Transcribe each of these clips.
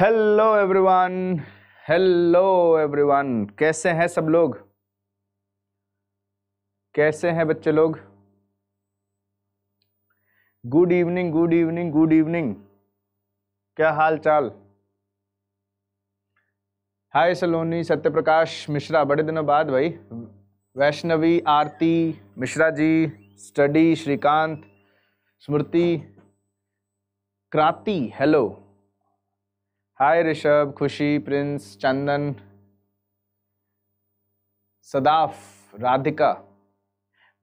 Hello everyone hello everyone कैसे हैं सब लोग कैसे हैं बच्चे लोग good evening good evening good evening क्या हाल चाल हाय सलोनी सत्यप्रकाश मिश्रा बड़े दिनों बाद भाई Vaishnavi Aarti Mishra ji study Shrikant Smriti Kranti hello hi Rishabh Khushi Prince Chandan Sadaf Radhika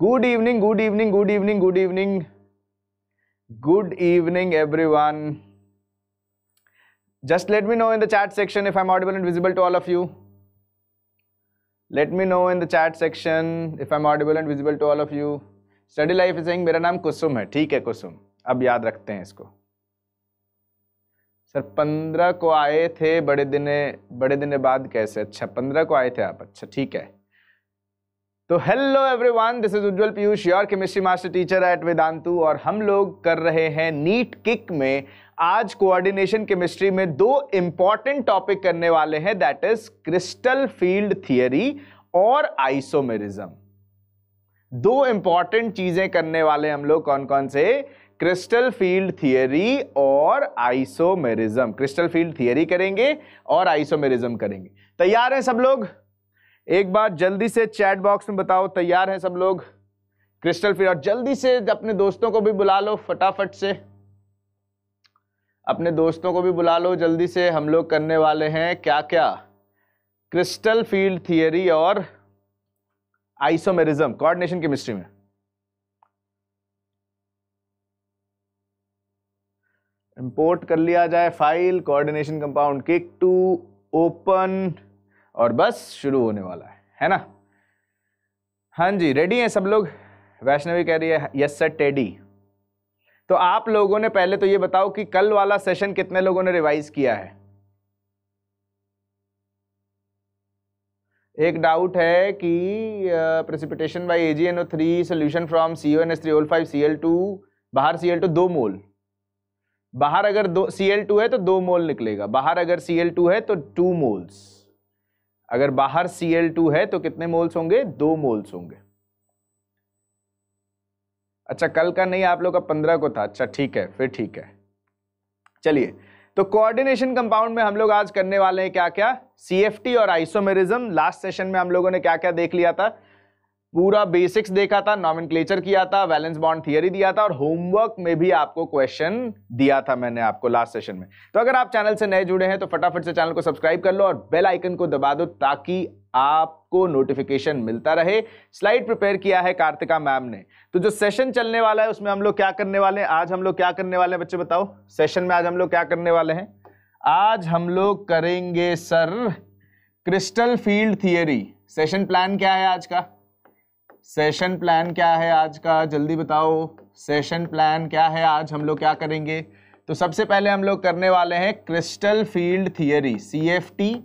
good evening good evening good evening good evening good evening everyone just let me know in the chat section if I am audible and visible to all of you let me know in the chat section if I am audible and visible to all of you study life is saying मेरा नाम कुसुम है ठीक है कुसुम अब याद रखते हैं इसको सर पंद्रह को आए थे बड़े दिने बड़े दिन बाद कैसे अच्छा पंद्रह को आए थे आप अच्छा ठीक है तो hello everyone this is Ujjwal Piyush your chemistry master teacher at Vedantu और हम लोग कर रहे हैं नीट किक में आज कोऑर्डिनेशन केमिस्ट्री में दो इंपॉर्टेंट टॉपिक करने वाले हैं that is crystal field theory और आइसोमेरिज्म दो इंपॉर्टेंट चीजें करने वाले हम लोग कौन कौन से क्रिस्टल फील्ड थियरी और आइसोमेरिज्म क्रिस्टल फील्ड थियरी करेंगे और आइसोमेरिज्म करेंगे तैयार हैं सब लोग एक बार जल्दी से चैट बॉक्स में बताओ तैयार हैं सब लोग क्रिस्टल फील्ड और जल्दी से अपने दोस्तों को भी बुला लो फटाफट से अपने दोस्तों को भी बुला लो जल्दी से हम लोग करने वाले हैं क्या क्या क्रिस्टल फील्ड थियरी और आइसोमेरिज्म कोऑर्डिनेशन केमिस्ट्री में इंपोर्ट कर लिया जाए फाइल कोऑर्डिनेशन कंपाउंड किक टू ओपन और बस शुरू होने वाला है है ना हाँ जी रेडी हैं सब लोग वैष्णवी कह रही है यस सर टेडी तो आप लोगों ने पहले तो ये बताओ कि कल वाला सेशन कितने लोगों ने रिवाइज किया है एक डाउट है कि precipitation by A G N O three solution from C O N S three ओल फाइव सी एल टू बाहर सी एल टू दो मोल बाहर अगर दो सी एल टू है तो दो मोल निकलेगा बाहर अगर सी एल टू है तो टू मोल्स अगर बाहर सी एल टू है तो कितने मोल्स होंगे दो मोल्स होंगे अच्छा कल का नहीं आप लोग का पंद्रह को था अच्छा ठीक है फिर ठीक है चलिए तो कोऑर्डिनेशन कंपाउंड में हम लोग आज करने वाले हैं क्या क्या सी और आइसोमेरिज्म लास्ट सेशन में हम लोगों ने क्या क्या देख लिया था पूरा बेसिक्स देखा था नॉमिन किया था वैलेंस बॉन्ड थियरी दिया था और होमवर्क में भी आपको क्वेश्चन दिया था मैंने आपको लास्ट सेशन में तो अगर आप चैनल से नए जुड़े हैं तो फटाफट से चैनल को सब्सक्राइब कर लो और बेल आइकन को दबा दो ताकि आपको नोटिफिकेशन मिलता रहे स्लाइड प्रिपेयर किया है कार्तिका मैम ने तो जो सेशन चलने वाला है उसमें हम लोग क्या करने वाले हैं आज हम लोग क्या करने वाले हैं बच्चे बताओ सेशन में आज हम लोग क्या करने वाले हैं आज हम लोग करेंगे sir crystal field theory session plan क्या है आज का सेशन प्लान क्या है आज का जल्दी बताओ सेशन प्लान क्या है आज हम लोग क्या करेंगे तो सबसे पहले हम लोग करने वाले हैं क्रिस्टल फील्ड थियरी सी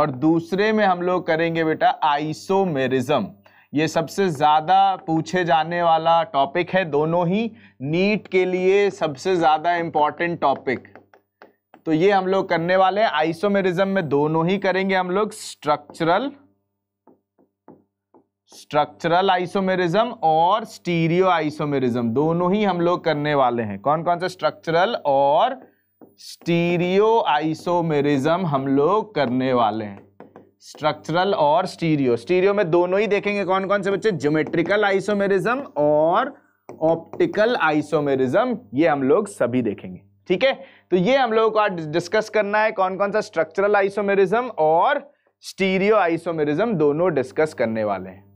और दूसरे में हम लोग करेंगे बेटा आइसोमेरिज्म ये सबसे ज़्यादा पूछे जाने वाला टॉपिक है दोनों ही नीट के लिए सबसे ज़्यादा इम्पॉर्टेंट टॉपिक तो ये हम लोग करने वाले हैं आइसोमेरिज्म में दोनों ही करेंगे हम लोग स्ट्रक्चरल स्ट्रक्चरल आइसोमेरिज्म और स्टीरियो आइसोमेरिज्म दोनों ही हम लोग करने वाले हैं कौन कौन सा स्ट्रक्चरल और स्टीरियो आइसोमेरिज्म हम लोग करने वाले हैं स्ट्रक्चरल और स्टीरियो स्टीरियो में दोनों ही देखेंगे कौन कौन से बच्चे ज्योमेट्रिकल आइसोमेरिज्म और ऑप्टिकल आइसोमेरिज्म ये हम लोग सभी देखेंगे ठीक है तो ये हम लोगों को आज डिस्कस करना है कौन कौन सा स्ट्रक्चरल आइसोमेरिज्म और स्टीरियो आइसोमेरिज्म दोनों डिस्कस करने वाले हैं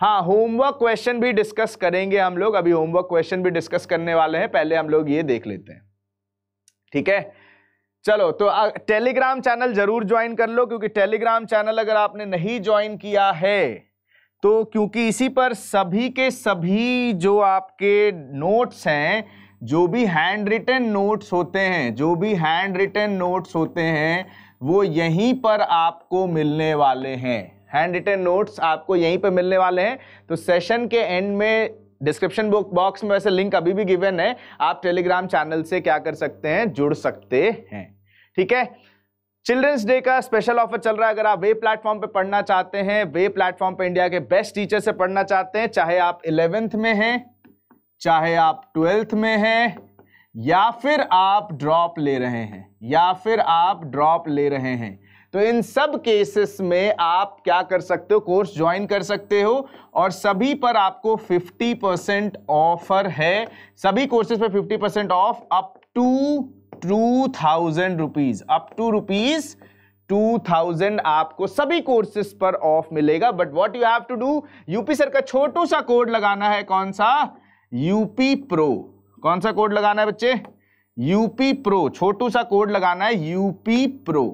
हाँ होमवर्क क्वेश्चन भी डिस्कस करेंगे हम लोग अभी होमवर्क क्वेश्चन भी डिस्कस करने वाले हैं पहले हम लोग ये देख लेते हैं ठीक है चलो तो टेलीग्राम चैनल जरूर ज्वाइन कर लो क्योंकि टेलीग्राम चैनल अगर आपने नहीं ज्वाइन किया है तो क्योंकि इसी पर सभी के सभी जो आपके नोट्स हैं जो भी हैंड रिटन नोट्स होते हैं जो भी हैंड रिटन नोट्स होते हैं वो यहीं पर आपको मिलने वाले हैं हैंड रिटन नोट्स आपको यहीं पर मिलने वाले हैं तो सेशन के एंड में डिस्क्रिप्शन बुक बॉक्स में वैसे लिंक अभी भी गिवन है आप टेलीग्राम चैनल से क्या कर सकते हैं जुड़ सकते हैं ठीक है चिल्ड्रंस डे का स्पेशल ऑफर चल रहा है अगर आप वे प्लेटफॉर्म पे पढ़ना चाहते हैं वे प्लेटफॉर्म पे इंडिया के बेस्ट टीचर से पढ़ना चाहते हैं चाहे आप इलेवेंथ में हैं चाहे आप ट्वेल्थ में हैं या फिर आप ड्रॉप ले रहे हैं या फिर आप ड्रॉप ले रहे हैं तो इन सब केसेस में आप क्या कर सकते हो कोर्स ज्वाइन कर सकते हो और सभी पर आपको 50 परसेंट ऑफर है सभी कोर्सेज पर 50 percent off up to two thousand rupees up to rupees two thousand आपको सभी कोर्सेज पर ऑफ मिलेगा but what you have to do UP sir का छोटू सा कोड लगाना है कौन सा यूपी प्रो कौन सा कोड लगाना है बच्चे यूपी प्रो छोटू सा कोड लगाना है यूपी प्रो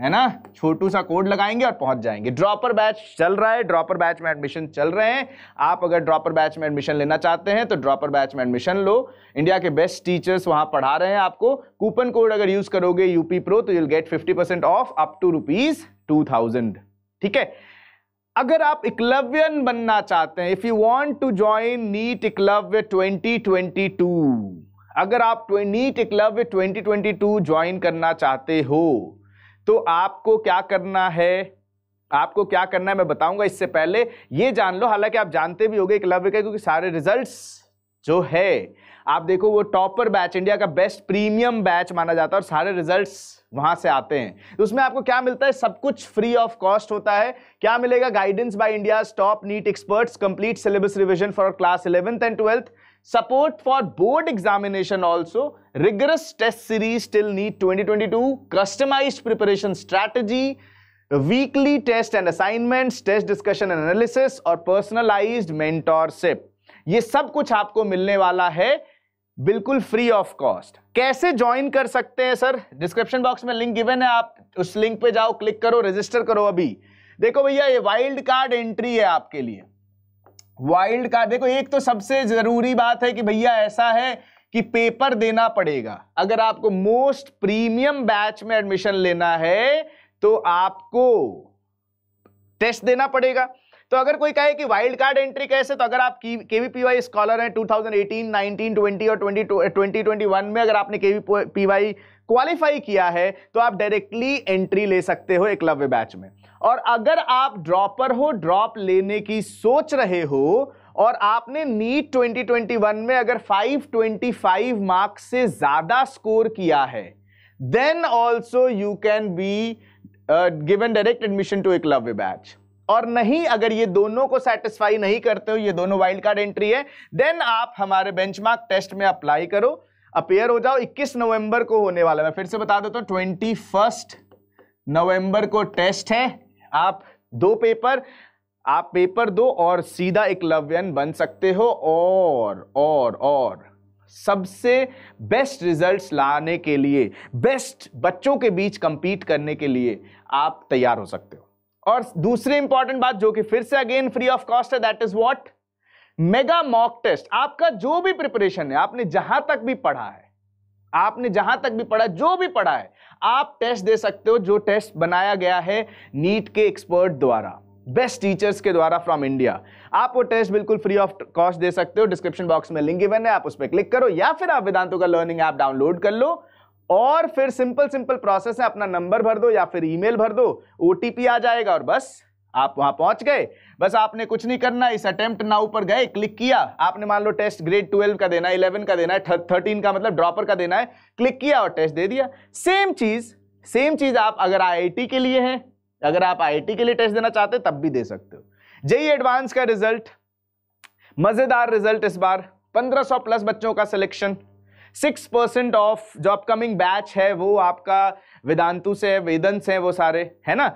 है ना छोटू सा कोड लगाएंगे और पहुंच जाएंगे ड्रॉपर बैच चल रहा है ड्रॉपर बैच में एडमिशन चल रहे हैं आप अगर ड्रॉपर बैच में एडमिशन लेना चाहते हैं तो ड्रॉपर बैच में एडमिशन लो इंडिया के बेस्ट टीचर्स वहां पढ़ा रहे हैं आपको कूपन कोड अगर यूज करोगे यूपी प्रो तो you'll get fifty percent off up to rupees two thousand ठीक है अगर आप इकलव्यन बनना चाहते हैं if you want to join NEET Eklavya two अगर आप नीट इकलव्य टू ज्वाइन करना चाहते हो तो आपको क्या करना है आपको क्या करना है मैं बताऊंगा इससे पहले ये जान लो हालांकि आप जानते भी होंगे एकलव्य का क्योंकि सारे रिजल्ट्स जो है आप देखो वो टॉपर बैच इंडिया का बेस्ट प्रीमियम बैच माना जाता है और सारे रिजल्ट्स वहां से आते हैं तो उसमें आपको क्या मिलता है सब कुछ फ्री ऑफ कॉस्ट होता है क्या मिलेगा guidance by India top NEET experts complete syllabus revision for class eleventh and twelfth Support for board examination also. Rigorous test series till NEET 2022. Customized preparation strategy. Weekly test and assignments. Test discussion and analysis. और personalized mentorship. ये सब कुछ आपको मिलने वाला है बिल्कुल free of cost कैसे ज्वाइन कर सकते हैं सर डिस्क्रिप्शन बॉक्स में लिंक गिवन है आप उस लिंक पे जाओ क्लिक करो रजिस्टर करो अभी देखो भैया ये वाइल्ड कार्ड एंट्री है आपके लिए वाइल्ड कार्ड देखो एक तो सबसे जरूरी बात है कि भैया ऐसा है कि पेपर देना पड़ेगा अगर आपको मोस्ट प्रीमियम बैच में एडमिशन लेना है तो आपको टेस्ट देना पड़ेगा तो अगर कोई कहे कि वाइल्ड कार्ड एंट्री कैसे तो अगर आप केवीपीवाई स्कॉलर हैं 2018, 19, 20 और 20, 2021 में अगर आपने केवीपीवाई क्वालिफाई किया है तो आप डायरेक्टली एंट्री ले सकते हो एकलव्य बैच में और अगर आप ड्रॉपर हो ड्रॉप लेने की सोच रहे हो और आपने नीट 2021 में अगर 525 मार्क्स से ज़्यादा स्कोर किया है then also you can be given direct admission to Eklavya batch और नहीं अगर ये दोनों को सेटिस्फाई नहीं करते हो ये दोनों वाइल्ड कार्ड एंट्री है देन आप हमारे बेंचमार्क टेस्ट में अप्लाई करो अपेयर हो जाओ 21 नवंबर को होने वाला मैं फिर से बता देता हूं ट्वेंटी फर्स्ट नवंबर को टेस्ट है आप दो पेपर आप पेपर दो और सीधा एक लव्यन बन सकते हो और और और सबसे बेस्ट रिजल्ट्स लाने के लिए बेस्ट बच्चों के बीच कंपीट करने के लिए आप तैयार हो सकते हो और दूसरी इंपॉर्टेंट बात जो कि फिर से अगेन फ्री ऑफ कॉस्ट है that is what mega mock test आपका जो भी प्रिपरेशन है आपने जहां तक भी पढ़ा है आपने जहां तक भी पढ़ा जो भी पढ़ा है आप टेस्ट दे सकते हो जो टेस्ट बनाया गया है नीट के एक्सपर्ट द्वारा बेस्ट टीचर्स के द्वारा फ्रॉम इंडिया आप वो टेस्ट बिल्कुल फ्री ऑफ कॉस्ट दे सकते हो डिस्क्रिप्शन बॉक्स में लिंक इवन है आप उस पर क्लिक करो या फिर आप वेदांतों का लर्निंग ऐप डाउनलोड कर लो और फिर सिंपल सिंपल प्रोसेस है अपना नंबर भर दो या फिर ईमेल भर दो ओटीपी आ जाएगा और बस आप वहां पहुंच गए बस आपने कुछ नहीं करना इस अटेम्प्ट नाउ पर गए क्लिक किया आपने मान लो टेस्ट ग्रेड ट्वेल्व का देना है इलेवन का देना है थर्टीन का मतलब ड्रॉपर का देना है क्लिक किया और टेस्ट दे दिया सेम चीज सेम चीज आप अगर आई के लिए है अगर आप आई के लिए टेस्ट देना चाहते तब भी दे सकते हो जेई एडवांस e का रिजल्ट मजेदार रिजल्ट इस बार पंद्रह प्लस बच्चों का सिलेक्शन सिक्स परसेंट ऑफ जो अपकमिंग बैच है वो आपका वेदांतु से वेदन से वो सारे है ना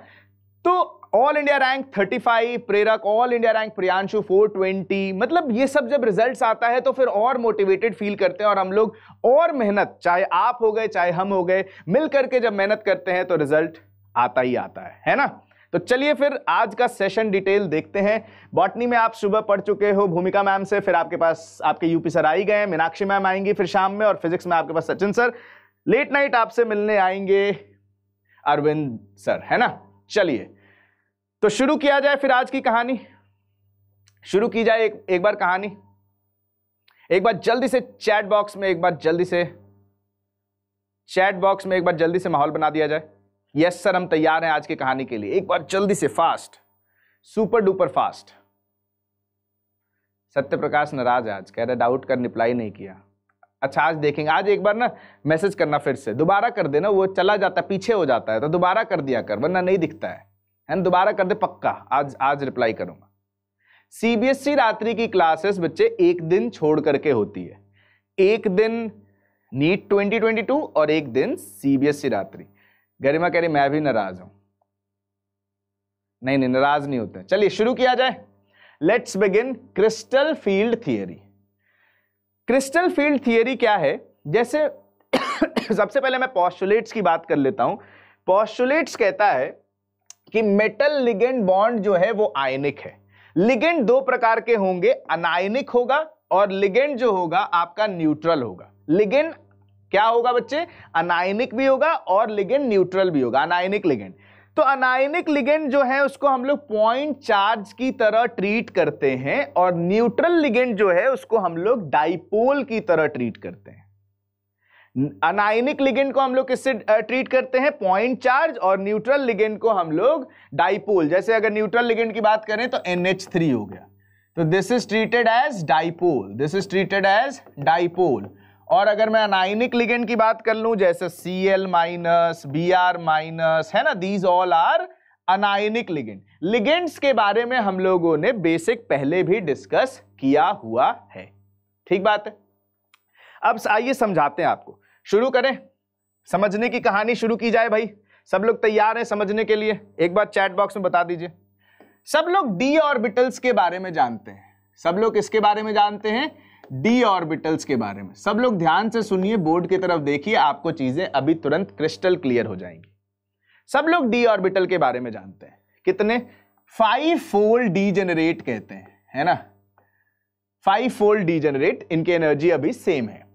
तो ऑल इंडिया रैंक 35 प्रेरक ऑल इंडिया रैंक प्रियांशु 420 मतलब ये सब जब रिजल्ट्स आता है तो फिर और मोटिवेटेड फील करते हैं और हम लोग और मेहनत चाहे आप हो गए चाहे हम हो गए मिल करके जब मेहनत करते हैं तो रिजल्ट आता ही आता है है ना तो चलिए फिर आज का सेशन डिटेल देखते हैं बॉटनी में आप सुबह पढ़ चुके हो भूमिका मैम से फिर आपके पास आपके यूपी सर आई गए मीनाक्षी मैम आएंगी फिर शाम में और फिजिक्स में आपके पास सचिन सर लेट नाइट आपसे मिलने आएंगे अरविंद सर है ना चलिए तो शुरू किया जाए फिर आज की कहानी शुरू की जाए एक, एक बार कहानी एक बार जल्दी से चैट बॉक्स में एक बार जल्दी से चैट बॉक्स में एक बार जल्दी से माहौल बना दिया जाए यस सर हम तैयार हैं आज की कहानी के लिए एक बार जल्दी से फास्ट सुपर डुपर फास्ट सत्य प्रकाश नाराज है आज कह रहे डाउट कर रिप्लाई नहीं किया अच्छा आज देखेंगे आज एक बार ना मैसेज करना फिर से दोबारा कर देना वो चला जाता पीछे हो जाता है तो दोबारा कर दिया कर वरना नहीं दिखता है ना दोबारा कर दे पक्का आज आज रिप्लाई करूंगा सीबीएसई e रात्रि की क्लासेस बच्चे एक दिन छोड़ करके होती है एक दिन नीट 2022 और एक दिन सीबीएसई e रात्रि गरिमा कह रही मैं भी नाराज हूं नहीं नहीं नाराज नहीं होते चलिए शुरू किया जाए let's begin crystal field theory crystal field theory क्या है जैसे सबसे पहले मैं पॉस्टुलेट्स की बात कर लेता हूं पॉस्टुलेट्स कहता है कि मेटल लिगेंड बॉन्ड जो है वो आयनिक है लिगेंड दो प्रकार के होंगे अनायनिक होगा और लिगेंड जो होगा आपका न्यूट्रल होगा लिगेंड क्या होगा बच्चे अनायनिक भी होगा और लिगेंड न्यूट्रल भी होगा अनायनिक लिगेंड तो अनायनिक लिगेंड जो है उसको हम लोग पॉइंट चार्ज की तरह ट्रीट करते हैं और न्यूट्रल लिगेंड जो है उसको हम लोग डाइपोल की तरह ट्रीट करते हैं अनायनिक लिगेंड को हम लोग किससे ट्रीट करते हैं पॉइंट चार्ज और न्यूट्रल लिगेंड को हम लोग डाइपोल जैसे अगर न्यूट्रल लिगेंड की बात करें तो एन हो गया तो this is treated as dipole this is treated as dipole और अगर मैं अनाइनिक लिगेंड की बात कर लू जैसे C L minus B R minus है ना these all are anionic ligand ligands के बारे में हम लोगों ने बेसिक पहले भी डिस्कस किया हुआ है ठीक बात है अब आइए समझाते हैं आपको शुरू करें समझने की कहानी शुरू की जाए भाई सब लोग तैयार हैं समझने के लिए एक बार चैट बॉक्स में बता दीजिए सब लोग डी ऑर्बिटल्स के बारे में जानते हैं सब लोग इसके बारे में जानते हैं डी ऑर्बिटल्स के बारे में सब लोग ध्यान से सुनिए बोर्ड की तरफ देखिए आपको चीजें अभी तुरंत क्रिस्टल क्लियर हो जाएंगी सब लोग डी ऑर्बिटल के बारे में जानते हैं कितने फाइव फोल्ड डी जनरेट कहते हैं है ना फाइव फोल्ड डी जनरेट इनकी एनर्जी अभी सेम है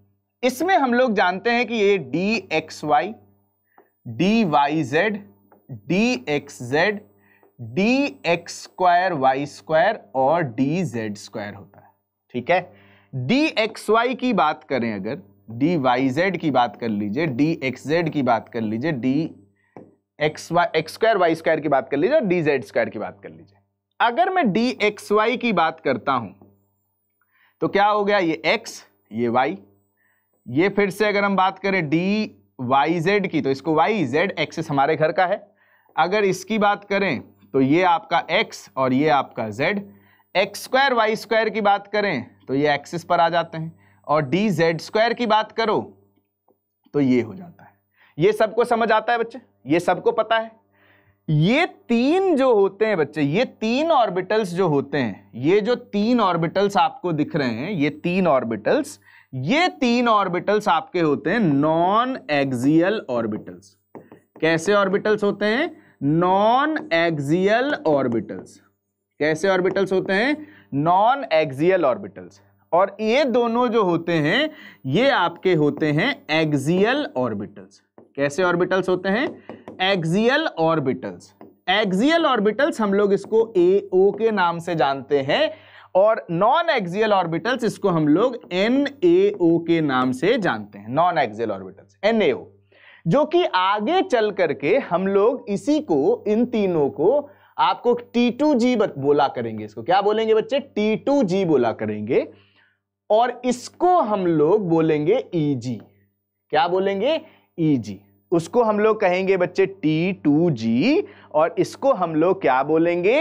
इसमें हम लोग जानते हैं कि ये D X Y D Y Z D X Z D X square Y square और डी जेड स्क्वायर होता है ठीक है डी एक्स वाई की बात करें अगर डी वाई जेड की बात कर लीजिए डी एक्स जेड की बात कर लीजिए D X Y X square Y square की बात कर लीजिए और डी जेड स्क्वायर की बात कर लीजिए अगर मैं डी एक्स वाई की बात करता हूं तो क्या हो गया ये एक्स ये वाई ये फिर से अगर हम बात करें डी वाई जेड की तो इसको वाई जेड एक्सिस हमारे घर का है अगर इसकी बात करें तो ये आपका एक्स और ये आपका Z X square Y square की बात करें तो ये एक्सिस पर आ जाते हैं और डी जेड स्क्वायर की बात करो तो ये हो जाता है ये सबको समझ आता है बच्चे ये सबको पता है ये तीन जो होते हैं बच्चे ये तीन ऑर्बिटल्स जो होते हैं ये जो तीन ऑर्बिटल्स आपको दिख रहे हैं ये तीन ऑर्बिटल्स ये तीन ऑर्बिटल्स आपके होते हैं नॉन एक्सियल ऑर्बिटल्स कैसे ऑर्बिटल्स होते हैं नॉन एक्सियल ऑर्बिटल्स कैसे ऑर्बिटल्स होते हैं नॉन एक्सियल ऑर्बिटल्स और ये दोनों जो होते हैं ये आपके होते हैं एक्सियल ऑर्बिटल्स कैसे ऑर्बिटल्स होते हैं एक्सियल ऑर्बिटल्स एक्सियल ऑर्बिटल्स हम लोग इसको ए के नाम से जानते हैं और नॉन एक्सियल ऑर्बिटल्स इसको हम लोग एन के नाम से जानते हैं नॉन एक्सियल ऑर्बिटल्स एन जो कि आगे चल करके हम लोग इसी को इन तीनों को आपको टी टू जी बोला करेंगे इसको क्या बोलेंगे बच्चे टी टू जी बोला करेंगे और इसको हम लोग बोलेंगे जी e क्या बोलेंगे जी e उसको हम लोग कहेंगे बच्चे टी टू जी और इसको हम लोग क्या बोलेंगे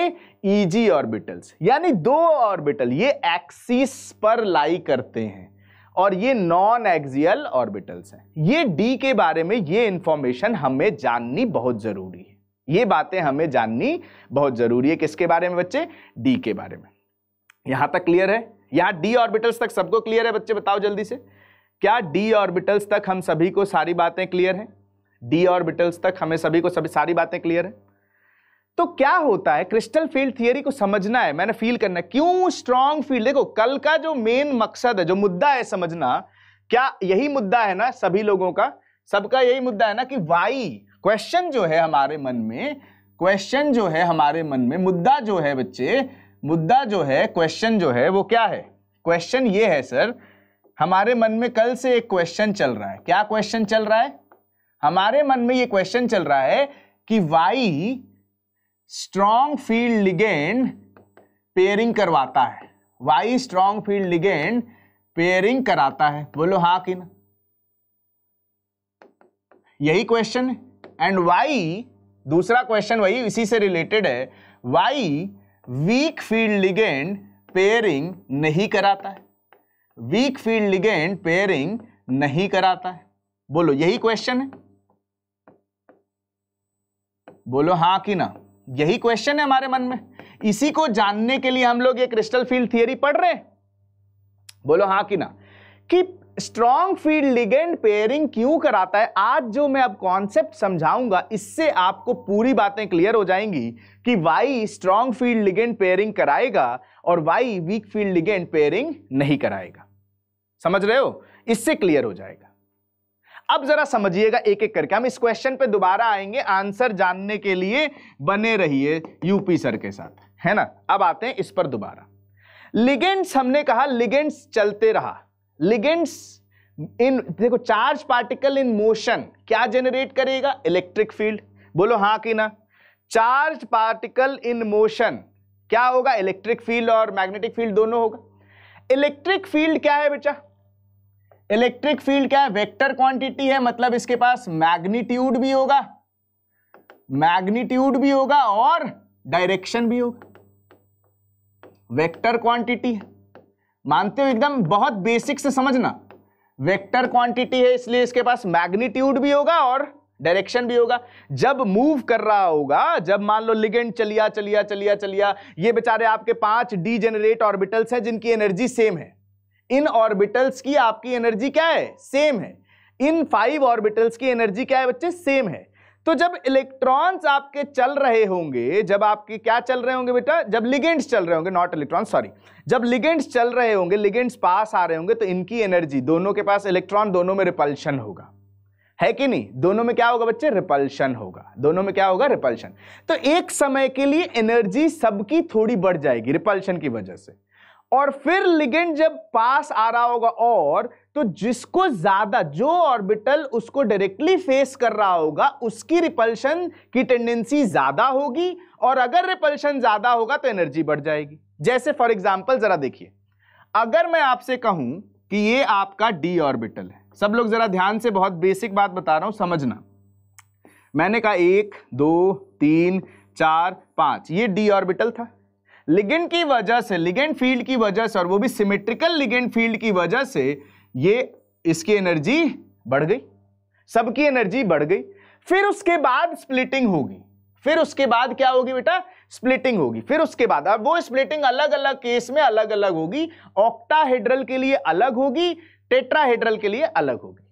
ई जी ऑर्बिटल्स यानी दो ऑर्बिटल ये एक्सिस पर लाई करते हैं और ये नॉन एक्सियल ऑर्बिटल्स हैं ये डी के बारे में ये इंफॉर्मेशन हमें जाननी बहुत ज़रूरी है ये बातें हमें जाननी बहुत ज़रूरी है किसके बारे में बच्चे डी के बारे में यहाँ तक क्लियर है यहाँ डी ऑर्बिटल्स तक सबको क्लियर है बच्चे बताओ जल्दी से क्या डी ऑर्बिटल्स तक हम सभी को सारी बातें क्लियर हैं डी ऑर्बिटल्स तक हमें सभी को सभी सारी बातें क्लियर है तो क्या होता है क्रिस्टल फील्ड थियरी को समझना है मैंने फील करना क्यों स्ट्रांग फील्ड देखो कल का जो मेन मकसद है जो मुद्दा है समझना क्या यही मुद्दा है ना सभी लोगों का सबका यही मुद्दा है ना कि वाई क्वेश्चन जो है हमारे मन में क्वेश्चन जो है हमारे मन में मुद्दा जो है बच्चे मुद्दा जो है क्वेश्चन जो है वो क्या है क्वेश्चन ये है सर हमारे मन में कल से एक क्वेश्चन चल रहा है क्या क्वेश्चन चल रहा है हमारे मन में ये क्वेश्चन चल रहा है कि why strong field ligand pairing करवाता है why strong field ligand pairing कराता है बोलो हा कि ना यही क्वेश्चन है एंड वाई दूसरा क्वेश्चन वही इसी से रिलेटेड है why weak field ligand pairing नहीं कराता है वीक फील्ड लिगेंड पेयरिंग नहीं कराता है बोलो यही क्वेश्चन है बोलो हाँ कि ना यही क्वेश्चन है हमारे मन में इसी को जानने के लिए हम लोग ये क्रिस्टल फील्ड थियरी पढ़ रहे बोलो हाँ कि ना कि स्ट्रॉन्ग फील्ड लिगेंड पेयरिंग क्यों कराता है आज जो मैं अब कॉन्सेप्ट समझाऊंगा इससे आपको पूरी बातें क्लियर हो जाएंगी कि why strong field ligand pairing कराएगा और why weak field ligand pairing नहीं कराएगा समझ रहे हो इससे क्लियर हो जाएगा अब जरा समझिएगा एक एक करके हम इस क्वेश्चन पे दोबारा आएंगे आंसर जानने के लिए बने रहिए यूपी सर के साथ है ना अब आते हैं इस पर दोबारा लिगेंड्स हमने कहा लिगेंड्स चलते रहा लिगेंड्स इन देखो चार्ज पार्टिकल इन मोशन क्या जनरेट करेगा इलेक्ट्रिक फील्ड बोलो हाँ कि ना चार्ज पार्टिकल इन मोशन क्या होगा इलेक्ट्रिक फील्ड और मैग्नेटिक फील्ड दोनों होगा इलेक्ट्रिक फील्ड क्या है बेटा इलेक्ट्रिक फील्ड क्या है वेक्टर क्वांटिटी है मतलब इसके पास मैग्नीट्यूड भी होगा मैग्नीट्यूड भी होगा और डायरेक्शन भी होगा वेक्टर क्वांटिटी मानते हो एकदम बहुत बेसिक से समझना वेक्टर क्वांटिटी है इसलिए इसके पास मैग्नीट्यूड भी होगा और डायरेक्शन भी होगा जब मूव कर रहा होगा जब मान लो लिगेंड चलिया चलिया चलिया चलिया ये बेचारे आपके पांच डी जनरेट ऑर्बिटल्स हैं जिनकी एनर्जी सेम है इन ऑर्बिटल्स की आपकी एनर्जी क्या है सेम है इन फाइव ऑर्बिटल्स की एनर्जी क्या है बच्चे सेम है तो जब इलेक्ट्रॉन्स आपके चल रहे होंगे जब आपके क्या चल रहे होंगे बेटा जब लिगेंड्स चल रहे होंगे नॉट इलेक्ट्रॉन सॉरी जब लिगेंड्स चल रहे होंगे लिगेंड्स पास आ रहे होंगे तो इनकी एनर्जी दोनों के पास इलेक्ट्रॉन दोनों में रिपल्शन होगा है कि नहीं दोनों में क्या होगा बच्चे रिपल्शन होगा दोनों में क्या होगा रिपल्शन तो एक समय के लिए एनर्जी सबकी थोड़ी बढ़ जाएगी रिपल्शन की वजह से और फिर लिगेंड जब पास आ रहा होगा और तो जिसको ज्यादा जो ऑर्बिटल उसको डायरेक्टली फेस कर रहा होगा उसकी रिपल्शन की टेंडेंसी ज्यादा होगी और अगर रिपल्शन ज्यादा होगा तो एनर्जी बढ़ जाएगी जैसे फॉर एग्जाम्पल जरा देखिए अगर मैं आपसे कहूं कि ये आपका डी ऑर्बिटल है सब लोग जरा ध्यान से बहुत बेसिक बात बता रहा हूं समझना मैंने कहा एक दो तीन चार पांच ये डी ऑर्बिटल था लिगेंड की वजह से लिगेंड फील्ड की वजह से और वो भी सिमेट्रिकल लिगेंड फील्ड की वजह से ये इसकी एनर्जी बढ़ गई सबकी एनर्जी बढ़ गई फिर उसके बाद स्प्लिटिंग होगी फिर उसके बाद क्या होगी बेटा स्प्लिटिंग होगी फिर उसके बाद अब वो स्प्लिटिंग अलग अलग केस में अलग अलग होगी ऑक्टाहेड्रल के लिए अलग होगी टेट्राहेड्रल के लिए अलग होगी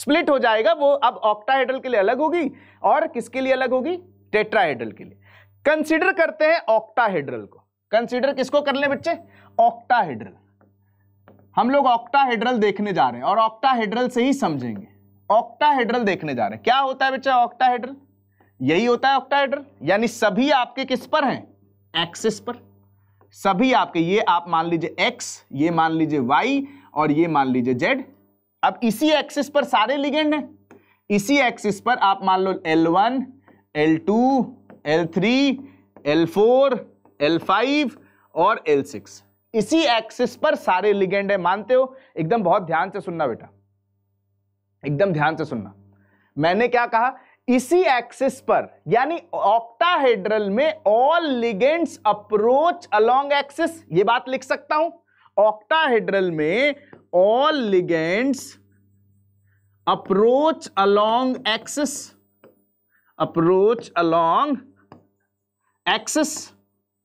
स्प्लिट हो जाएगा वो अब ऑक्टाहेड्रल के लिए अलग होगी और किसके लिए अलग होगी टेट्राहेड्रल के लिए कंसीडर करते हैं ऑक्टाहेड्रल को कंसीडर किसको कर ले बच्चे ऑक्टाहेड्रल हम लोग ऑक्टाहेड्रल देखने जा रहे हैं और ऑक्टाहेड्रल से ही समझेंगे ऑक्टाहेड्रल देखने जा रहे हैं क्या होता है बच्चा ऑक्टाहेड्रल यही होता है ऑक्टाहेड्रल यानी सभी आपके किस पर हैं एक्सिस पर सभी आपके ये आप मान लीजिए एक्स ये मान लीजिए वाई और ये मान लीजिए जेड अब इसी एक्सिस पर सारे लिगेंड हैं इसी एक्सिस पर आप मान लो L one L two L three L four L five और एल सिक्स इसी एक्सिस पर सारे लिगेंड है मानते हो एकदम बहुत ध्यान से सुनना बेटा एकदम ध्यान से सुनना मैंने क्या कहा इसी एक्सिस पर यानी ऑक्टाहेड्रल में all ligands approach along axis ये बात लिख सकता हूं ऑक्टाहेड्रल में all ligands approach along axis approach along axes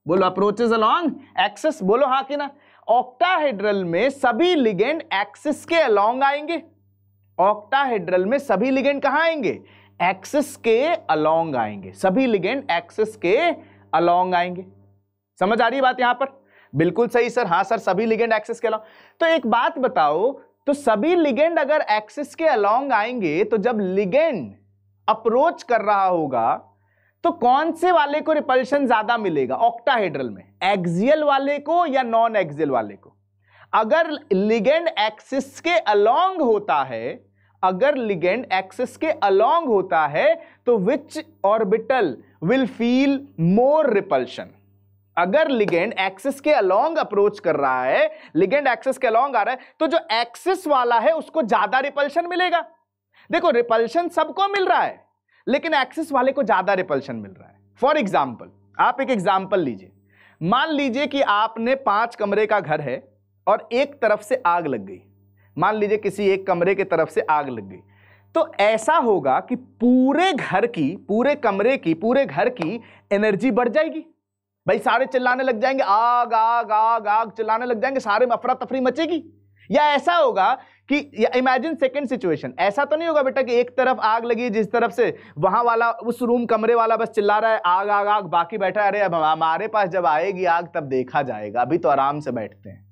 बोलो अप्रोचेस अलोंग एक्सेस बोलो हा कि ना ऑक्टाहेड्रल में सभी लिगेंड एक्सिस के अलोंग आएंगे ऑक्टाहेड्रल में सभी लिगेंड कहाँ आएंगे एक्सिस के अलोंग आएंगे सभी लिगेंड एक्सिस के अलोंग आएंगे समझ आ रही बात यहां पर बिल्कुल सही सर हाँ सर सभी लिगेंड एक्सिस के अलोंग तो एक बात बताओ तो सभी लिगेंड अगर एक्सिस के अलोंग आएंगे तो जब लिगेंड अप्रोच कर रहा होगा तो कौन से वाले को रिपल्शन ज्यादा मिलेगा ऑक्टाहेड्रल में एक्सियल वाले को या नॉन एक्सियल वाले को अगर लिगेंड एक्सिस के अलोंग होता है अगर लिगेंड एक्सिस के अलोंग होता है तो which orbital will feel more repulsion अगर लिगेंड एक्सिस के अलोंग अप्रोच कर रहा है लिगेंड एक्सिस के अलोंग आ रहा है तो जो एक्सिस वाला है उसको ज्यादा रिपल्शन मिलेगा देखो रिपल्शन सबको मिल रहा है लेकिन एक्सिस वाले को ज़्यादा रिपल्शन मिल रहा है फॉर एग्जाम्पल आप एक एग्जाम्पल लीजिए मान लीजिए कि आपने पांच कमरे का घर है और एक तरफ से आग लग गई मान लीजिए किसी एक कमरे की तरफ से आग लग गई तो ऐसा होगा कि पूरे घर की पूरे कमरे की पूरे घर की एनर्जी बढ़ जाएगी भाई सारे चिल्लाने लग जाएंगे आग आग आग आग चिल्लाने लग जाएंगे सारे में अफरा तफरी मचेगी या ऐसा होगा कि इमेजिन सेकंड सिचुएशन ऐसा तो नहीं होगा बेटा कि एक तरफ आग लगी जिस तरफ से वहां वाला उस रूम कमरे वाला बस चिल्ला रहा है आग आग आग बाकी बैठा अरे अब हमारे पास जब आएगी आग तब देखा जाएगा अभी तो आराम से बैठते हैं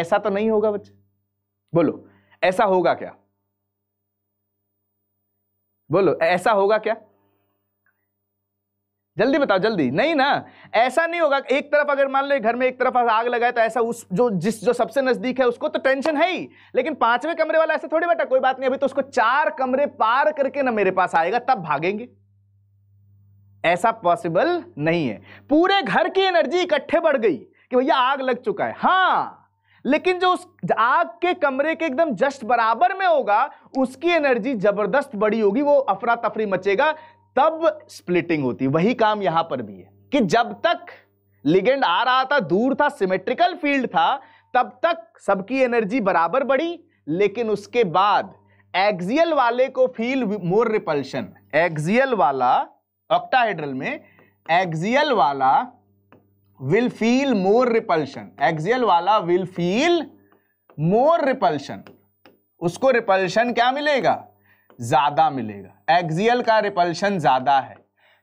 ऐसा तो नहीं होगा बच्चे बोलो ऐसा होगा क्या बोलो ऐसा होगा क्या जल्दी बताओ जल्दी नहीं ना ऐसा नहीं होगा एक तरफ अगर मान लो घर में एक तरफ आग लगाए तो ऐसा उस जो जिस जो सबसे नजदीक है उसको तो टेंशन है ही लेकिन पांचवें कमरे वाला ऐसा थोड़ी बेटा कोई बात नहीं अभी तो उसको चार कमरे पार करके ना मेरे पास आएगा तब भागेंगे ऐसा पॉसिबल नहीं है पूरे घर की एनर्जी इकट्ठे बढ़ गई कि भैया आग लग चुका है हाँ लेकिन जो उस आग के कमरे के एकदम जस्ट बराबर में होगा उसकी एनर्जी जबरदस्त बड़ी होगी वो अफरा तफरी मचेगा तब स्प्लिटिंग होती वही काम यहां पर भी है कि जब तक लिगेंड आ रहा था दूर था सिमेट्रिकल फील्ड था तब तक सबकी एनर्जी बराबर बढ़ी लेकिन उसके बाद एक्सियल वाले को फील मोर रिपल्शन एक्सियल वाला ऑक्टाहेड्रल में एक्सियल वाला will feel more repulsion axial वाला विल फील मोर रिपल्शन उसको रिपल्शन क्या मिलेगा ज्यादा मिलेगा एक्सियल का रिपल्शन ज्यादा है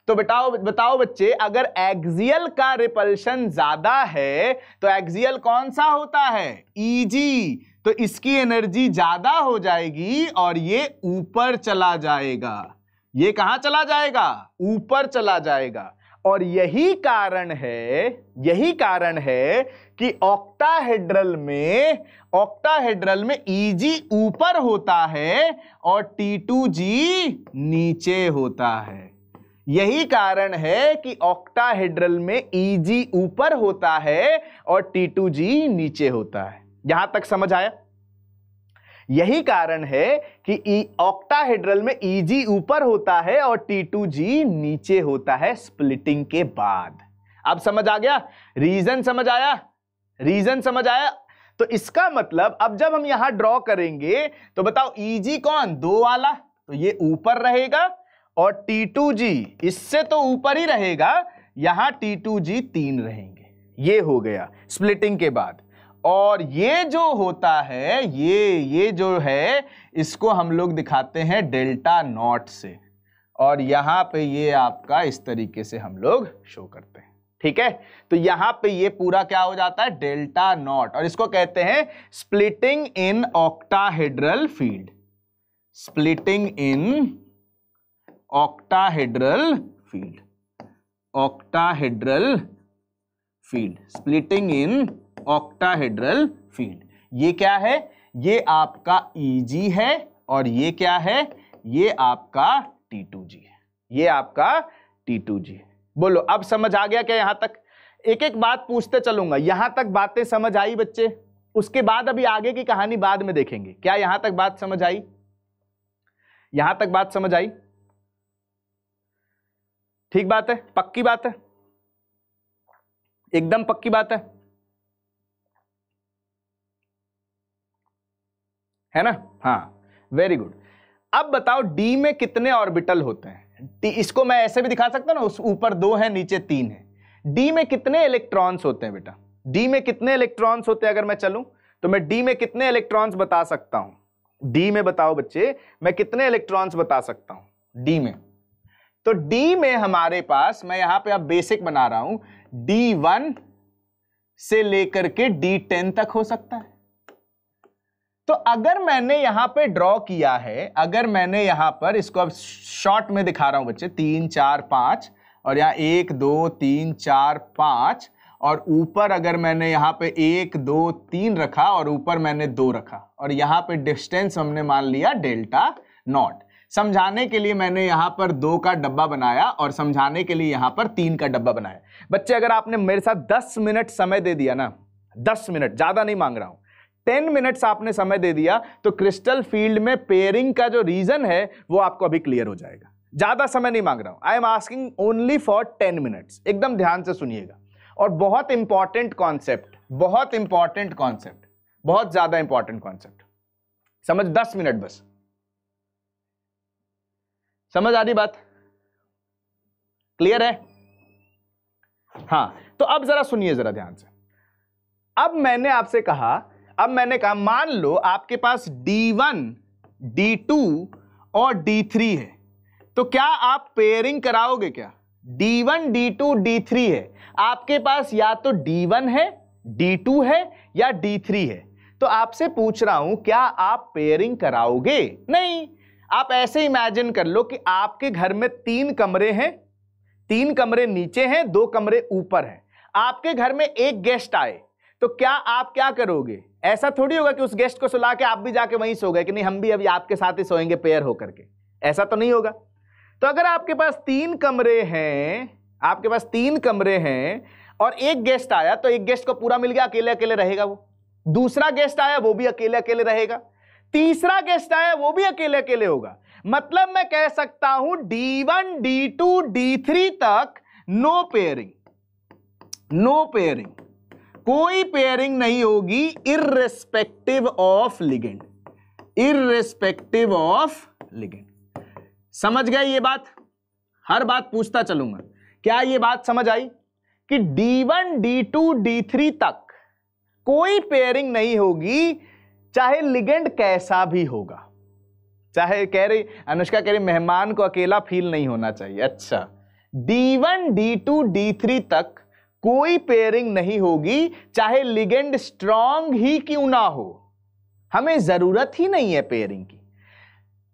तो बताओ बताओ बच्चे अगर एक्सियल का रिपल्शन ज्यादा है तो एक्सियल कौन सा होता है ईजी तो इसकी एनर्जी ज्यादा हो जाएगी और ये ऊपर चला जाएगा ये कहाँ चला जाएगा ऊपर चला जाएगा और यही कारण है यही कारण है कि ऑक्टाहेड्रल में ऑक्टाहेड्रल में ईजी e ऊपर होता है और जी नीचे होता है यही कारण है कि ऑक्टाहेड्रल में ईजी e ऊपर होता है और जी नीचे होता है यहां तक समझ आया यही कारण है कि ऑक्टाहेड्रल e, में ईजी ऊपर होता है और जी नीचे होता है स्प्लिटिंग के बाद अब समझ आ गया रीजन समझ आया रीजन समझ आया तो इसका मतलब अब जब हम यहां ड्रॉ करेंगे तो बताओ इजी e कौन दो वाला तो ये ऊपर रहेगा और टी टू जी इससे तो ऊपर ही रहेगा यहां टी टू जी तीन रहेंगे ये हो गया स्प्लिटिंग के बाद और ये जो होता है ये ये जो है इसको हम लोग दिखाते हैं डेल्टा नॉट से और यहाँ पे ये आपका इस तरीके से हम लोग शो करते हैं ठीक है तो यहां पे ये पूरा क्या हो जाता है डेल्टा नॉट और इसको कहते हैं splitting in octahedral field splitting in octahedral field octahedral field splitting in octahedral field ये क्या है ये आपका Eg है और ये क्या है ये आपका टी जी है ये आपका टी जी है बोलो अब समझ आ गया क्या यहां तक एक एक बात पूछते चलूंगा यहां तक बातें समझ आई बच्चे उसके बाद अभी आगे की कहानी बाद में देखेंगे क्या यहां तक बात समझ आई यहां तक बात समझ आई ठीक बात है पक्की बात है एकदम पक्की बात है है ना हाँ वेरी गुड अब बताओ डी में कितने ऑर्बिटल होते हैं इसको मैं ऐसे भी दिखा सकता ना उस ऊपर दो है नीचे तीन है डी में कितने इलेक्ट्रॉन्स होते हैं बेटा डी में कितने इलेक्ट्रॉन्स होते हैं अगर मैं चलूं तो मैं डी में कितने इलेक्ट्रॉन्स बता सकता हूं डी में बताओ बच्चे मैं कितने इलेक्ट्रॉन्स बता सकता हूं डी में तो डी में हमारे पास मैं यहां पे अब बेसिक बना रहा हूं डी वन से लेकर के डी टेन तक हो सकता है तो अगर मैंने यहाँ पे ड्रॉ किया है अगर मैंने यहाँ पर इसको अब शॉर्ट में दिखा रहा हूँ बच्चे तीन चार पाँच और यहाँ एक दो तीन चार पाँच और ऊपर अगर मैंने यहाँ पे एक दो तीन रखा और ऊपर मैंने दो रखा और यहाँ पे डिस्टेंस हमने मान लिया डेल्टा नॉट समझाने के लिए मैंने यहाँ पर दो का डब्बा बनाया और समझाने के लिए यहाँ पर तीन का डब्बा बनाया बच्चे अगर आपने मेरे साथ दस मिनट समय दे दिया ना दस मिनट ज़्यादा नहीं मांग रहा हूँ टेन मिनट्स आपने समय दे दिया तो क्रिस्टल फील्ड में पेयरिंग का जो रीजन है वो आपको अभी क्लियर हो जाएगा ज्यादा समय नहीं मांग रहा हूं I am asking only for ten minutes एकदम ध्यान से सुनिएगा और बहुत इंपॉर्टेंट कॉन्सेप्ट बहुत इंपॉर्टेंट कॉन्सेप्ट बहुत ज्यादा इंपॉर्टेंट कॉन्सेप्ट समझ दस मिनट बस समझ आ रही बात क्लियर है हाँ तो अब जरा सुनिए जरा ध्यान से अब मैंने आपसे कहा अब मैंने कहा मान लो आपके पास D1, D2 और D3 है तो क्या आप पेयरिंग कराओगे क्या D1, D2, D3 है आपके पास या तो D1 है D2 है या D3 है तो आपसे पूछ रहा हूं क्या आप पेयरिंग कराओगे नहीं आप ऐसे इमेजिन कर लो कि आपके घर में तीन कमरे हैं तीन कमरे नीचे हैं दो कमरे ऊपर हैं आपके घर में एक गेस्ट आए तो क्या आप क्या करोगे ऐसा थोड़ी होगा कि उस गेस्ट को सुला के आप भी जाके वहीं सो गए कि नहीं हम भी अभी आपके साथ ही सोएंगे पेयर होकर के ऐसा तो नहीं होगा तो अगर आपके पास तीन कमरे हैं आपके पास तीन कमरे हैं और एक गेस्ट आया तो एक गेस्ट को पूरा मिल गया अकेले अकेले रहेगा वो दूसरा गेस्ट आया वो भी अकेले अकेले रहेगा तीसरा गेस्ट आया वो भी अकेले अकेले होगा मतलब मैं कह सकता हूं D one D two D three तक नो पेयरिंग नो पेयरिंग कोई पेयरिंग नहीं होगी irrespective of ligand irrespective of ligand समझ गए ये बात हर बात पूछता चलूंगा क्या ये बात समझ आई कि D1, D2, D3 तक कोई पेयरिंग नहीं होगी चाहे लिगेंड कैसा भी होगा चाहे कह रही अनुष्का कह रही मेहमान को अकेला फील नहीं होना चाहिए अच्छा D1, D2, D3 तक कोई पेयरिंग नहीं होगी चाहे लिगेंड स्ट्रांग ही क्यों ना हो हमें जरूरत ही नहीं है पेयरिंग की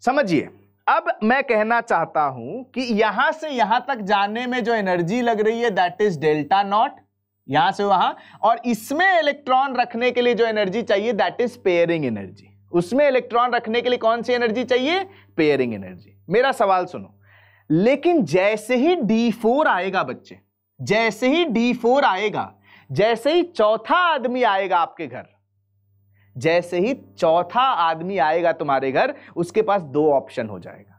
समझिए अब मैं कहना चाहता हूं कि यहां से यहां तक जाने में जो एनर्जी लग रही है दैट इज डेल्टा नॉट यहां से वहां और इसमें इलेक्ट्रॉन रखने के लिए जो एनर्जी चाहिए दैट इज पेयरिंग एनर्जी उसमें इलेक्ट्रॉन रखने के लिए कौन सी एनर्जी चाहिए पेयरिंग एनर्जी मेरा सवाल सुनो लेकिन जैसे ही डी फोर आएगा बच्चे जैसे ही डी फोर आएगा जैसे ही चौथा आदमी आएगा आपके घर जैसे ही चौथा आदमी आएगा तुम्हारे घर उसके पास दो ऑप्शन हो जाएगा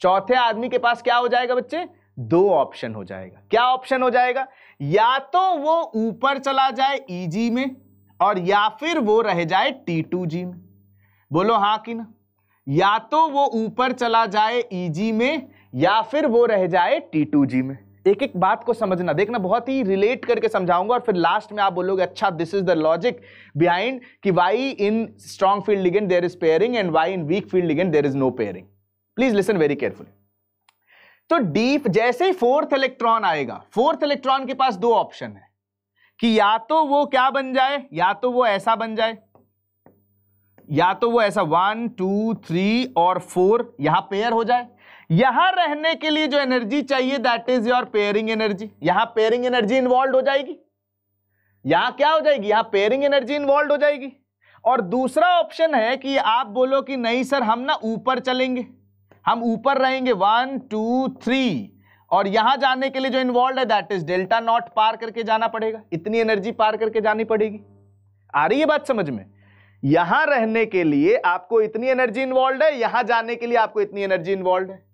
चौथे आदमी के पास क्या हो जाएगा बच्चे दो ऑप्शन हो जाएगा क्या ऑप्शन हो जाएगा या तो वो ऊपर चला जाए ई e जी में और या फिर वो रह जाए टी टू जी में बोलो हा कि ना या तो वो ऊपर चला जाए ई e जी में या फिर वो रह जाए टी टू जी में एक एक बात को समझना देखना बहुत ही रिलेट करके समझाऊंगा और फिर लास्ट में आप बोलोगे अच्छा this is the logic behind कि why in strong field ligand there is pairing and why in weak field ligand there is no pairing please listen very careful तो डीप जैसे ही फोर्थ इलेक्ट्रॉन आएगा फोर्थ इलेक्ट्रॉन के पास दो option है कि या तो वो क्या बन जाए या तो वो ऐसा बन जाए या तो वो ऐसा वन टू थ्री और फोर यहां पेयर हो जाए यहां रहने के लिए जो एनर्जी चाहिए that is your pairing energy यहां पेयरिंग एनर्जी इन्वॉल्व हो जाएगी यहां क्या हो जाएगी यहां पेयरिंग एनर्जी इन्वॉल्व हो जाएगी और दूसरा ऑप्शन है कि आप बोलो कि नहीं सर हम ना ऊपर चलेंगे हम ऊपर रहेंगे वन टू थ्री और यहां जाने के लिए जो इन्वॉल्व है दैट इज डेल्टा नॉट पार करके जाना पड़ेगा इतनी एनर्जी पार करके जानी पड़ेगी आ रही है बात समझ में यहां रहने के लिए आपको इतनी एनर्जी इन्वॉल्व है यहां जाने के लिए आपको इतनी एनर्जी इन्वॉल्व है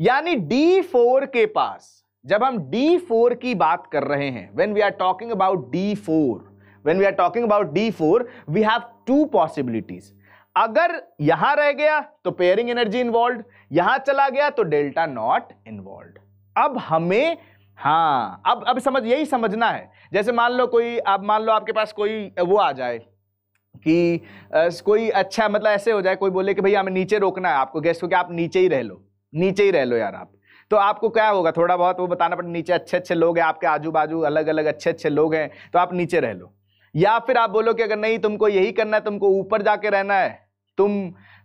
यानी D4 के पास जब हम D4 की बात कर रहे हैं when we are talking about D4 when we are talking about D4 we have two possibilities अगर यहां रह गया तो पेयरिंग एनर्जी इन्वॉल्व यहां चला गया तो डेल्टा नॉट इन्वॉल्व अब हमें हाँ अब अब समझ यही समझना है जैसे मान लो कोई अब मान लो आपके पास कोई वो आ जाए कि आ, कोई अच्छा मतलब ऐसे हो जाए कोई बोले कि भाई हमें नीचे रोकना है आपको गैस को कि आप नीचे ही रह लो नीचे ही रह लो यार आप तो आपको क्या होगा थोड़ा बहुत वो बताना पड़ेगा नीचे अच्छे अच्छे लोग हैं आपके आजू बाजू अलग अलग अच्छे अच्छे लोग हैं तो आप नीचे रह लो या फिर आप बोलो कि अगर नहीं तुमको यही करना है तुमको ऊपर जाके रहना है तुम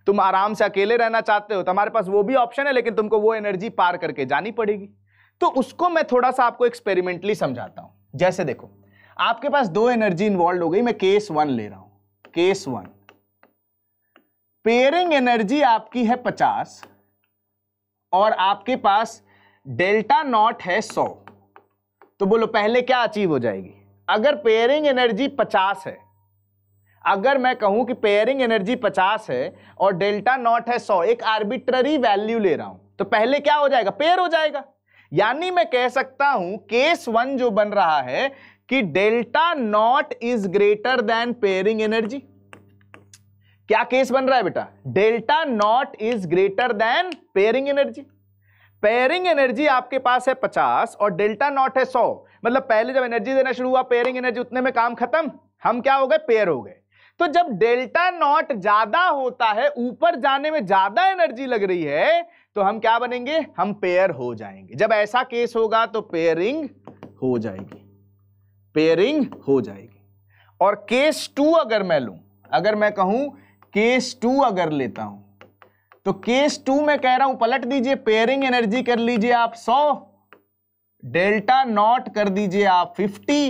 तुम आराम से अकेले रहना चाहते हो तो हमारे पास वो भी ऑप्शन है लेकिन तुमको वो एनर्जी पार करके जानी पड़ेगी तो उसको मैं थोड़ा सा आपको एक्सपेरिमेंटली समझाता हूं जैसे देखो आपके पास दो एनर्जी इन्वॉल्व हो गई मैं केस वन ले रहा हूं केस वन पेयरिंग एनर्जी आपकी है पचास और आपके पास डेल्टा नॉट है 100 तो बोलो पहले क्या अचीव हो जाएगी अगर पेयरिंग एनर्जी 50 है अगर मैं कहूं कि पेयरिंग एनर्जी 50 है और डेल्टा नॉट है 100 एक आर्बिट्ररी वैल्यू ले रहा हूं तो पहले क्या हो जाएगा पेयर हो जाएगा यानी मैं कह सकता हूं केस वन जो बन रहा है कि delta not is greater than pairing energy क्या केस बन रहा है बेटा delta not is greater than pairing energy pairing energy आपके पास है पचास और डेल्टा नॉट है सौ मतलब पहले जब एनर्जी देना शुरू हुआ पेयरिंग एनर्जी उतने में काम खत्म हम क्या हो गए पेयर हो गए तो जब डेल्टा नॉट ज्यादा होता है ऊपर जाने में ज्यादा एनर्जी लग रही है तो हम क्या बनेंगे हम पेयर हो जाएंगे जब ऐसा केस होगा तो पेयरिंग हो जाएगी पेयरिंग हो जाएगी और केस टू अगर मैं लू अगर मैं कहूं केस टू अगर लेता हूं तो केस टू में कह रहा हूं पलट दीजिए पेयरिंग एनर्जी कर लीजिए आप सौ डेल्टा नॉट कर दीजिए आप फिफ्टी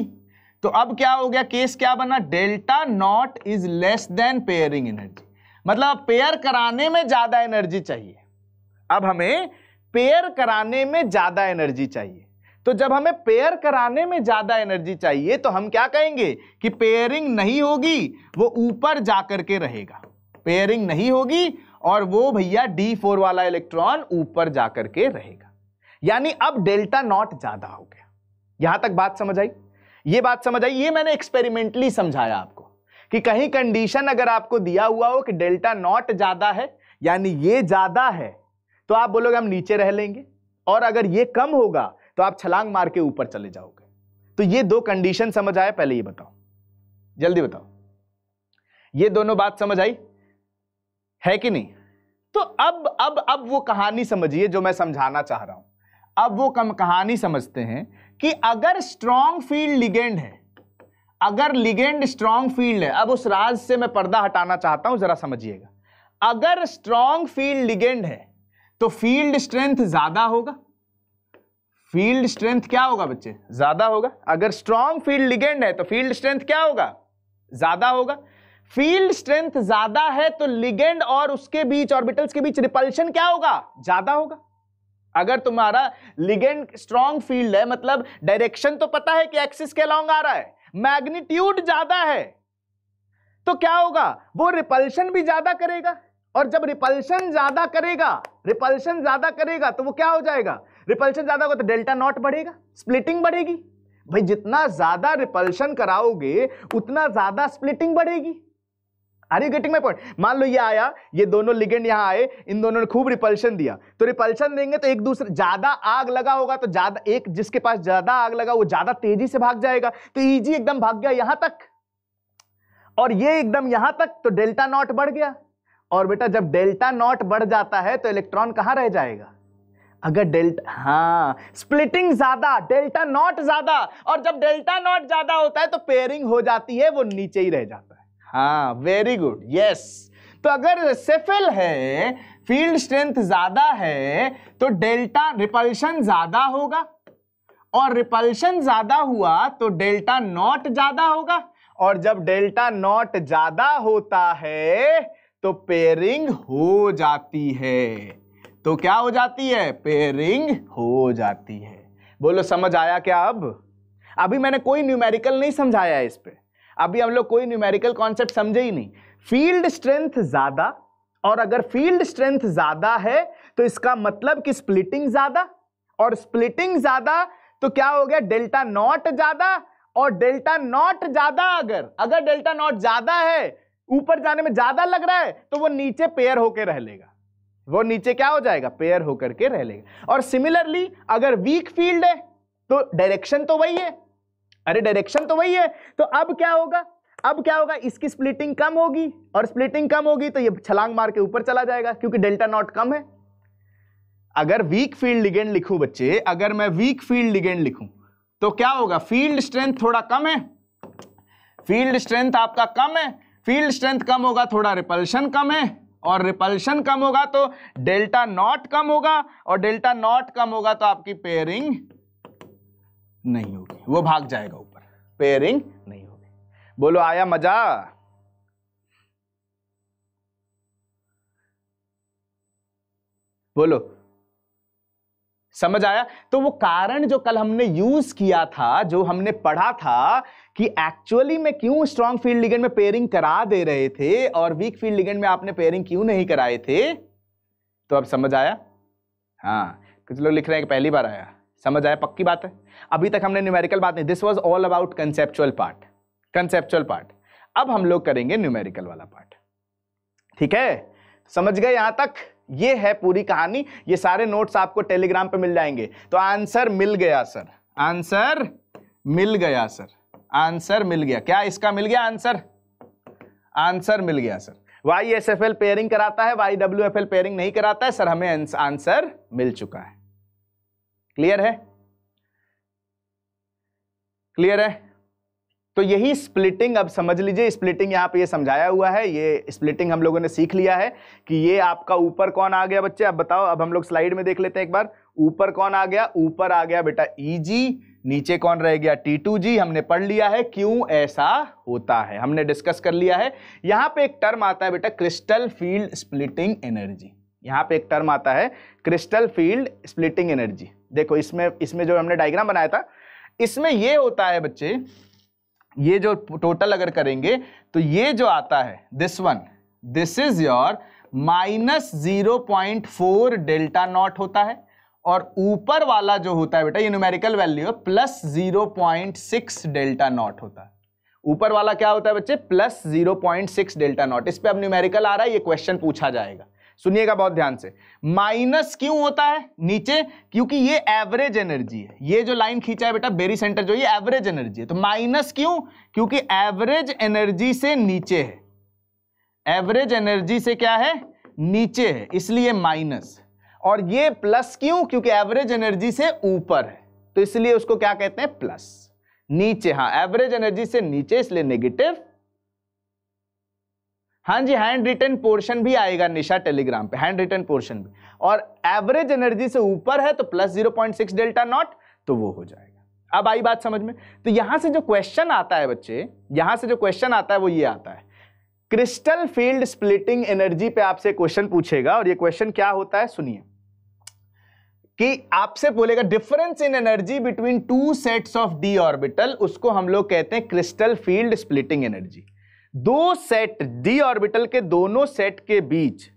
तो अब क्या हो गया केस क्या बना delta not is less than pairing energy मतलब पेयर कराने में ज्यादा एनर्जी चाहिए अब हमें पेयर कराने में ज्यादा एनर्जी चाहिए तो जब हमें पेयर कराने में ज्यादा एनर्जी चाहिए तो हम क्या कहेंगे कि पेयरिंग नहीं होगी वो ऊपर जाकर के रहेगा पेयरिंग नहीं होगी और वो भैया डी फोर वाला इलेक्ट्रॉन ऊपर जाकर के रहेगा यानी अब डेल्टा नॉट ज्यादा हो गया यहां तक बात समझ आई ये बात समझ आई ये मैंने एक्सपेरिमेंटली समझाया आपको कि कहीं कंडीशन अगर आपको दिया हुआ हो कि डेल्टा नॉट ज्यादा है यानी ये ज्यादा है तो आप बोलोगे हम नीचे रह लेंगे और अगर ये कम होगा तो आप छलांग मार के ऊपर चले जाओगे तो ये दो कंडीशन समझ आए पहले ये बताओ जल्दी बताओ ये दोनों बात समझ आई है कि नहीं तो अब अब अब वो कहानी समझिए जो मैं समझाना चाह रहा हूं अब वो कम कहानी समझते हैं कि अगर स्ट्रॉन्ग फील्ड लिगेंड है अगर लिगेंड स्ट्रॉन्ग फील्ड है अब उस राज से मैं पर्दा हटाना चाहता हूं जरा समझिएगा अगर स्ट्रॉन्ग फील्ड लिगेंड है तो फील्ड स्ट्रेंथ ज्यादा होगा फील्ड स्ट्रेंथ क्या होगा बच्चे ज्यादा होगा अगर स्ट्रॉन्ग फील्ड लिगेंड है तो फील्ड स्ट्रेंथ क्या होगा ज्यादा होगा फील्ड स्ट्रेंथ ज्यादा है तो लिगेंड और उसके बीच ऑर्बिटल्स के बीच रिपल्शन क्या होगा ज्यादा होगा अगर तुम्हारा लिगेंड स्ट्रॉन्ग फील्ड है मतलब डायरेक्शन तो पता है कि एक्सिस के लॉन्ग आ रहा है मैग्नीट्यूड ज्यादा है तो क्या होगा वो रिपल्शन भी ज्यादा करेगा और जब रिपल्शन ज्यादा करेगा रिपल्शन ज्यादा करेगा तो वो क्या हो जाएगा रिपल्शन ज्यादा होगा तो डेल्टा नॉट बढ़ेगा स्प्लिटिंग बढ़ेगी भाई जितना ज्यादा रिपल्शन कराओगे उतना ज्यादा स्प्लिटिंग बढ़ेगी are you getting my point मान लो ये आया ये दोनों लिगेंड यहाँ आए इन दोनों ने खूब रिपल्शन दिया तो रिपल्शन देंगे तो एक दूसरे ज्यादा आग लगा होगा तो ज्यादा एक जिसके पास ज्यादा आग लगा वो ज्यादा तेजी से भाग जाएगा तो ईजी एकदम भाग गया यहां तक और ये एकदम यहां तक तो डेल्टा नॉट बढ़ गया और बेटा जब डेल्टा नॉट बढ़ जाता है तो इलेक्ट्रॉन कहां रह जाएगा अगर डेल्टा हाँ स्प्लिटिंग ज्यादा डेल्टा नॉट ज्यादा और जब डेल्टा नॉट ज्यादा होता है तो पेयरिंग हो जाती है वो नीचे ही रह जाता है हाँ वेरी गुड यस तो अगर सेफिल है फील्ड स्ट्रेंथ ज्यादा है तो डेल्टा रिपल्शन ज्यादा होगा और रिपल्शन ज्यादा हुआ तो डेल्टा नॉट ज्यादा होगा और जब डेल्टा नॉट ज्यादा होता है तो पेयरिंग हो जाती है तो क्या हो जाती है पेयरिंग हो जाती है बोलो समझ आया क्या अब अभी मैंने कोई न्यूमेरिकल नहीं समझाया इस पर अभी हम लोग कोई न्यूमेरिकल कॉन्सेप्ट समझे ही नहीं फील्ड स्ट्रेंथ ज्यादा और अगर फील्ड स्ट्रेंथ ज्यादा है तो इसका मतलब कि स्प्लिटिंग ज्यादा और स्प्लिटिंग ज्यादा तो क्या हो गया डेल्टा नॉट ज्यादा और डेल्टा नॉट ज्यादा अगर अगर डेल्टा नॉट ज्यादा है ऊपर जाने में ज्यादा लग रहा है तो वो नीचे पेयर होकर रह लेगा वो नीचे क्या हो जाएगा पेयर होकर के रह लेगा और सिमिलरली अगर वीक फील्ड है तो डायरेक्शन तो वही है अरे डायरेक्शन तो वही है तो अब क्या होगा अब क्या होगा इसकी स्प्लिटिंग कम होगी और स्प्लिटिंग कम होगी तो ये छलांग मार के ऊपर चला जाएगा क्योंकि डेल्टा नॉट कम है अगर वीक फील्ड लिगेंड लिखूं बच्चे अगर मैं वीक फील्ड लिगेंड लिखूं तो क्या होगा फील्ड स्ट्रेंथ थोड़ा कम है फील्ड स्ट्रेंथ आपका कम है फील्ड स्ट्रेंथ कम होगा थोड़ा रिपल्शन कम है और रिपल्शन कम होगा तो डेल्टा नॉट कम होगा और डेल्टा नॉट कम होगा तो आपकी पेयरिंग नहीं होगी वो भाग जाएगा ऊपर पेयरिंग नहीं होगी बोलो आया मजा बोलो समझ आया तो वो कारण जो कल हमने यूज किया था जो हमने पढ़ा था कि एक्चुअली में क्यों स्ट्रॉन्ग फील्ड लिगेंड में पेयरिंग करा दे रहे थे और वीक फील्ड लिगेंड में आपने पेयरिंग क्यों नहीं कराए थे तो अब समझ आया हाँ कुछ लोग लिख रहे हैं कि पहली बार आया समझ आया पक्की बात है अभी तक हमने न्यूमेरिकल बात नहीं this was all about conceptual part conceptual part अब हम लोग करेंगे न्यूमेरिकल वाला पार्ट ठीक है समझ गए यहां तक ये है पूरी कहानी ये सारे नोट्स आपको टेलीग्राम पे मिल जाएंगे तो आंसर मिल गया सर आंसर मिल गया सर आंसर मिल गया क्या इसका मिल गया आंसर आंसर मिल गया sir why S F L pairing कराता है why W F L pairing नहीं कराता है सर हमें आंसर मिल चुका है क्लियर है क्लियर है तो यही स्प्लिटिंग अब समझ लीजिए स्प्लिटिंग यहाँ पे ये समझाया हुआ है ये स्प्लिटिंग हम लोगों ने सीख लिया है कि ये आपका ऊपर कौन आ गया बच्चे अब बताओ अब हम लोग स्लाइड में देख लेते हैं एक बार ऊपर कौन आ गया ऊपर आ गया बेटा ई e नीचे कौन रह गया टी टू जी हमने पढ़ लिया है क्यों ऐसा होता है हमने डिस्कस कर लिया है यहां पे एक टर्म आता है बेटा क्रिस्टल फील्ड स्प्लिटिंग एनर्जी यहाँ पे एक टर्म आता है क्रिस्टल फील्ड स्प्लिटिंग एनर्जी देखो इसमें इसमें जो हमने डायग्राम बनाया था इसमें ये होता है बच्चे ये जो टोटल अगर करेंगे तो ये जो आता है this one this is your minus zero point four delta not होता है और ऊपर वाला जो होता है बेटा ये न्यूमेरिकल वैल्यू है plus zero point six delta not होता है ऊपर वाला क्या होता है बच्चे plus zero point six delta not इस पर अब न्यूमेरिकल आ रहा है ये क्वेश्चन पूछा जाएगा सुनिएगा बहुत ध्यान से माइनस क्यों होता है नीचे क्योंकि ये एवरेज एनर्जी है ये जो लाइन खींचा है बेटा बेरी सेंटर जो ये एवरेज एनर्जी है तो माइनस क्यों क्योंकि एवरेज एनर्जी से नीचे है एवरेज एनर्जी से क्या है नीचे है इसलिए माइनस और ये प्लस क्यों क्योंकि एवरेज एनर्जी से ऊपर है तो इसलिए उसको क्या कहते हैं प्लस नीचे हाँ एवरेज एनर्जी से नीचे इसलिए नेगेटिव हाँ जी हैंड रिटर्न पोर्शन भी आएगा निशा टेलीग्राम पे हैंड रिटर्न पोर्शन भी और एवरेज एनर्जी से ऊपर है तो plus zero point six delta not तो वो हो जाएगा अब आई बात समझ में तो यहां से जो क्वेश्चन आता है बच्चे यहां से जो क्वेश्चन आता है वो ये आता है क्रिस्टल फील्ड स्प्लिटिंग एनर्जी पे आपसे क्वेश्चन पूछेगा और ये क्वेश्चन क्या होता है सुनिए कि आपसे बोलेगा difference in energy between two sets of D orbital उसको हम लोग कहते हैं क्रिस्टल फील्ड स्प्लिटिंग एनर्जी दो सेट डी ऑर्बिटल के दोनों सेट के बीच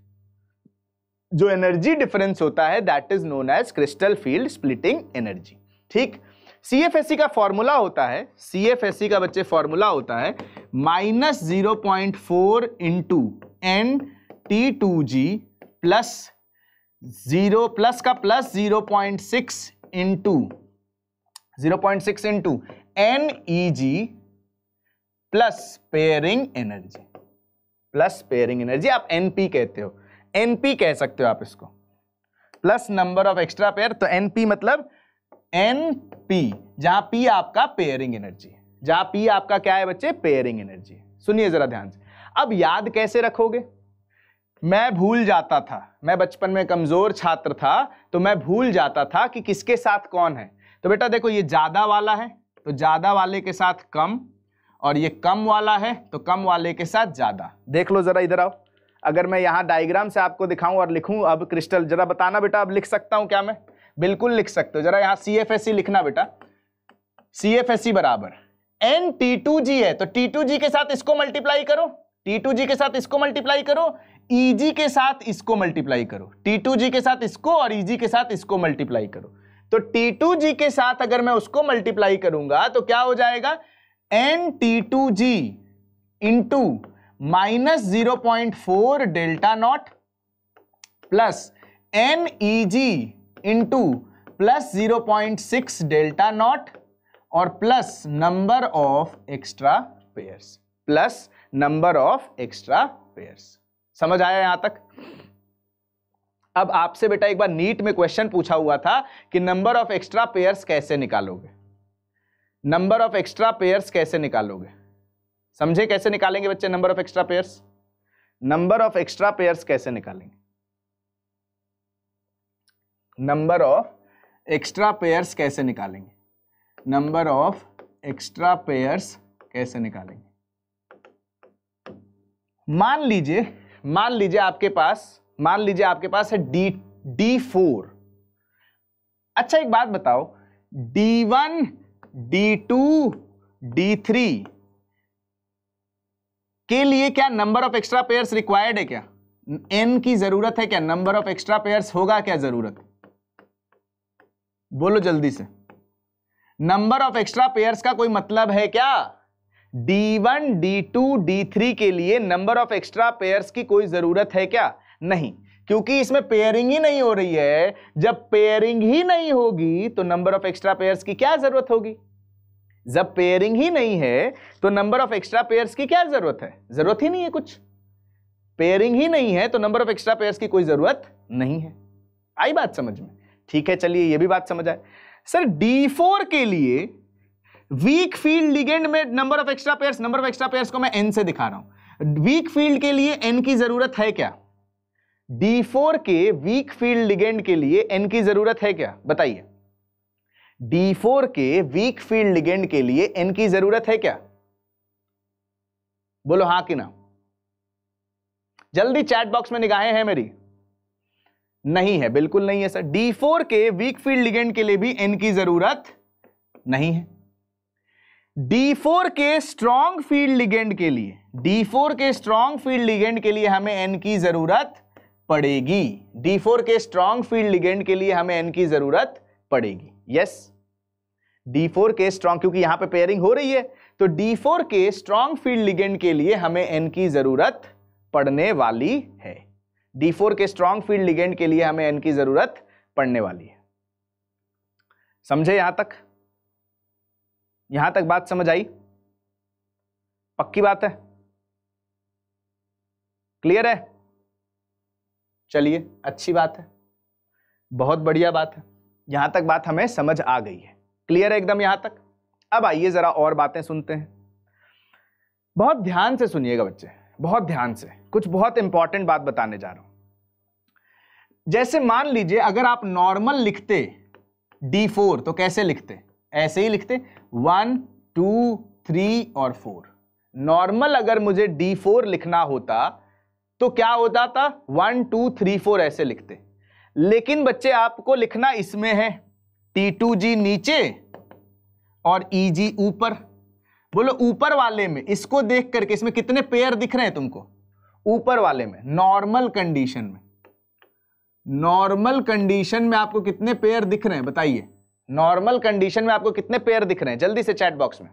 जो एनर्जी डिफरेंस होता है that is known as crystal field splitting energy ठीक सी e का फॉर्मूला होता है सी e का बच्चे फॉर्मूला होता है minus zero point four into N T two जी प्लस जीरो प्लस का plus zero point six into zero point six into N E G plus pairing energy plus pairing energy आप NP कहते हो NP कह सकते हो आप इसको plus number of extra pair तो एनपी मतलब एन पी जहां पी आपका पेयरिंग एनर्जी जहां पी आपका क्या है बच्चे पेयरिंग एनर्जी सुनिए जरा ध्यान से अब याद कैसे रखोगे मैं भूल जाता था मैं बचपन में कमजोर छात्र था तो मैं भूल जाता था कि किसके साथ कौन है तो बेटा देखो ये ज्यादा वाला है तो ज्यादा वाले के साथ कम और ये कम वाला है तो कम वाले के साथ ज़्यादा देख लो ज़रा इधर आओ अगर मैं यहाँ डायग्राम से आपको दिखाऊं और लिखूं अब क्रिस्टल जरा बताना बेटा अब लिख सकता हूँ क्या मैं बिल्कुल लिख सकते हो जरा यहाँ सी एफ एस सी लिखना बेटा सी एफ एस सी बराबर एन टी टू जी है तो टी टू जी के साथ इसको मल्टीप्लाई करो टी टू जी के साथ इसको मल्टीप्लाई करो ई e जी के साथ इसको मल्टीप्लाई करो टी टू जी के साथ इसको और ई e जी के साथ इसको मल्टीप्लाई करो तो टी टू जी के साथ अगर मैं उसको मल्टीप्लाई करूंगा तो क्या हो जाएगा N T two ji into minus zero point four delta not plus N E ji into plus zero point six delta not और plus number of extra pairs plus number of extra pairs समझ आया यहां तक अब आपसे बेटा एक बार NEET में क्वेश्चन पूछा हुआ था कि नंबर ऑफ एक्स्ट्रा पेयर्स कैसे निकालोगे नंबर ऑफ एक्स्ट्रा पेयर्स कैसे निकालोगे समझे कैसे निकालेंगे बच्चे number of extra pairs number of extra pairs कैसे निकालेंगे नंबर ऑफ एक्स्ट्रा पेयर्स कैसे निकालेंगे नंबर ऑफ एक्स्ट्रा पेयर्स कैसे निकालेंगे मान लीजिए मान लीजिए आपके पास मान लीजिए आपके पास है डी डी फोर अच्छा एक बात बताओ D one D two D three के लिए क्या number of extra pairs required है क्या एन की जरूरत है क्या नंबर ऑफ एक्स्ट्रा पेयर्स होगा क्या जरूरत बोलो जल्दी से नंबर ऑफ एक्स्ट्रा पेयर्स का कोई मतलब है क्या D1, D2, D3 के लिए नंबर ऑफ एक्स्ट्रा पेयर्स की कोई जरूरत है क्या नहीं क्योंकि इसमें पेयरिंग ही नहीं हो रही है जब पेयरिंग ही नहीं होगी तो नंबर ऑफ एक्स्ट्रा पेयर्स की क्या जरूरत होगी जब पेयरिंग ही नहीं है तो नंबर ऑफ एक्स्ट्रा पेयर्स की क्या जरूरत है जरूरत ही नहीं है कुछ पेयरिंग ही नहीं है तो नंबर ऑफ एक्स्ट्रा पेयर्स की कोई जरूरत नहीं है आई बात समझ में ठीक है चलिए यह भी बात समझ आए सर डी फोर के लिए वीक फील्ड लिगेंड में number of extra pairs number of extra pairs को मैं एन से दिखा रहा हूं वीक फील्ड के लिए एन की जरूरत है क्या D4 के वीक फील्ड लिगेंड के लिए N की जरूरत है क्या बताइए D4 के वीक फील्ड लिगेंड के लिए N की जरूरत है क्या बोलो हां कि ना जल्दी चैट बॉक्स में निगाहें हैं मेरी नहीं है बिल्कुल नहीं है सर D4 के वीक फील्ड लिगेंड के लिए भी N की जरूरत नहीं है D4 के स्ट्रॉन्ग फील्ड लिगेंड के लिए D4 के स्ट्रॉन्ग फील्ड लिगेंड के लिए हमें N की जरूरत पड़ेगी डी फोर के स्ट्रॉन्ग फील्ड लिगेंड के लिए हमें एन की जरूरत पड़ेगी यस डी फोर के स्ट्रॉन्ग क्योंकि यहां पे पेयरिंग हो रही है तो डी फोर के स्ट्रॉन्ग फील्ड लिगेंड के लिए हमें एन की जरूरत पड़ने वाली है डी फोर के स्ट्रॉन्ग फील्ड लिगेंड के लिए हमें एन की जरूरत पड़ने वाली है समझे यहां तक यहां तक बात समझ आई पक्की बात है क्लियर है चलिए अच्छी बात है बहुत बढ़िया बात है यहां तक बात हमें समझ आ गई है क्लियर है एकदम यहाँ तक अब आइए ज़रा और बातें सुनते हैं बहुत ध्यान से सुनिएगा बच्चे बहुत ध्यान से कुछ बहुत इंपॉर्टेंट बात बताने जा रहा हूं जैसे मान लीजिए अगर आप नॉर्मल लिखते डी फोर तो कैसे लिखते ऐसे ही लिखते वन टू थ्री और फोर नॉर्मल अगर मुझे डी फोर लिखना होता तो क्या होता था वन टू थ्री फोर ऐसे लिखते लेकिन बच्चे आपको लिखना इसमें है टी टू जी नीचे और ई e जी ऊपर बोलो ऊपर वाले में इसको देख करके इसमें कितने पेयर दिख रहे हैं तुमको ऊपर वाले में नॉर्मल कंडीशन में नॉर्मल कंडीशन में आपको कितने पेयर दिख रहे हैं बताइए नॉर्मल कंडीशन में आपको कितने पेयर दिख रहे हैं जल्दी से चैट बॉक्स में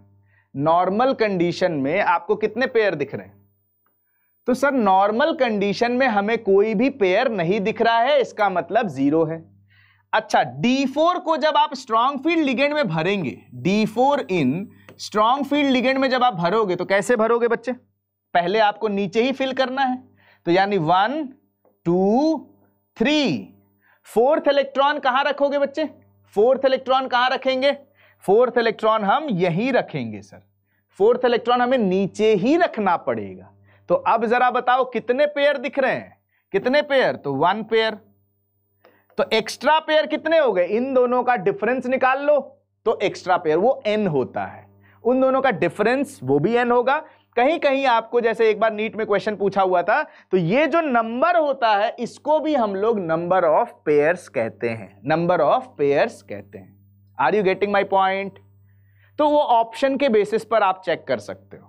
नॉर्मल कंडीशन में आपको कितने पेयर दिख रहे हैं तो सर नॉर्मल कंडीशन में हमें कोई भी पेयर नहीं दिख रहा है इसका मतलब जीरो है अच्छा D4 को जब आप स्ट्रॉन्ग फील्ड लिगेंड में भरेंगे D4 इन स्ट्रॉन्ग फील्ड लिगेंड में जब आप भरोगे तो कैसे भरोगे बच्चे पहले आपको नीचे ही फिल करना है तो यानी one two three fourth electron कहां रखोगे बच्चे फोर्थ इलेक्ट्रॉन कहां रखेंगे फोर्थ इलेक्ट्रॉन हम यही रखेंगे सर फोर्थ इलेक्ट्रॉन हमें नीचे ही रखना पड़ेगा तो अब जरा बताओ कितने पेयर दिख रहे हैं कितने पेयर तो वन पेयर तो एक्स्ट्रा पेयर कितने हो गए इन दोनों का डिफरेंस निकाल लो तो एक्स्ट्रा पेयर वो एन होता है उन दोनों का डिफरेंस वो भी एन होगा कहीं कहीं आपको जैसे एक बार नीट में क्वेश्चन पूछा हुआ था तो ये जो नंबर होता है इसको भी हम लोग नंबर ऑफ पेयर्स कहते हैं नंबर ऑफ पेयर्स कहते हैं are you getting my point तो वो ऑप्शन के बेसिस पर आप चेक कर सकते हो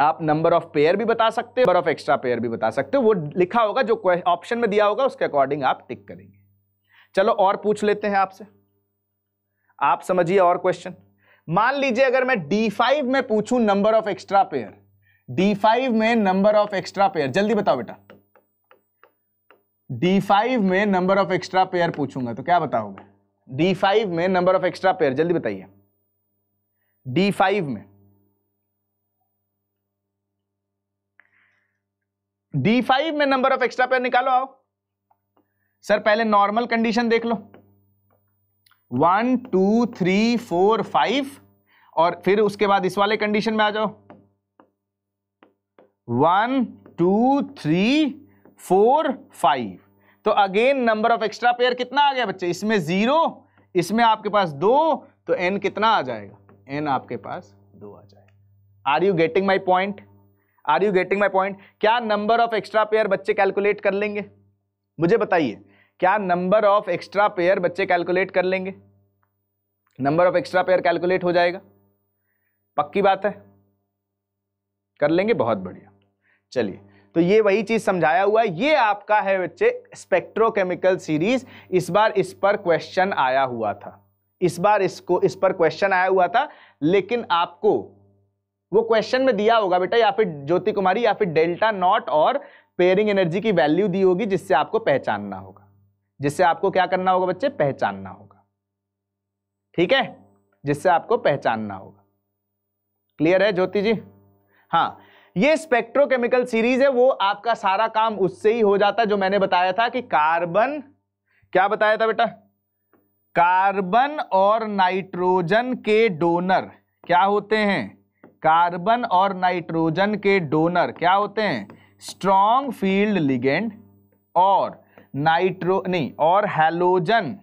आप नंबर ऑफ पेयर भी बता सकते हो नंबर ऑफ एक्स्ट्रा पेयर भी बता सकते हो वो लिखा होगा जो ऑप्शन में दिया होगा उसके अकॉर्डिंग आप टिक करेंगे चलो और पूछ लेते हैं आपसे आप समझिए और क्वेश्चन मान लीजिए अगर मैं D5 में पूछूं number of extra pair D5 में नंबर ऑफ एक्स्ट्रा पेयर जल्दी बताओ बेटा D5 में नंबर ऑफ एक्स्ट्रा पेयर पूछूंगा तो क्या बताओगे D5 में नंबर ऑफ एक्स्ट्रा पेयर जल्दी बताइए D5 में डी फाइव में नंबर ऑफ एक्स्ट्रा पेयर निकालो आओ सर पहले नॉर्मल कंडीशन देख लो one two three four five और फिर उसके बाद इस वाले कंडीशन में आ जाओ one two three four five तो again number of extra pair कितना आ गया बच्चे इसमें जीरो इसमें आपके पास दो तो एन कितना आ जाएगा एन आपके पास दो आ जाएगा are you getting my point are you getting my point क्या नंबर ऑफ एक्स्ट्रा पेयर बच्चे कैलकुलेट कर लेंगे मुझे बताइए क्या नंबर ऑफ एक्स्ट्रा पेयर बच्चे कैलकुलेट कर लेंगे number of extra pair calculate हो जाएगा पक्की बात है कर लेंगे बहुत बढ़िया चलिए तो ये वही चीज समझाया हुआ है ये आपका है बच्चे स्पेक्ट्रोकेमिकल सीरीज इस बार इस पर क्वेश्चन आया हुआ था इस बार इसको इस पर क्वेश्चन आया हुआ था लेकिन आपको वो क्वेश्चन में दिया होगा बेटा या फिर ज्योति कुमारी या फिर डेल्टा नॉट और पेयरिंग एनर्जी की वैल्यू दी होगी जिससे आपको पहचानना होगा जिससे आपको क्या करना होगा बच्चे पहचानना होगा ठीक है जिससे आपको पहचानना होगा क्लियर है ज्योति जी हाँ ये स्पेक्ट्रोकेमिकल सीरीज है वो आपका सारा काम उससे ही हो जाता है जो मैंने बताया था कि कार्बन क्या बताया था बेटा कार्बन और नाइट्रोजन के डोनर क्या होते हैं कार्बन और नाइट्रोजन के डोनर क्या होते हैं स्ट्रॉन्ग फील्ड लिगेंड और नाइट्रो नहीं और हेलोजन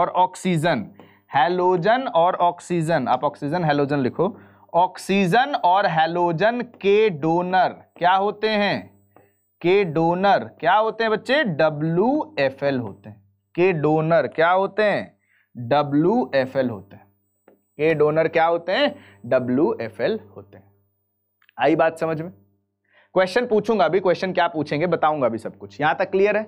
और ऑक्सीजन हेलोजन और ऑक्सीजन आप ऑक्सीजन हेलोजन लिखो ऑक्सीजन और हेलोजन के डोनर क्या होते हैं के डोनर क्या होते हैं बच्चे डब्ल्यू एफ एल होते हैं के डोनर क्या होते हैं डब्ल्यू एफ एल होते हैं ए डोनर क्या होते हैं डब्ल्यू एफ एल होते हैं आई बात समझ में क्वेश्चन पूछूंगा अभी क्वेश्चन क्या पूछेंगे बताऊंगा अभी सब कुछ यहां तक क्लियर है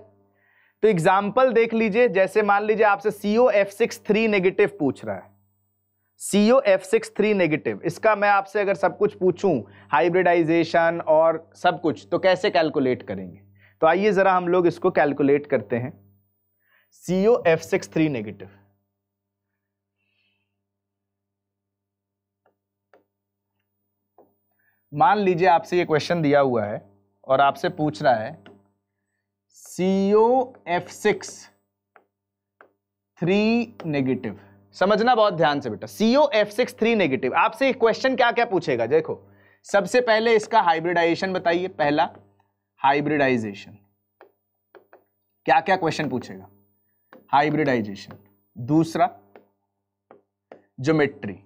तो एग्जाम्पल देख लीजिए जैसे मान लीजिए आपसे CO F six three negative पूछ रहा है CO F six three negative इसका मैं आपसे अगर सब कुछ पूछूं हाइब्रिडाइजेशन और सब कुछ तो कैसे कैलकुलेट करेंगे तो आइए जरा हम लोग इसको कैलकुलेट करते हैं CO F six three negative मान लीजिए आपसे ये क्वेश्चन दिया हुआ है और आपसे पूछ रहा है C O F six three negative समझना बहुत ध्यान से बेटा CO F six three negative आपसे क्वेश्चन क्या क्या पूछेगा देखो सबसे पहले इसका हाइब्रिडाइजेशन बताइए पहला हाइब्रिडाइजेशन क्या क्या क्वेश्चन पूछेगा हाइब्रिडाइजेशन दूसरा ज्योमेट्री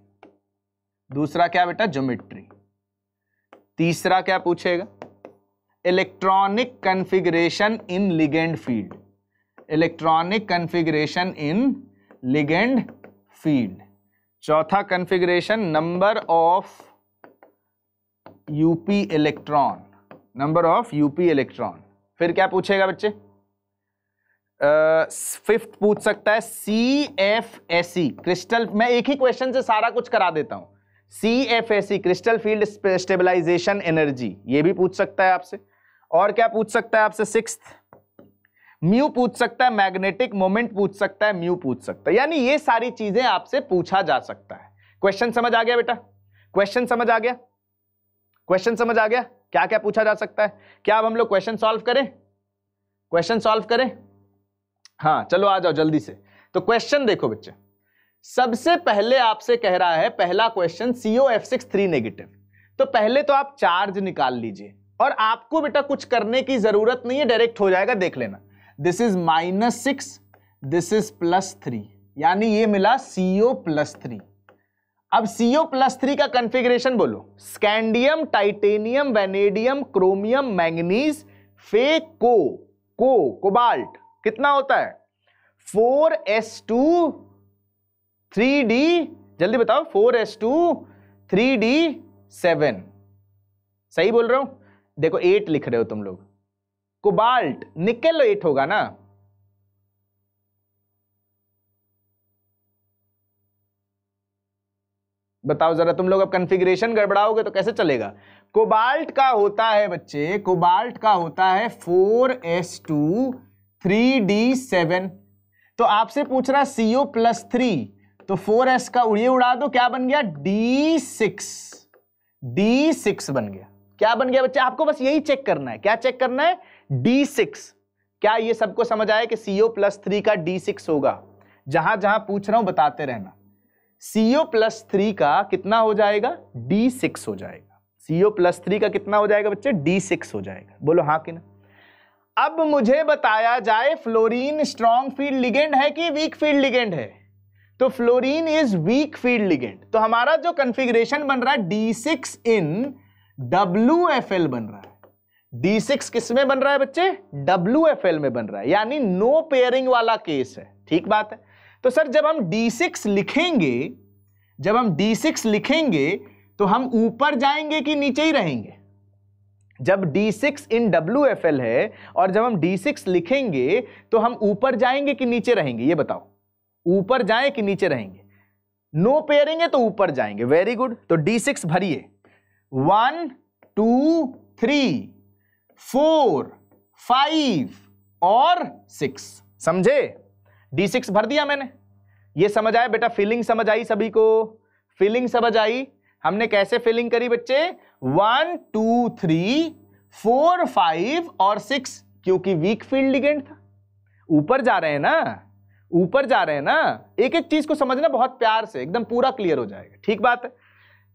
दूसरा क्या बेटा ज्योमेट्री तीसरा क्या पूछेगा electronic configuration in ligand field electronic configuration in ligand field चौथा configuration number of UP electron number of UP electron फिर क्या पूछेगा बच्चे फिफ्थ uh, पूछ सकता है C F S E crystal मैं एक ही क्वेश्चन से सारा कुछ करा देता हूं C F A C crystal field stabilisation energy ये भी पूछ सकता है आपसे और क्या पूछ सकता है आपसे सिक्स म्यू पूछ सकता है मैग्नेटिक मोमेंट पूछ सकता है म्यू पूछ सकता है यानी ये सारी चीजें आपसे पूछा जा सकता है क्वेश्चन समझ आ गया बेटा क्वेश्चन समझ आ गया क्वेश्चन समझ आ गया क्या क्या पूछा जा सकता है क्या अब हम लोग क्वेश्चन सॉल्व करें क्वेश्चन सॉल्व करें हाँ चलो आ जाओ जल्दी से तो क्वेश्चन देखो बच्चे सबसे पहले आपसे कह रहा है पहला question CO F six three negative तो पहले तो आप चार्ज निकाल लीजिए और आपको बेटा कुछ करने की जरूरत नहीं है डायरेक्ट हो जाएगा देख लेना this is minus six this is plus three यानी ये मिला सीओ प्लस थ्री अब सीओ प्लस थ्री का कंफिग्रेशन बोलो scandium titanium vanadium chromium manganese फे को कोबाल्ट कितना होता है four S two three D जल्दी बताओ four S two three D seven सही बोल रहा हूं देखो एट लिख रहे हो तुम लोग कोबाल्ट निकल एट होगा ना बताओ जरा तुम लोग अब कॉन्फ़िगरेशन गड़बड़ाओगे तो कैसे चलेगा कोबाल्ट का होता है बच्चे कोबाल्ट का होता है four S two three D seven तो आपसे पूछ रहा सीओ प्लस थ्री तो 4s का उड़िए उड़ा दो क्या बन गया d6 d6 बन गया क्या बन गया बच्चे आपको बस यही चेक करना है क्या चेक करना है d6 क्या ये सबको समझ आया कि CO प्लस थ्री का d6 होगा जहां जहां पूछ रहा हूं बताते रहना CO प्लस थ्री का कितना हो जाएगा d6 हो जाएगा CO प्लस थ्री का कितना हो जाएगा बच्चे d6 हो जाएगा बोलो हाँ कि ना अब मुझे बताया जाए फ्लोरीन स्ट्रॉन्ग फील्ड लिगेंड है कि वीक फील्ड लिगेंड है तो fluorine is weak field ligand तो हमारा जो कंफिग्रेशन बन रहा है D six in W F L बन रहा है डी सिक्स किस में बन रहा है बच्चे डब्ल्यू एफ एल में बन रहा है यानी नो पेयरिंग वाला केस है ठीक बात है तो सर जब हम डी सिक्स लिखेंगे जब हम डी सिक्स लिखेंगे तो हम ऊपर जाएंगे कि नीचे ही रहेंगे जब D6 इन डब्ल्यू है और जब हम D6 लिखेंगे तो हम ऊपर जाएंगे कि नीचे रहेंगे ये बताओ ऊपर जाएं कि नीचे रहेंगे नो पेयरेंगे तो ऊपर जाएंगे वेरी गुड तो डी सिक्स भरिए one two three four five और सिक्स समझे डी सिक्स भर दिया मैंने ये समझ आया बेटा फीलिंग समझ आई सभी को फीलिंग समझ आई हमने कैसे फीलिंग करी बच्चे one two three four five और सिक्स क्योंकि वीक फील्ड लिगेंड था ऊपर जा रहे हैं ना ऊपर जा रहे हैं ना एक एक चीज को समझना बहुत प्यार से एकदम पूरा क्लियर हो जाएगा ठीक बात है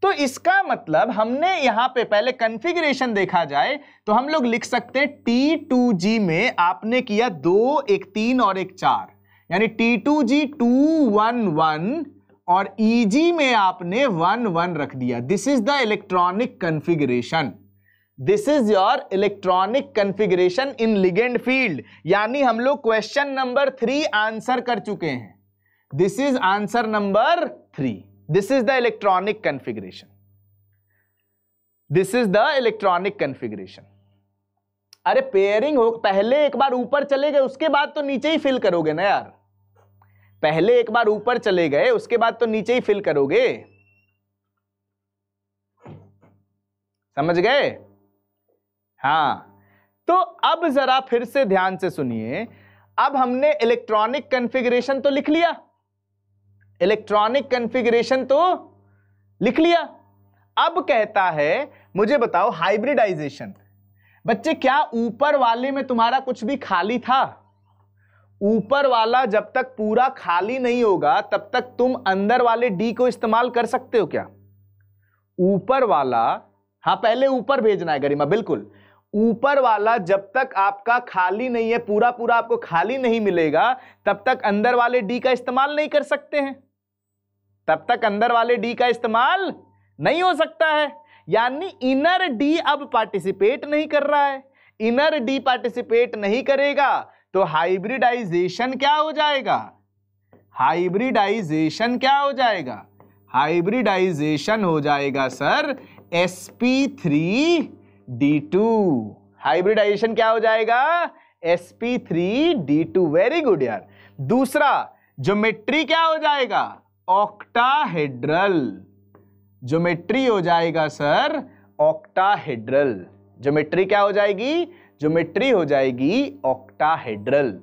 तो इसका मतलब हमने यहां पे पहले कॉन्फ़िगरेशन देखा जाए तो हम लोग लिख सकते हैं टी टू जी में आपने किया दो एक तीन और एक चार यानी टी टू जी टू वन वन और ई e जी में आपने वन वन रख दिया this is the electronic configuration this is your electronic configuration in ligand field यानी हम लोग क्वेश्चन नंबर थ्री आंसर कर चुके हैं this is answer number three this is the electronic configuration this is the electronic configuration अरे pairing हो पहले एक बार ऊपर चले गए उसके बाद तो नीचे ही फिल करोगे ना यार पहले एक बार ऊपर चले गए उसके बाद तो नीचे ही फिल करोगे समझ गए हाँ तो अब जरा फिर से ध्यान से सुनिए अब हमने इलेक्ट्रॉनिक कॉन्फ़िगरेशन तो लिख लिया इलेक्ट्रॉनिक कॉन्फ़िगरेशन तो लिख लिया अब कहता है मुझे बताओ हाइब्रिडाइजेशन बच्चे क्या ऊपर वाले में तुम्हारा कुछ भी खाली था ऊपर वाला जब तक पूरा खाली नहीं होगा तब तक तुम अंदर वाले डी को इस्तेमाल कर सकते हो क्या ऊपर वाला हाँ पहले ऊपर भेजना है गरिमा बिल्कुल ऊपर वाला जब तक आपका खाली नहीं है पूरा पूरा आपको खाली नहीं मिलेगा तब तक अंदर वाले डी का इस्तेमाल नहीं कर सकते हैं तब तक अंदर वाले डी का इस्तेमाल नहीं हो सकता है यानी इनर डी अब पार्टिसिपेट नहीं कर रहा है इनर डी पार्टिसिपेट नहीं करेगा तो हाइब्रिडाइजेशन क्या हो जाएगा हाइब्रिडाइजेशन क्या हो जाएगा हाइब्रिडाइजेशन हो जाएगा sir three D two hybridisation क्या हो जाएगा टू वेरी गुड यार दूसरा ज्योमेट्री क्या हो जाएगा ऑक्टाहेड्रल ज्योमेट्री हो जाएगा सर ऑक्टाहेड्रल ज्योमेट्री क्या हो जाएगी ज्योमेट्री हो जाएगी octahedral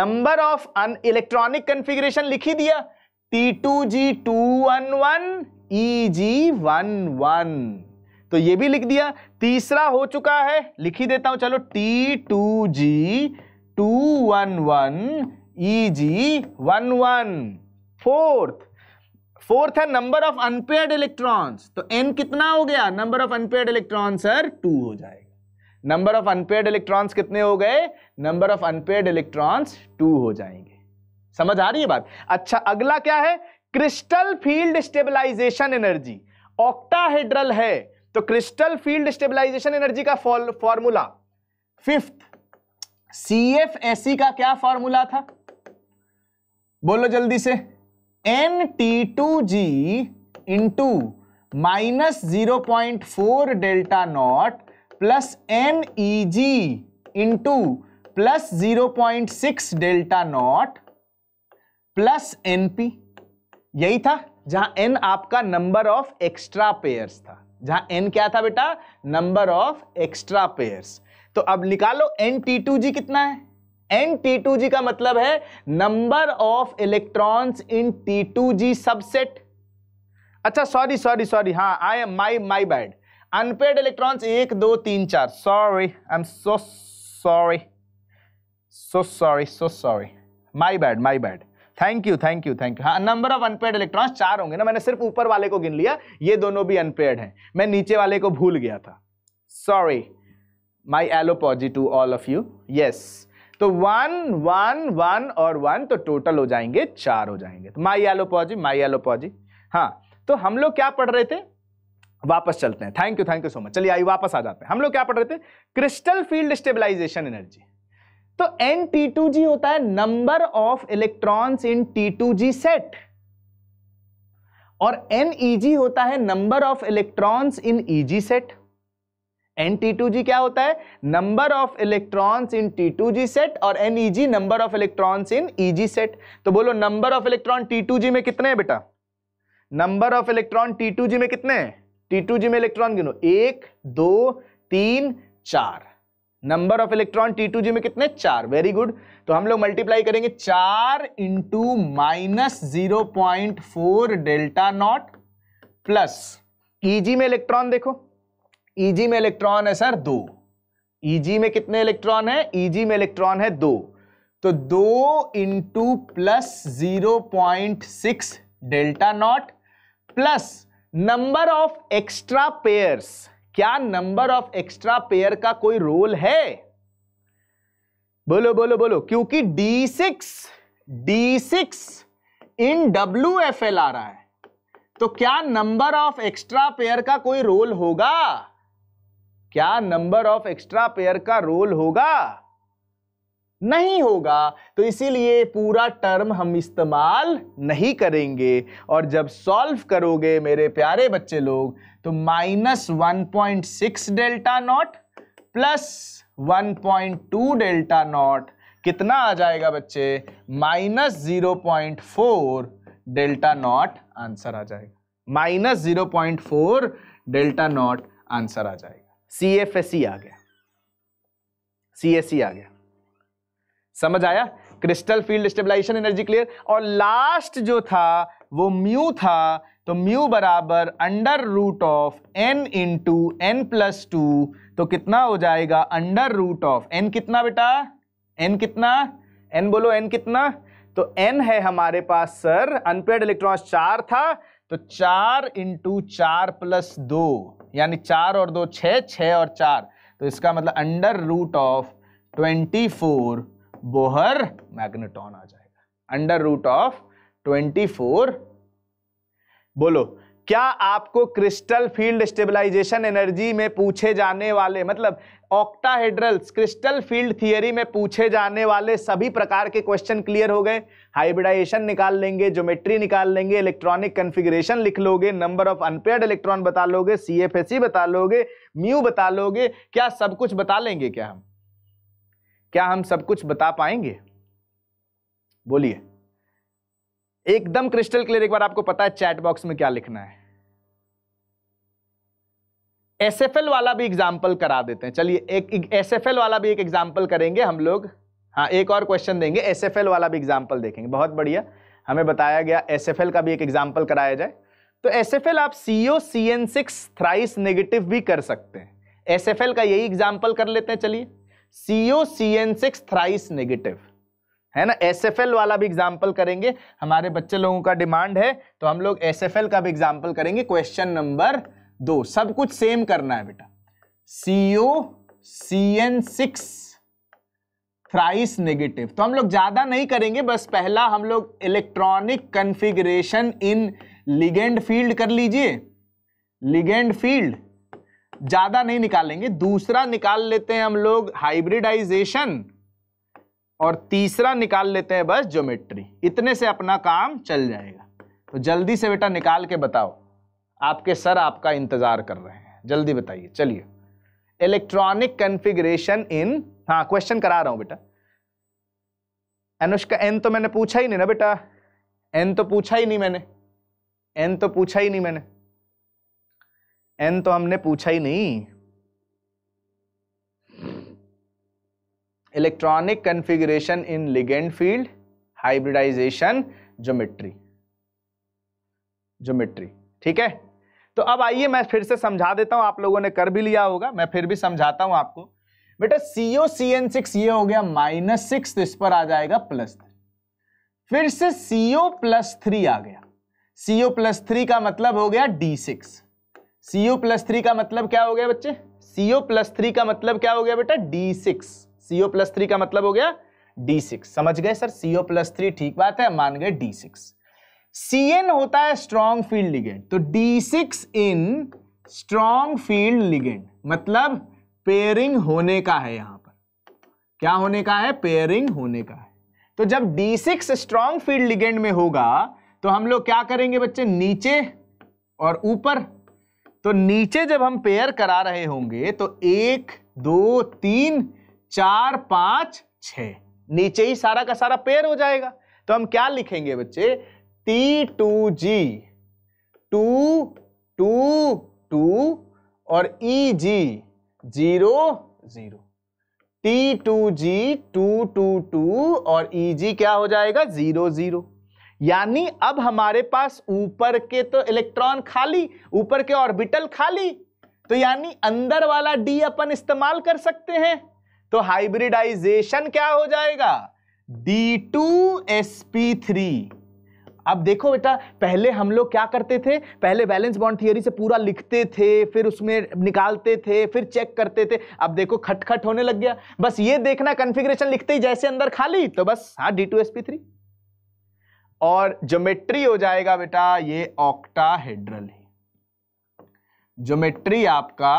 number of un electronic configuration लिखी दिया टी टू जी two one one E G one one तो ये भी लिख दिया तीसरा हो चुका है लिख ही देता हूं चलो टी टू जी two one one E G one one fourth fourth है नंबर ऑफ अनपेयर्ड इलेक्ट्रॉन्स तो एन कितना हो गया number of unpaired electron sir two हो जाएगा नंबर ऑफ अनपेयर्ड इलेक्ट्रॉन्स कितने हो गए number of unpaired electrons two हो जाएंगे समझ आ रही है बात अच्छा अगला क्या है crystal field stabilisation energy octahedral है तो क्रिस्टल फील्ड स्टेबलाइजेशन एनर्जी का formula fifth C F S का क्या फॉर्मूला था बोलो जल्दी से N T two ji into minus zero point four delta not plus N E ji into plus zero point six delta not plus N P यही था जहां N आपका नंबर ऑफ एक्स्ट्रा पेयर्स था जहां एन क्या था बेटा number of extra pairs तो अब निकालो एन टी टू जी कितना है एन टी टू जी का मतलब है number of electrons in T two G subset अच्छा सॉरी सॉरी सॉरी हाँ I am my my bad unpaired electrons एक दो तीन चार sorry I am so sorry so sorry so sorry my bad my bad thank you thank you thank you हाँ number of unpaired electrons चार होंगे ना मैंने सिर्फ ऊपर वाले को गिन लिया ये दोनों भी अनपेड हैं मैं नीचे वाले को भूल गया था सॉरी माई एलोपॉजी to all of you yes तो वन वन वन और वन तो टोटल हो जाएंगे चार हो जाएंगे तो माई एलोपॉजी माई एलोपॉजी हाँ तो हम लोग क्या पढ़ रहे थे वापस चलते हैं thank you thank you so much चलिए आई वापस आ जाते हैं हम लोग क्या पढ़ रहे थे क्रिस्टल फील्ड स्टेबलाइजेशन एनर्जी तो एन टी टू जी होता है number of electrons in T two G set और एन ई जी होता है number of electrons in E G set N T two G क्या होता है number of electrons in T two G set और N E G number of electrons in E G set तो बोलो number of electron T two G में कितने हैं बेटा number of electron T two G में कितने हैं टी टू जी में इलेक्ट्रॉन गिनो एक दो तीन चार number of electron T two G में कितने चार वेरी गुड तो हम लोग मल्टीप्लाई करेंगे चार into minus zero point four delta not plus EG में इलेक्ट्रॉन देखो ईजी e में इलेक्ट्रॉन है सर दो ईजी e में कितने इलेक्ट्रॉन है ईजी में इलेक्ट्रॉन है दो तो दो into plus zero point six delta not plus number of extra pairs क्या नंबर ऑफ एक्स्ट्रा पेयर का कोई रोल है बोलो बोलो बोलो क्योंकि D six D six in W F L आ रहा है तो क्या नंबर ऑफ एक्स्ट्रा पेयर का कोई रोल होगा क्या नंबर ऑफ एक्स्ट्रा पेयर का रोल होगा नहीं होगा तो इसीलिए पूरा टर्म हम इस्तेमाल नहीं करेंगे और जब सॉल्व करोगे मेरे प्यारे बच्चे लोग तो minus one point six delta not plus one point two delta naught कितना आ जाएगा बच्चे minus zero point four delta naught answer आ जाएगा minus zero point four delta naught answer आ जाएगा सी एफ एस ई आ गया सी एस ई आ गया समझ आया crystal field stabilisation energy clear और लास्ट जो था वो म्यू था तो म्यू बराबर under root of N into N plus two तो कितना हो जाएगा अंडर रूट ऑफ एन कितना बेटा एन कितना एन बोलो एन कितना तो एन है हमारे पास सर अनपेड इलेक्ट्रॉन चार था तो चार इंटू चार प्लस दो यानी चार और दो छः छः और चार तो इसका मतलब under root of twenty four Bohr magneton आ जाएगा under root of twenty four बोलो क्या आपको क्रिस्टल फील्ड स्टेबलाइजेशन एनर्जी में पूछे जाने वाले मतलब ऑक्टाहेड्रल्स क्रिस्टल फील्ड थियरी में पूछे जाने वाले सभी प्रकार के क्वेश्चन क्लियर हो गए हाइब्रिडाइजेशन निकाल लेंगे ज्योमेट्री निकाल लेंगे इलेक्ट्रॉनिक कन्फिग्रेशन लिख लोगे नंबर ऑफ अनपेयर्ड इलेक्ट्रॉन बता लोगे सी बता लोगे म्यू बता लोगे क्या सब कुछ बता लेंगे क्या हम क्या हम सब कुछ बता पाएंगे बोलिए एकदम क्रिस्टल क्लियर एक बार आपको पता है चैट बॉक्स में क्या लिखना है एसएफएल वाला भी एग्जाम्पल करा देते हैं चलिए एक एसएफएल वाला भी एक एग्जाम्पल करेंगे हम लोग हाँ एक और क्वेश्चन देंगे एसएफएल वाला भी एग्जाम्पल देखेंगे बहुत बढ़िया हमें बताया गया एसएफएल का भी एक एग्जाम्पल कराया जाए तो एसएफएल आप CO C N six thrice negative भी कर सकते हैं एसएफएल का यही एग्जाम्पल कर लेते हैं चलिए CO C N six thrice negative है ना एस वाला भी एग्जाम्पल करेंगे हमारे बच्चे लोगों का डिमांड है तो हम लोग एस का भी एग्जाम्पल करेंगे क्वेश्चन नंबर दो सब कुछ सेम करना है बेटा C O C N six thrice negative तो हम लोग ज़्यादा नहीं करेंगे बस पहला हम लोग electronic configuration in ligand field कर लीजिए लिगेंड फील्ड ज़्यादा नहीं निकालेंगे दूसरा निकाल लेते हैं हम लोग हाइब्रिडाइजेशन और तीसरा निकाल लेते हैं बस ज्योमेट्री इतने से अपना काम चल जाएगा तो जल्दी से बेटा निकाल के बताओ आपके सर आपका इंतजार कर रहे हैं जल्दी बताइए चलिए इलेक्ट्रॉनिक कन्फिग्रेशन इन हाँ क्वेश्चन करा रहा हूँ बेटा अनुष्का एन तो मैंने पूछा ही नहीं ना बेटा एन तो पूछा ही नहीं मैंने एन तो पूछा ही नहीं मैंने एन तो हमने पूछा ही नहीं electronic configuration in ligand field hybridisation geometry geometry ठीक है तो अब आइए मैं फिर से समझा देता हूं आप लोगों ने कर भी लिया होगा मैं फिर भी समझाता हूं आपको बेटा सीओ सी एन सिक्स ये हो गया माइनस सिक्स तो इस पर आ जाएगा प्लस थ्री फिर से सीओ प्लस थ्री आ गया सीओ प्लस थ्री का मतलब हो गया D six CO plus three का मतलब क्या हो गया बच्चे सीओ प्लस थ्री का मतलब क्या हो गया बेटा D six CO plus three का मतलब हो गया डी सिक्स समझ गए सर सीओ प्लस थ्री ठीक बात है मान गए डी सिक्स सीएन होता है स्ट्रॉन्ग फील्ड लिगेंड तो D six in strong field ligand मतलब पेयरिंग होने का है यहां पर क्या होने का है पेयरिंग होने का है तो जब D6 six strong field ligand में होगा तो हम लोग क्या करेंगे बच्चे नीचे और ऊपर तो नीचे जब हम पेयर करा रहे होंगे तो एक दो तीन चार पांच छ नीचे ही सारा का सारा पेयर हो जाएगा तो हम क्या लिखेंगे बच्चे टी टू जी टू टू टू और ई जी जीरो जीरो टी टू जी टू टू टू और ई e जी क्या हो जाएगा जीरो जीरो यानी अब हमारे पास ऊपर के तो इलेक्ट्रॉन खाली ऊपर के ऑर्बिटल खाली तो यानी अंदर वाला डी अपन इस्तेमाल कर सकते हैं तो हाइब्रिडाइजेशन क्या हो जाएगा D2sp3 अब देखो बेटा पहले हम लोग क्या करते थे पहले बैलेंस बॉन्ड थियरी से पूरा लिखते थे फिर उसमें निकालते थे फिर चेक करते थे अब देखो खटखट होने लग गया बस ये देखना कॉन्फ़िगरेशन लिखते ही जैसे अंदर खाली तो बस हाँ D two S P three और ज्योमेट्री हो जाएगा बेटा ये ऑक्टाहेड्रल ही ज्योमेट्री आपका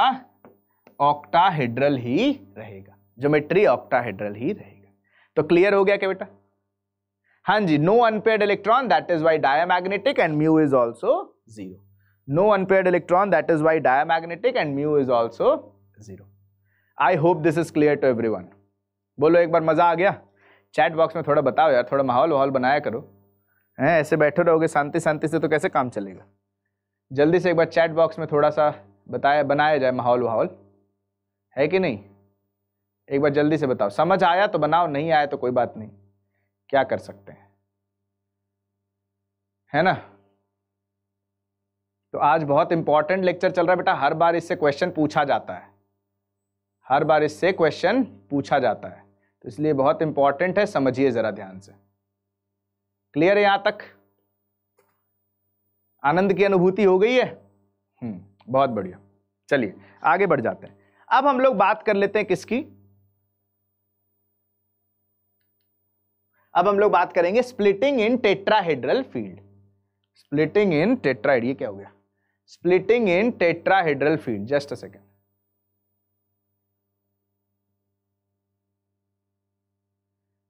ऑक्टाहेड्रल ही रहेगा ज्योमेट्री ऑक्टाहेड्रल ही रहेगा तो क्लियर हो गया क्या बेटा हाँ जी no unpaired electron that is why diamagnetic and mu is also zero no unpaired electron that is why diamagnetic and mu is also zero I hope this is clear to every बोलो एक बार मजा आ गया chat box में थोड़ा बताओ यार थोड़ा माहौल वाहौल बनाया करो हैं ऐसे बैठे रहोगे शांति शांति से तो कैसे काम चलेगा जल्दी से एक बार चैट बॉक्स में थोड़ा सा बताया बनाया जाए माहौल वाहौल है कि नहीं एक बार जल्दी से बताओ समझ आया तो बनाओ नहीं आया तो कोई बात नहीं क्या कर सकते हैं है ना तो आज बहुत इंपॉर्टेंट लेक्चर चल रहा है बेटा हर बार इससे क्वेश्चन पूछा जाता है हर बार इससे क्वेश्चन पूछा जाता है तो इसलिए बहुत इंपॉर्टेंट है समझिए जरा ध्यान से क्लियर है यहां तक आनंद की अनुभूति हो गई है हम्म, बहुत बढ़िया चलिए आगे बढ़ जाते हैं अब हम लोग बात कर लेते हैं किसकी अब हम लोग बात करेंगे splitting in tetrahedral field splitting in tetrahedral ये क्या हो गया splitting in tetrahedral field just a second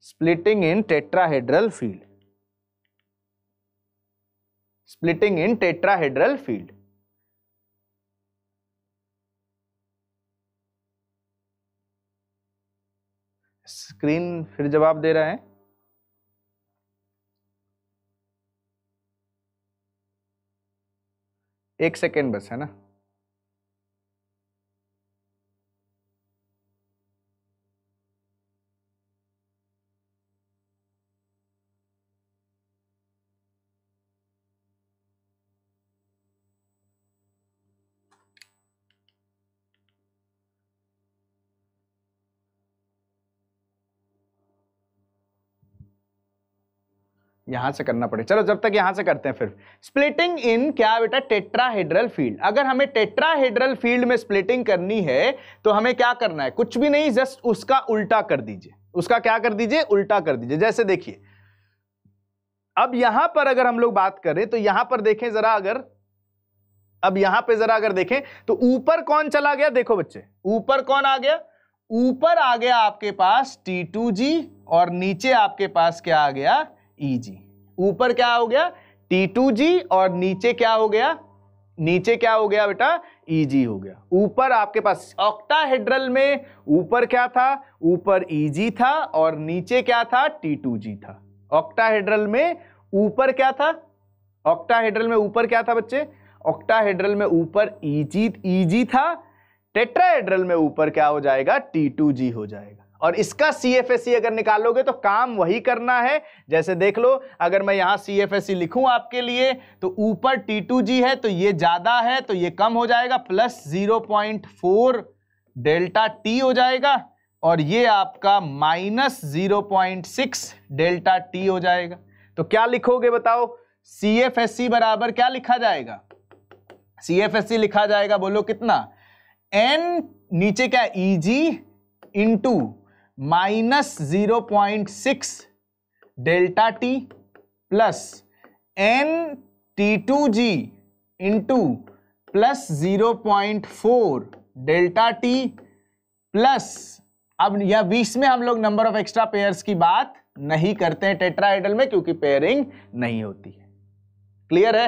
splitting in tetrahedral field splitting in tetrahedral field screen फिर जवाब दे रहा है एक सेकेंड बस है ना यहां से करना पड़ेगा चलो जब तक यहां से करते हैं फिर स्प्लिटिंग इन क्या बेटा टेट्राहेड्रल फील्ड अगर हमें टेट्राहेड्रल फील्ड में स्प्लिटिंग करनी है तो हमें क्या करना है कुछ भी नहीं जस्ट उसका उल्टा कर दीजिए उसका क्या कर दीजिए उल्टा कर दीजिए जैसे देखिए अब यहां पर अगर हम लोग बात करें तो यहां पर देखें जरा अगर अब यहां पे जरा अगर देखें तो ऊपर कौन चला गया देखो बच्चे ऊपर कौन आ गया ऊपर आ गया आपके पास T2G और नीचे आपके पास क्या आ गया EG ऊपर क्या हो गया टी टू जी और नीचे क्या हो गया नीचे क्या हो गया बेटा ईजी e हो गया ऊपर आपके पास ऑक्टाहेड्रल में ऊपर क्या था ऊपर ईजी e था और नीचे क्या था टी टू जी था ऑक्टाहेड्रल में ऊपर क्या था ऑक्टाहेड्रल में ऊपर क्या था बच्चे ऑक्टाहेड्रल में ऊपर ईजी e ईजी था टेट्राहेड्रल में ऊपर क्या हो जाएगा टी टू जी हो जाएगा और इसका सी एफ एस सी अगर निकालोगे तो काम वही करना है जैसे देख लो अगर मैं यहाँ C F S C e लिखूँ आपके लिए तो ऊपर टी टू जी है तो ये ज़्यादा है तो ये कम हो जाएगा plus zero point four delta t हो जाएगा और ये आपका minus zero point six delta t हो जाएगा तो क्या लिखोगे बताओ सी एफ एस सी बराबर क्या लिखा जाएगा सी एफ एस सी लिखा जाएगा बोलो कितना एन नीचे क्या ई जी into minus zero point six delta t plus n T two जी into plus zero point four delta t plus अब यह बीस में हम लोग नंबर ऑफ एक्स्ट्रा पेयर्स की बात नहीं करते हैं टेट्राइडल में क्योंकि पेयरिंग नहीं होती है क्लियर है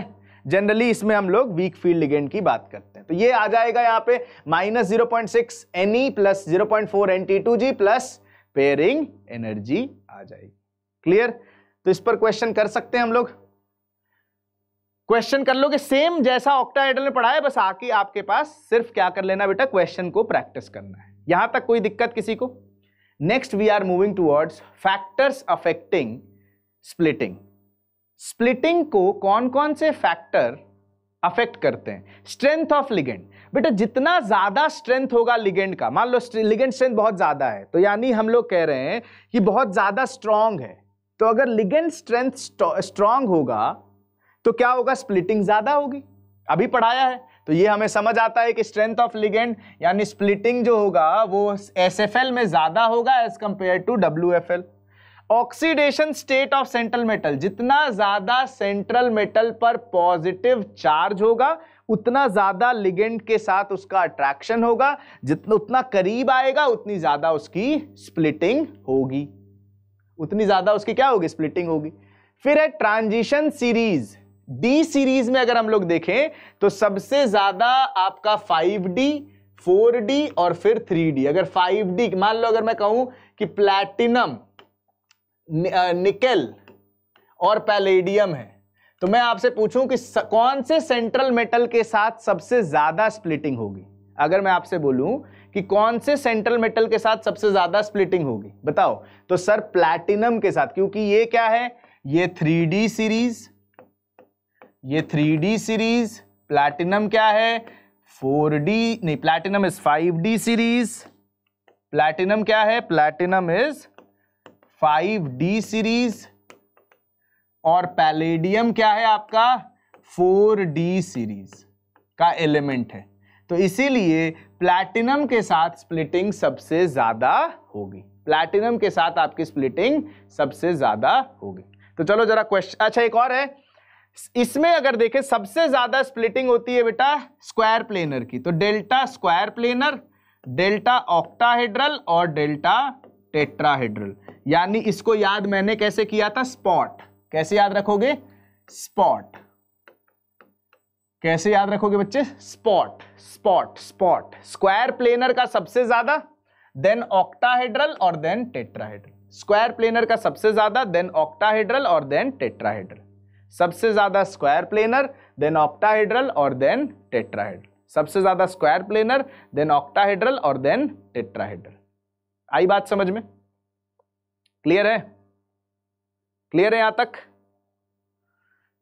जनरली इसमें हम लोग वीक फील्ड लिगेंड की बात करते हैं तो ये आ जाएगा यहाँ पे minus zero point six n e plus zero point four n T two जी प्लस पेयरिंग एनर्जी आ जाएगी क्लियर तो इस पर क्वेश्चन कर सकते हैं हम लोग क्वेश्चन कर लोगे सेम जैसा ऑक्टाहाइड्रल में पढ़ा है बस आके आपके पास सिर्फ क्या कर लेना बेटा क्वेश्चन को प्रैक्टिस करना है यहां तक कोई दिक्कत किसी को next we are moving towards factors affecting splitting splitting को कौन कौन से फैक्टर अफेक्ट करते हैं स्ट्रेंथ ऑफ लिगेंड बेटा जितना ज्यादा स्ट्रेंथ होगा लिगेंड का मान लो लिगेंड स्ट्रेंथ बहुत ज्यादा है तो यानी हम लोग कह रहे हैं कि बहुत ज्यादा स्ट्रांग है तो अगर लिगेंड स्ट्रेंथ स्ट्रांग होगा तो क्या होगा स्प्लिटिंग ज्यादा होगी अभी पढ़ाया है तो ये हमें समझ आता है कि स्ट्रेंथ ऑफ लिगेंड यानी स्प्लिटिंग जो होगा वो एस में ज्यादा होगा as compare to W oxidation state of central metal जितना ज्यादा सेंट्रल मेटल पर पॉजिटिव चार्ज होगा उतना ज्यादा लिगेंड के साथ उसका अट्रैक्शन होगा जितना उतना करीब आएगा उतनी ज्यादा उसकी स्प्लिटिंग होगी उतनी ज्यादा उसकी क्या होगी स्प्लिटिंग होगी फिर है ट्रांजिशन सीरीज डी सीरीज में अगर हम लोग देखें तो सबसे ज्यादा आपका 5D 4D और फिर 3D अगर 5D मान लो अगर मैं कहूं कि प्लैटिनम निकेल और पैलेडियम है तो मैं आपसे पूछूं कि स, कौन से सेंट्रल मेटल के साथ सबसे ज्यादा स्प्लिटिंग होगी अगर मैं आपसे बोलूं कि कौन से सेंट्रल मेटल के साथ सबसे ज्यादा स्प्लिटिंग होगी बताओ तो सर प्लैटिनम के साथ क्योंकि ये क्या है ये थ्री सीरीज ये थ्री सीरीज प्लैटिनम क्या है 4D नहीं platinum is 5D series platinum क्या है platinum is five d series और पैलेडियम क्या है आपका फोर डी सीरीज का एलिमेंट है तो इसीलिए प्लैटिनम के साथ स्प्लिटिंग सबसे ज़्यादा होगी प्लैटिनम के साथ आपकी स्प्लिटिंग सबसे ज़्यादा होगी तो चलो जरा क्वेश्चन अच्छा एक और है इसमें अगर देखें सबसे ज़्यादा स्प्लिटिंग होती है बेटा स्क्वायर प्लेनर की तो delta square planar delta octahedral और डेल्टा टेट्राहेड्रल यानी इसको याद मैंने कैसे किया था स्पॉट कैसे याद रखोगे स्पॉट कैसे याद रखोगे बच्चे spot spot spot square planar का सबसे ज्यादा देन ऑक्टाहेड्रल और देन टेट्राहेड्रल स्क्वायर प्लेनर का सबसे ज्यादा देन ऑक्टाहेड्रल और देन टेट्राहेड्रल सबसे ज्यादा स्क्वायर प्लेनर देन ऑक्टाहेड्रल और देन टेट्राहेड्रल सबसे ज्यादा स्क्वायर प्लेनर देन ऑक्टाहेड्रल और देन टेट्राहेड्रल आई बात समझ में क्लियर है क्लियर है यहां तक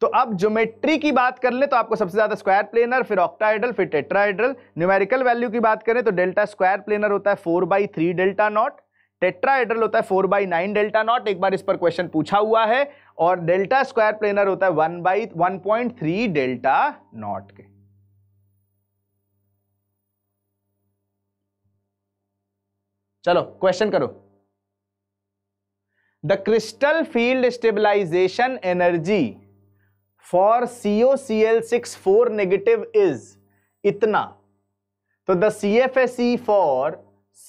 तो अब ज्योमेट्री की बात कर ले तो आपको सबसे ज्यादा स्क्वायर प्लेनर फिर ऑक्टाइडल फिर टेट्राइडल न्यूमेरिकल वैल्यू की बात करें तो डेल्टा स्क्वायर प्लेनर होता है four by three delta naught tetrahedral होता है four by nine delta naught एक बार इस पर क्वेश्चन पूछा हुआ है और डेल्टा स्क्वायर प्लेनर होता है one by one point three delta naught के चलो क्वेश्चन करो crystal field energy for C O C L six four negative is इतना तो the C F S E for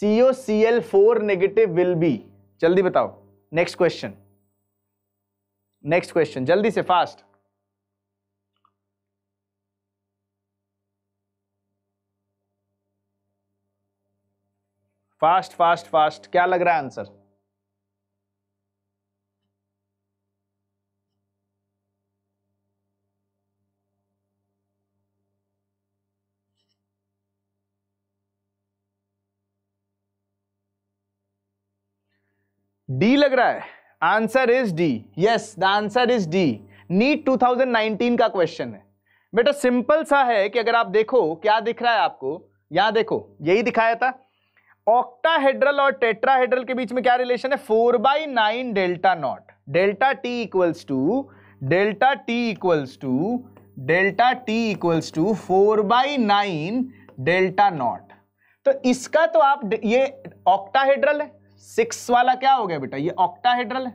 C O C L four negative will be जल्दी बताओ next question next question जल्दी से fast fast fast fast क्या लग रहा है आंसर डी लग रहा है answer is D yes the answer is D NEET 2019 का क्वेश्चन है बेटा सिंपल सा है कि अगर आप देखो क्या दिख रहा है आपको यहां देखो यही दिखाया था ऑक्टाहेड्रल और टेट्राहेड्रल के बीच में क्या रिलेशन है four by nine delta naught delta t equals to delta t equals to delta t equals to four by nine delta not तो इसका तो आप ये ऑक्टाहेड्रल है सिक्स वाला क्या हो गया बेटा ये ऑक्टाहेड्रल है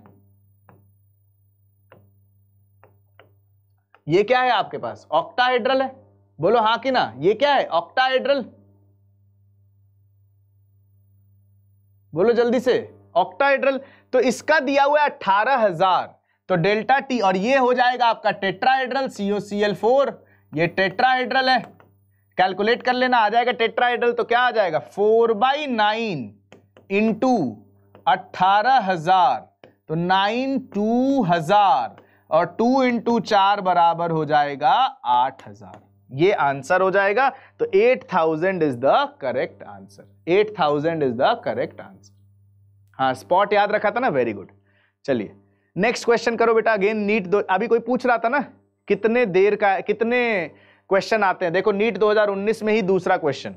ये क्या है आपके पास ऑक्टाहेड्रल है बोलो हाँ कि ना ये क्या है ऑक्टाहेड्रल बोलो जल्दी से ऑक्टाहेड्रल तो इसका दिया हुआ है अठारह हजार तो डेल्टा टी और ये हो जाएगा आपका tetrahedral C O C L four ये टेट्राहेड्रल है कैलकुलेट कर लेना आ जाएगा टेट्राहेड्रल तो क्या आ जाएगा फोर बाई नाइन इंटू अट्ठारह हजार तो नाइन टू हजार और टू इंटू चार बराबर हो जाएगा आठ हजार ये आंसर हो जाएगा तो eight thousand is the correct answer eight thousand is the correct answer हाँ स्पॉट याद रखा था ना वेरी गुड चलिए नेक्स्ट क्वेश्चन करो बेटा अगेन नीट दो अभी कोई पूछ रहा था ना कितने देर का कितने क्वेश्चन आते हैं देखो नीट 2019 में ही दूसरा question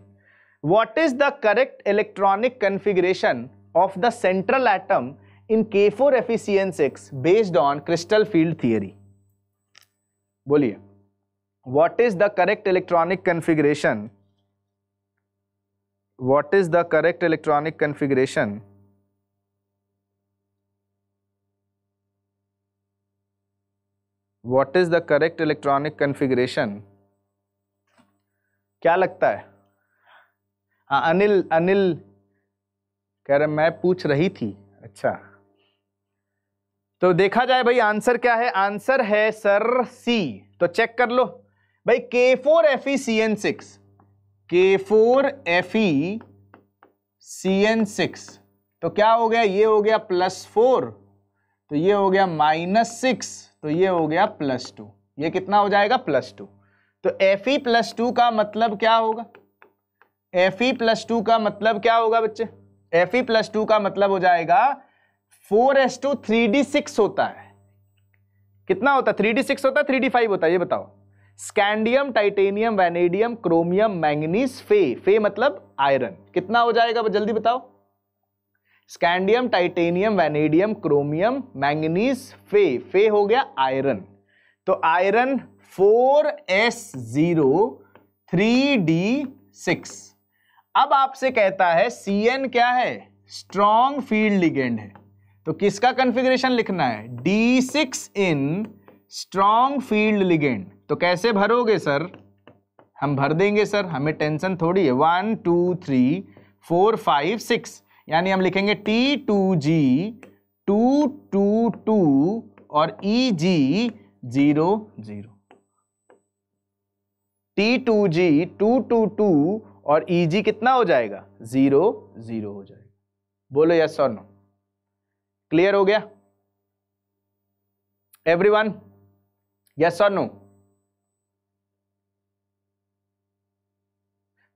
what is the correct electronic configuration of the central atom in K four F E C N six based on crystal field theory बोलिए what is the correct electronic configuration what is the correct electronic configuration what is the correct electronic configuration क्या लगता है हाँ अनिल अनिल कह रहे मैं पूछ रही थी अच्छा तो देखा जाए भाई आंसर क्या है आंसर है सर सी तो चेक कर लो भाई K four F E C N six K four F E C N six तो क्या हो गया ये हो गया प्लस फोर तो ये हो गया माइनस सिक्स तो ये हो गया प्लस टू ये कितना हो जाएगा प्लस टू तो एफ ई प्लस टू का मतलब क्या होगा एफ ई प्लस टू का मतलब क्या होगा बच्चे एफ ई प्लस टू का मतलब हो जाएगा four S two three d six होता है कितना होता है थ्री डी सिक्स होता है थ्री डी फाइव होता है ये बताओ scandium titanium vanadium chromium manganese फे फे मतलब आयरन कितना हो जाएगा जल्दी बताओ scandium titanium vanadium chromium manganese फे फे हो गया आयरन तो iron four s zero three d six अब आपसे कहता है सी क्या है स्ट्रॉन्ग फील्ड लिगेंड है तो किसका कंफिग्रेशन लिखना है D six in strong field ligand तो कैसे भरोगे सर हम भर देंगे सर हमें टेंशन थोड़ी है one two three four five six यानी हम लिखेंगे टी टू जी टू टू टू और ई जी जीरो जीरो टी टू जी टू टू टू और ई e जी कितना हो जाएगा ज़ीरो ज़ीरो हो जाएगा बोलो यस और नो क्लियर हो गया एवरीवन यस और नो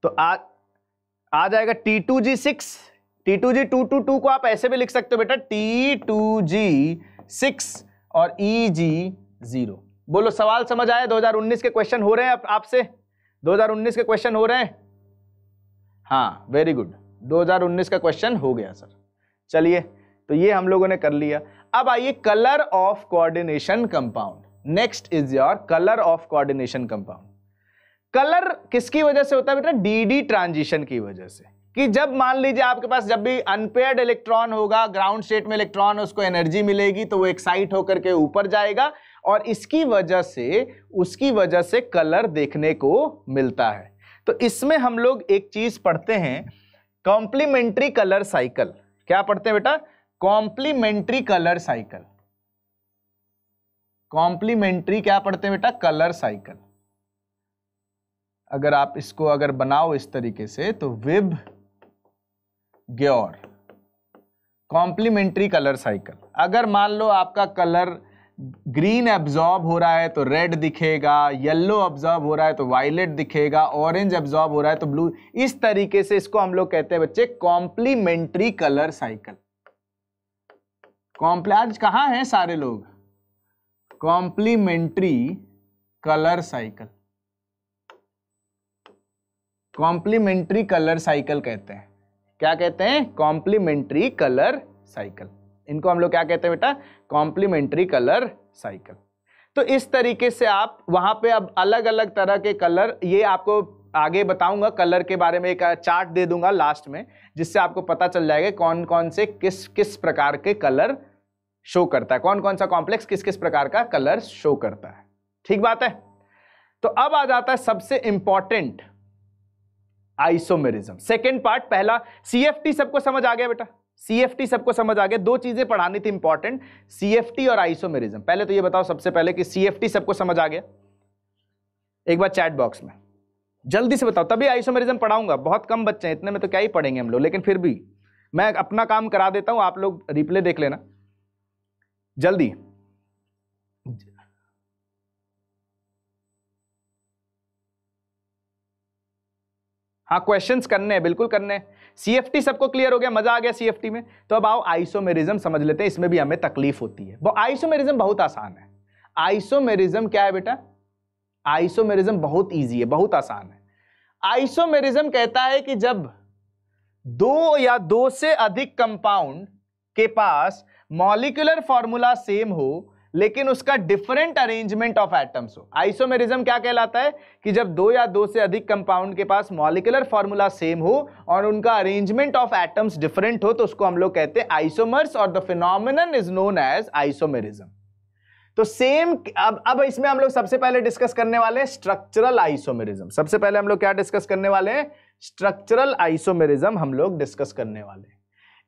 तो आ आ जाएगा t two g six t two जी टू टू टू को आप ऐसे भी लिख सकते हो बेटा टी टू जी सिक्स और ई जी जीरो बोलो सवाल समझ आया 2019 के क्वेश्चन हो रहे हैं आपसे 2019 के क्वेश्चन हो रहे हैं हाँ वेरी गुड 2019 का क्वेश्चन हो गया सर चलिए तो ये हम लोगों ने कर लिया अब आइए colour of coordination compound next is your colour of coordination compound colour किसकी वजह से होता है बेटा डीडी ट्रांजिशन की वजह से कि जब मान लीजिए आपके पास जब भी अनपेयर्ड इलेक्ट्रॉन होगा ग्राउंड स्टेट में इलेक्ट्रॉन उसको एनर्जी मिलेगी तो वो एक्साइट होकर के ऊपर जाएगा और इसकी वजह से उसकी वजह से कलर देखने को मिलता है तो इसमें हम लोग एक चीज पढ़ते हैं कॉम्प्लीमेंट्री कलर साइकिल क्या पढ़ते हैं बेटा कॉम्प्लीमेंट्री कलर साइकिल कॉम्प्लीमेंट्री क्या पढ़ते हैं बेटा कलर साइकिल अगर आप इसको अगर बनाओ इस तरीके से तो VIBGYOR complementary colour cycle अगर मान लो आपका कलर ग्रीन एब्जॉर्ब हो रहा है तो रेड दिखेगा येलो एब्जॉर्ब हो रहा है तो वायलेट दिखेगा ऑरेंज एब्जॉर्ब हो रहा है तो ब्लू इस तरीके से इसको हम लोग कहते हैं बच्चे कॉम्प्लीमेंट्री कलर साइकिल कॉम्प्लाज कहाँ हैं सारे लोग complementary colour cycle complementary colour cycle कहते हैं क्या कहते हैं कॉम्प्लीमेंट्री कलर साइकिल इनको हम लोग क्या कहते हैं बेटा कॉम्प्लीमेंट्री कलर साइकिल तो इस तरीके से आप वहां पे अब अलग अलग तरह के कलर ये आपको आगे बताऊंगा कलर के बारे में एक चार्ट दे दूंगा लास्ट में जिससे आपको पता चल जाएगा कौन कौन से किस किस प्रकार के कलर शो करता है कौन कौन सा कॉम्प्लेक्स किस किस प्रकार का कलर शो करता है ठीक बात है तो अब आ जाता है सबसे इंपॉर्टेंट आइसोमेरिज्म सेकेंड पार्ट पहला सी सबको समझ आ गया बेटा सीएफटी सबको समझ आ गया दो चीजें पढ़ानी थी इंपॉर्टेंट सीएफटी और आइसोमेरिज्म पहले तो ये बताओ सबसे पहले कि सीएफटी सबको समझ आ गया एक बार चैट बॉक्स में जल्दी से बताओ तभी आइसोमेरिज्म पढ़ाऊंगा बहुत कम बच्चे हैं इतने में तो क्या ही पढ़ेंगे हम लोग लेकिन फिर भी मैं अपना काम करा देता हूं आप लोग रिप्ले देख लेना जल्दी हाँ क्वेश्चंस करने हैं बिल्कुल करने हैं सीएफटी सबको क्लियर हो गया मजा आ गया सीएफटी में तो अब आओ आइसोमेरिज्म समझ लेते हैं इसमें भी हमें तकलीफ होती है आइसोमेरिज्म बहुत आसान है आइसोमेरिज्म क्या है बेटा आइसोमेरिज्म बहुत ईजी है बहुत आसान है आइसोमेरिज्म कहता है कि जब दो या दो से अधिक कंपाउंड के पास मॉलिकुलर फॉर्मूला सेम हो लेकिन उसका डिफरेंट अरेंजमेंट ऑफ एटम्स हो आइसोमेरिज्म क्या कहलाता है कि जब दो या दो से अधिक कंपाउंड के पास मॉलिकुलर फॉर्मूला सेम हो और उनका अरेंजमेंट ऑफ एटम्स डिफरेंट हो तो उसको हम लोग कहते हैं आइसोमर्स और the phenomenon is known as isomerism तो सेम अब अब इसमें हम लोग सबसे पहले डिस्कस करने वाले हैं स्ट्रक्चरल आइसोमेरिज्म सबसे पहले हम लोग क्या डिस्कस करने वाले हैं स्ट्रक्चरल आइसोमेरिज्म हम लोग डिस्कस करने वाले हैं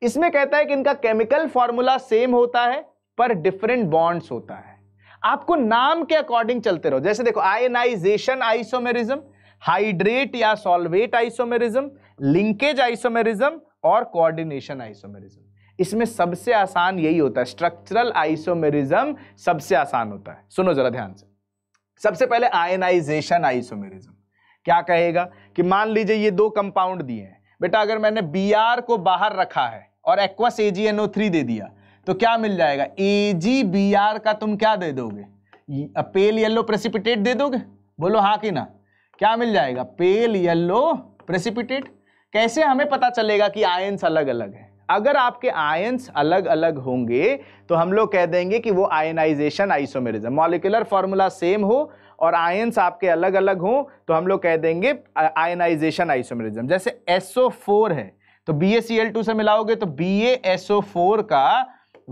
इसमें कहता है कि इनका केमिकल फॉर्मूला सेम होता है पर डिफरेंट बॉन्ड्स होता है आपको नाम के अकॉर्डिंग चलते रहो जैसे देखो आयनाइजेशन आइसोमेरिज्म हाइड्रेट या सॉल्वेट आइसोमेरिज्म लिंकेज आइसोमेरिज्म और कोऑर्डिनेशन आइसोमेरिज्म इसमें सबसे आसान यही होता है स्ट्रक्चरल आइसोमेरिज्म सबसे आसान होता है सुनो जरा ध्यान से सबसे पहले आयनाइजेशन आइसोमेरिज्म क्या कहेगा कि मान लीजिए ये दो कंपाउंड दिए हैं बेटा अगर मैंने बी को बाहर रखा है और एक्वास एजीएनओ दे दिया तो क्या मिल जाएगा ए जी बी आर का तुम क्या दे दोगे पेल येल्लो प्रेसिपिटेट दे दोगे बोलो हाँ कि ना क्या मिल जाएगा पेल येल्लो प्रेसिपिटेट कैसे हमें पता चलेगा कि आयंस अलग अलग है अगर आपके आयंस अलग अलग होंगे तो हम लोग कह देंगे कि वो ionization isomerism molecular formula same हो और आयंस आपके अलग अलग हों तो हम लोग कह देंगे आयनाइजेशन आइसोमेरिज्म जैसे SO4 है तो BaCl2 से मिलाओगे तो BaSO4 का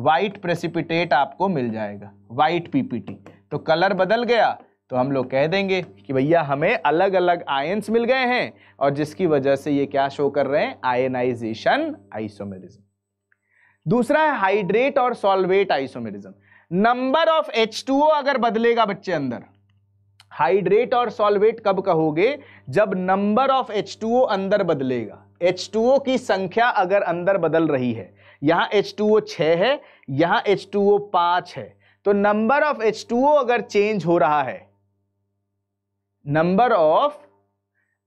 वाइट प्रेसिपिटेट आपको मिल जाएगा वाइट पीपीटी तो कलर बदल गया तो हम लोग कह देंगे कि भैया हमें अलग अलग आयन्स मिल गए हैं और जिसकी वजह से ये क्या शो कर रहे हैं आयनाइजेशन आइसोमेरिज्म दूसरा है हाइड्रेट और solvate isomerism number of H अगर बदलेगा बच्चे अंदर हाइड्रेट और सॉल्वेट कब कहोगे जब नंबर ऑफ एच अंदर बदलेगा एच की संख्या अगर अंदर बदल रही है यहाँ एच टू ओ छः है यहाँ एच टू ओ पाँच है तो number of H two O अगर चेंज हो रहा है number of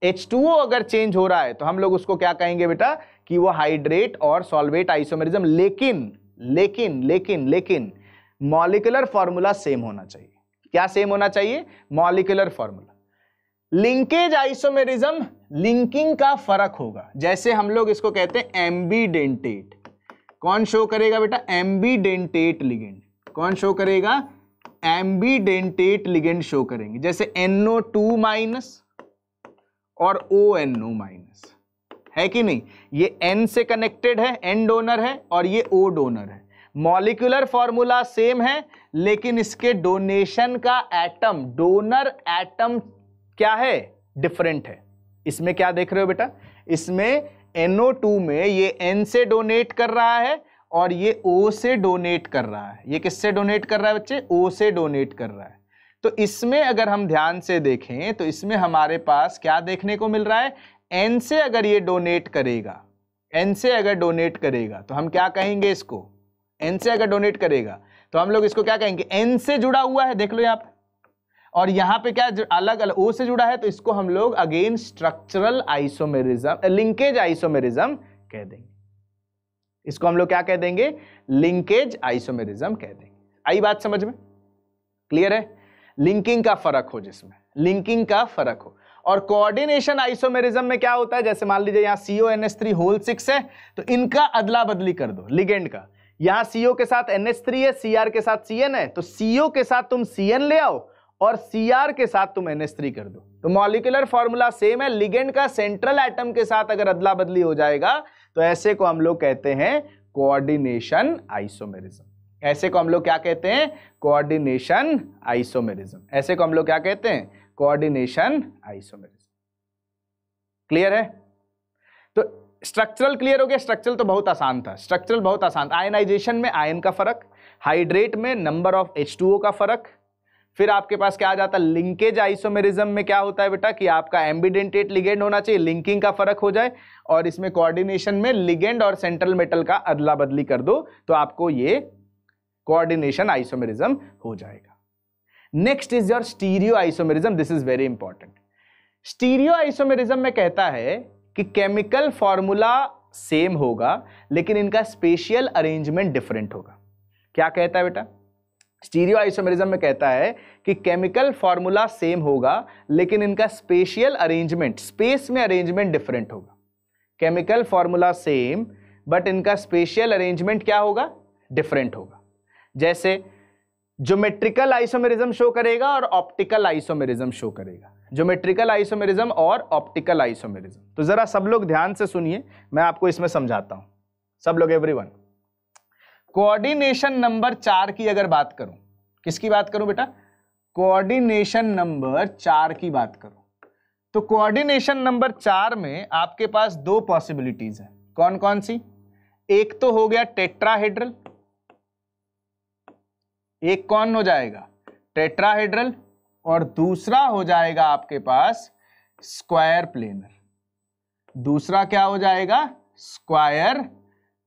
H two O अगर चेंज हो रहा है तो हम लोग उसको क्या कहेंगे बेटा कि वो हाइड्रेट और सॉल्वेट आइसोमेरिज्म लेकिन लेकिन लेकिन लेकिन मॉलिकुलर फॉर्मूला सेम होना चाहिए क्या सेम होना चाहिए molecular formula linkage isomerism linking का फर्क होगा जैसे हम लोग इसको कहते हैं एम्बीडेंटेट कौन शो करेगा बेटा एम्बीडेंटेट लिगेंड कौन शो करेगा एम्बीडेंटेट लिगेंड शो करेंगे जैसे एनओ टू माइनस और ओ एनओ माइनस है कि नहीं ये एन से कनेक्टेड है एन डोनर है और ये ओ डोनर है मॉलिकुलर फॉर्मूला सेम है लेकिन इसके डोनेशन का एटम डोनर एटम क्या है डिफरेंट है इसमें क्या देख रहे हो बेटा इसमें NO2 में ये N से डोनेट कर रहा है और ये O से डोनेट कर रहा है ये किससे डोनेट कर रहा है बच्चे O से डोनेट कर रहा है तो इसमें अगर हम ध्यान से देखें तो इसमें हमारे पास क्या देखने को मिल रहा है एन से अगर ये डोनेट करेगा एन से अगर डोनेट करेगा तो हम क्या कहेंगे इसको एन से अगर डोनेट करेगा तो हम लोग इसको क्या कहेंगे एन से जुड़ा हुआ है देख लो यहाँ पर और यहाँ पे क्या अलग अलग ओ से जुड़ा है तो इसको हम लोग again structural isomerism linkage isomerism कह देंगे इसको हम लोग क्या कह देंगे लिंकेज आइसोमेरिज्म कह देंगे आई बात समझ में क्लियर है लिंकिंग का फर्क हो जिसमें लिंकिंग का फर्क हो और कोऑर्डिनेशन आइसोमेरिज्म में क्या होता है जैसे मान लीजिए यहाँ C O N S three whole six है तो इनका अदला बदली कर दो लिगेंड का यहाँ सीओ के साथ एन एस थ्री है सीआर के साथ एन है तो सीओ के साथ तुम एन ले आओ और सी आर के साथ तुम एन एस थ्री कर दो तो मॉलिकुलर फॉर्मूला सेम है लिगेंड का सेंट्रल एटम के साथ अगर अदला बदली हो जाएगा तो ऐसे को हम लोग कहते हैं कोऑर्डिनेशन आइसोमेरिज्म ऐसे को हम लोग क्या कहते हैं कोऑर्डिनेशन आइसोमेरिज्म ऐसे को हम लोग क्या कहते हैं कोऑर्डिनेशन आइसोमेरिज्म क्लियर है तो स्ट्रक्चरल क्लियर हो गया स्ट्रक्चरल तो बहुत आसान था स्ट्रक्चरल बहुत आसान था आयनाइजेशन में आयन का फर्क हाइड्रेट में नंबर ऑफ एच का फर्क फिर आपके पास क्या आ जाता है लिंकेज आइसोमेरिज्म में क्या होता है बेटा कि आपका एम्बिडेंटेट लिगेंड होना चाहिए लिंकिंग का फर्क हो जाए और इसमें कोऑर्डिनेशन में लिगेंड और सेंट्रल मेटल का अदला बदली कर दो तो आपको ये कोऑर्डिनेशन आइसोमेरिज्म हो जाएगा next is your stereo isomerism this is very important stereo isomerism में कहता है कि केमिकल फॉर्मूला सेम होगा लेकिन इनका स्पेशियल अरेंजमेंट डिफरेंट होगा क्या कहता है बेटा स्टीरियो आइसोमेरिज्म में कहता है कि केमिकल फार्मूला सेम होगा लेकिन इनका स्पेशियल अरेंजमेंट स्पेस में अरेंजमेंट डिफरेंट होगा केमिकल फार्मूला सेम बट इनका स्पेशियल अरेंजमेंट क्या होगा डिफरेंट होगा जैसे ज्योमेट्रिकल आइसोमेरिज्म शो करेगा और ऑप्टिकल आइसोमेरिज्म शो करेगा ज्योमेट्रिकल आइसोमेरिज्म और ऑप्टिकल आइसोमेरिज्म तो ज़रा सब लोग ध्यान से सुनिए मैं आपको इसमें समझाता हूँ सब लोग एवरीवन कोऑर्डिनेशन नंबर चार की अगर बात करूं किसकी बात करूं बेटा कोऑर्डिनेशन नंबर चार की बात करूं तो कोऑर्डिनेशन नंबर चार में आपके पास दो पॉसिबिलिटीज है कौन कौन सी एक तो हो गया टेट्राहेड्रल एक कौन हो जाएगा टेट्राहेड्रल और दूसरा हो जाएगा आपके पास स्क्वायर प्लेनर दूसरा क्या हो जाएगा स्क्वायर